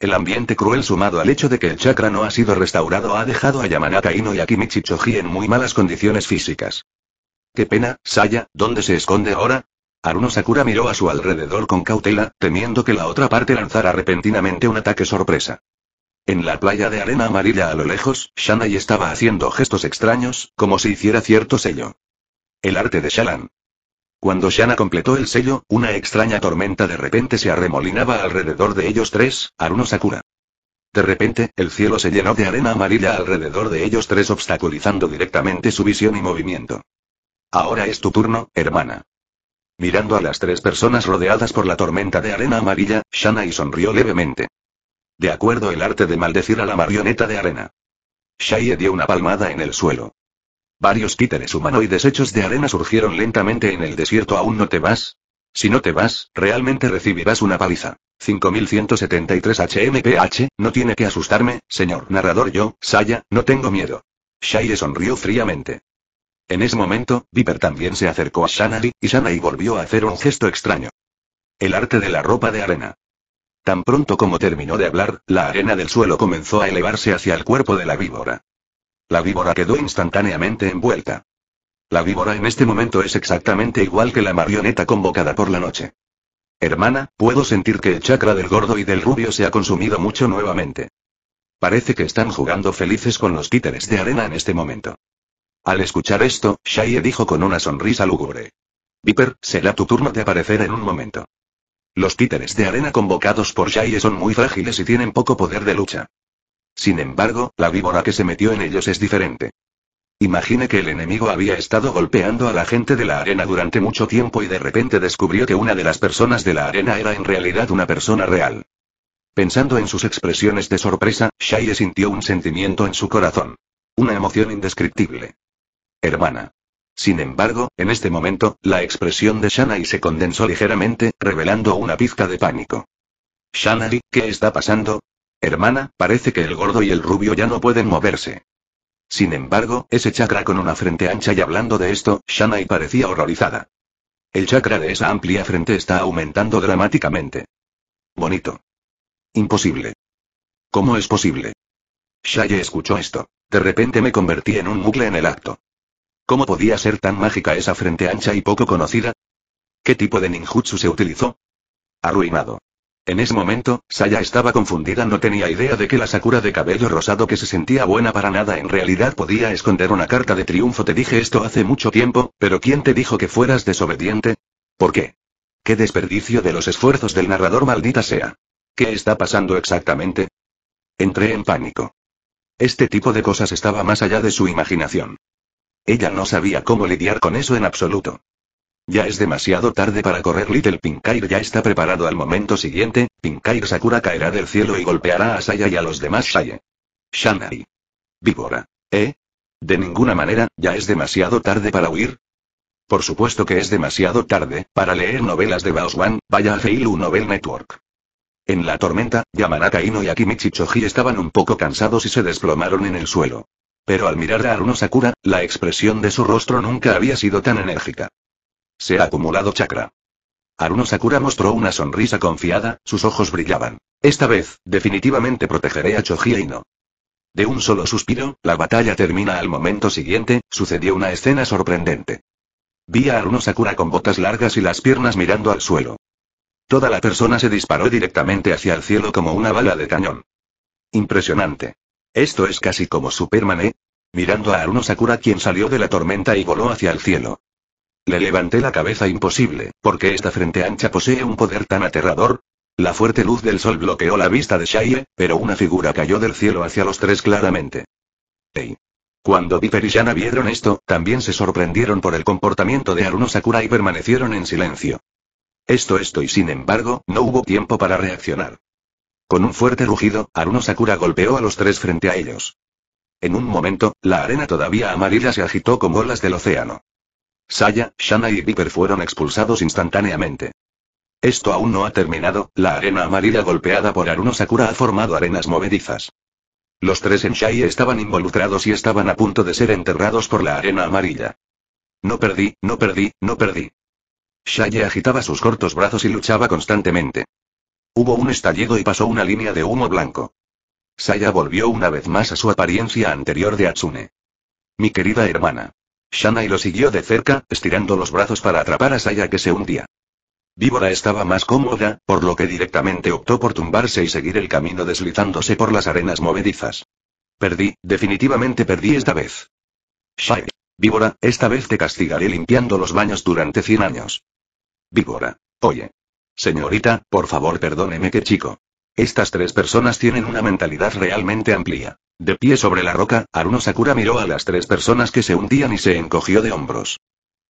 Speaker 1: El ambiente cruel sumado al hecho de que el chakra no ha sido restaurado ha dejado a Yamanaka Ino y a Kimichi Choji en muy malas condiciones físicas. Qué pena, Saya, ¿dónde se esconde ahora? Aruno Sakura miró a su alrededor con cautela, temiendo que la otra parte lanzara repentinamente un ataque sorpresa. En la playa de arena amarilla a lo lejos, Shanai estaba haciendo gestos extraños, como si hiciera cierto sello. El arte de Shalan. Cuando Shanna completó el sello, una extraña tormenta de repente se arremolinaba alrededor de ellos tres, Aruno Sakura. De repente, el cielo se llenó de arena amarilla alrededor de ellos tres obstaculizando directamente su visión y movimiento. Ahora es tu turno, hermana. Mirando a las tres personas rodeadas por la tormenta de arena amarilla, y sonrió levemente. De acuerdo el arte de maldecir a la marioneta de arena. Shai dio una palmada en el suelo. Varios títeres humanoides hechos de arena surgieron lentamente en el desierto. ¿Aún no te vas? Si no te vas, realmente recibirás una paliza. 5173 HMPH, no tiene que asustarme, señor narrador. Yo, Saya, no tengo miedo. Shaye sonrió fríamente. En ese momento, Viper también se acercó a Shanari, y Shanayi volvió a hacer un gesto extraño. El arte de la ropa de arena. Tan pronto como terminó de hablar, la arena del suelo comenzó a elevarse hacia el cuerpo de la víbora. La víbora quedó instantáneamente envuelta. La víbora en este momento es exactamente igual que la marioneta convocada por la noche. Hermana, puedo sentir que el chakra del gordo y del rubio se ha consumido mucho nuevamente. Parece que están jugando felices con los títeres de arena en este momento. Al escuchar esto, Shaye dijo con una sonrisa lúgubre. Viper, será tu turno de aparecer en un momento. Los títeres de arena convocados por Shaye son muy frágiles y tienen poco poder de lucha. Sin embargo, la víbora que se metió en ellos es diferente. Imagine que el enemigo había estado golpeando a la gente de la arena durante mucho tiempo y de repente descubrió que una de las personas de la arena era en realidad una persona real. Pensando en sus expresiones de sorpresa, Shaye sintió un sentimiento en su corazón. Una emoción indescriptible. Hermana. Sin embargo, en este momento, la expresión de Shanai se condensó ligeramente, revelando una pizca de pánico. Shanai, ¿qué está pasando? Hermana, parece que el gordo y el rubio ya no pueden moverse. Sin embargo, ese chakra con una frente ancha y hablando de esto, Shanai parecía horrorizada. El chakra de esa amplia frente está aumentando dramáticamente. Bonito. Imposible. ¿Cómo es posible? Shaye escuchó esto. De repente me convertí en un mucle en el acto. ¿Cómo podía ser tan mágica esa frente ancha y poco conocida? ¿Qué tipo de ninjutsu se utilizó? Arruinado. En ese momento, Saya estaba confundida, no tenía idea de que la Sakura de cabello rosado que se sentía buena para nada en realidad podía esconder una carta de triunfo. Te dije esto hace mucho tiempo, pero ¿quién te dijo que fueras desobediente? ¿Por qué? ¡Qué desperdicio de los esfuerzos del narrador maldita sea! ¿Qué está pasando exactamente? Entré en pánico. Este tipo de cosas estaba más allá de su imaginación. Ella no sabía cómo lidiar con eso en absoluto. Ya es demasiado tarde para correr. Little Pinkair ya está preparado al momento siguiente. Pinkair Sakura caerá del cielo y golpeará a Saya y a los demás Saya. Shanai. Víbora. ¿Eh? De ninguna manera, ya es demasiado tarde para huir. Por supuesto que es demasiado tarde para leer novelas de Baoswan, vaya a Heilu Novel Network. En la tormenta, Yamanaka y Akimichi Choji estaban un poco cansados y se desplomaron en el suelo. Pero al mirar a Aruno Sakura, la expresión de su rostro nunca había sido tan enérgica. Se ha acumulado chakra. Aruno Sakura mostró una sonrisa confiada, sus ojos brillaban. Esta vez, definitivamente protegeré a Choji no. De un solo suspiro, la batalla termina al momento siguiente, sucedió una escena sorprendente. Vi a Aruno Sakura con botas largas y las piernas mirando al suelo. Toda la persona se disparó directamente hacia el cielo como una bala de cañón. Impresionante. Esto es casi como Superman, ¿eh? Mirando a Aruno Sakura quien salió de la tormenta y voló hacia el cielo. Le levanté la cabeza imposible, porque esta frente ancha posee un poder tan aterrador. La fuerte luz del sol bloqueó la vista de Shaye, pero una figura cayó del cielo hacia los tres claramente. Hey. Cuando Viper y Shanna vieron esto, también se sorprendieron por el comportamiento de Aruno Sakura y permanecieron en silencio. Esto esto y sin embargo, no hubo tiempo para reaccionar. Con un fuerte rugido, Aruno Sakura golpeó a los tres frente a ellos. En un momento, la arena todavía amarilla se agitó como olas del océano. Saya, Shanna y Viper fueron expulsados instantáneamente. Esto aún no ha terminado, la arena amarilla golpeada por Aruno Sakura ha formado arenas movedizas. Los tres en Shai estaban involucrados y estaban a punto de ser enterrados por la arena amarilla. No perdí, no perdí, no perdí. Shai agitaba sus cortos brazos y luchaba constantemente. Hubo un estallido y pasó una línea de humo blanco. Saya volvió una vez más a su apariencia anterior de Atsune. Mi querida hermana y lo siguió de cerca, estirando los brazos para atrapar a Saya que se hundía. Víbora estaba más cómoda, por lo que directamente optó por tumbarse y seguir el camino deslizándose por las arenas movedizas. Perdí, definitivamente perdí esta vez. Shai. Víbora, esta vez te castigaré limpiando los baños durante 100 años. Víbora. Oye. Señorita, por favor perdóneme que chico. Estas tres personas tienen una mentalidad realmente amplia. De pie sobre la roca, Aruno Sakura miró a las tres personas que se hundían y se encogió de hombros.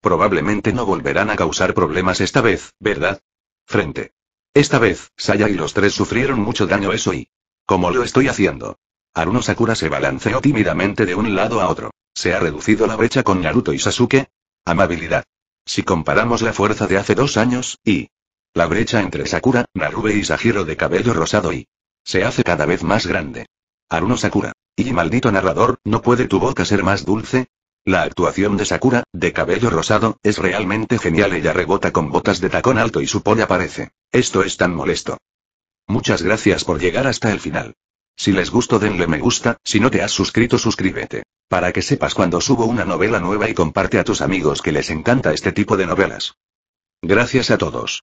Speaker 1: Probablemente no volverán a causar problemas esta vez, ¿verdad? Frente. Esta vez, Saya y los tres sufrieron mucho daño eso y... Como lo estoy haciendo. Aruno Sakura se balanceó tímidamente de un lado a otro. ¿Se ha reducido la brecha con Naruto y Sasuke? Amabilidad. Si comparamos la fuerza de hace dos años, y... La brecha entre Sakura, Narube y Sajiro de cabello rosado y... Se hace cada vez más grande. Aruno Sakura. Y maldito narrador, ¿no puede tu boca ser más dulce? La actuación de Sakura, de cabello rosado, es realmente genial. Ella rebota con botas de tacón alto y su polla aparece. Esto es tan molesto. Muchas gracias por llegar hasta el final. Si les gustó denle me gusta, si no te has suscrito suscríbete. Para que sepas cuando subo una novela nueva y comparte a tus amigos que les encanta este tipo de novelas. Gracias a todos.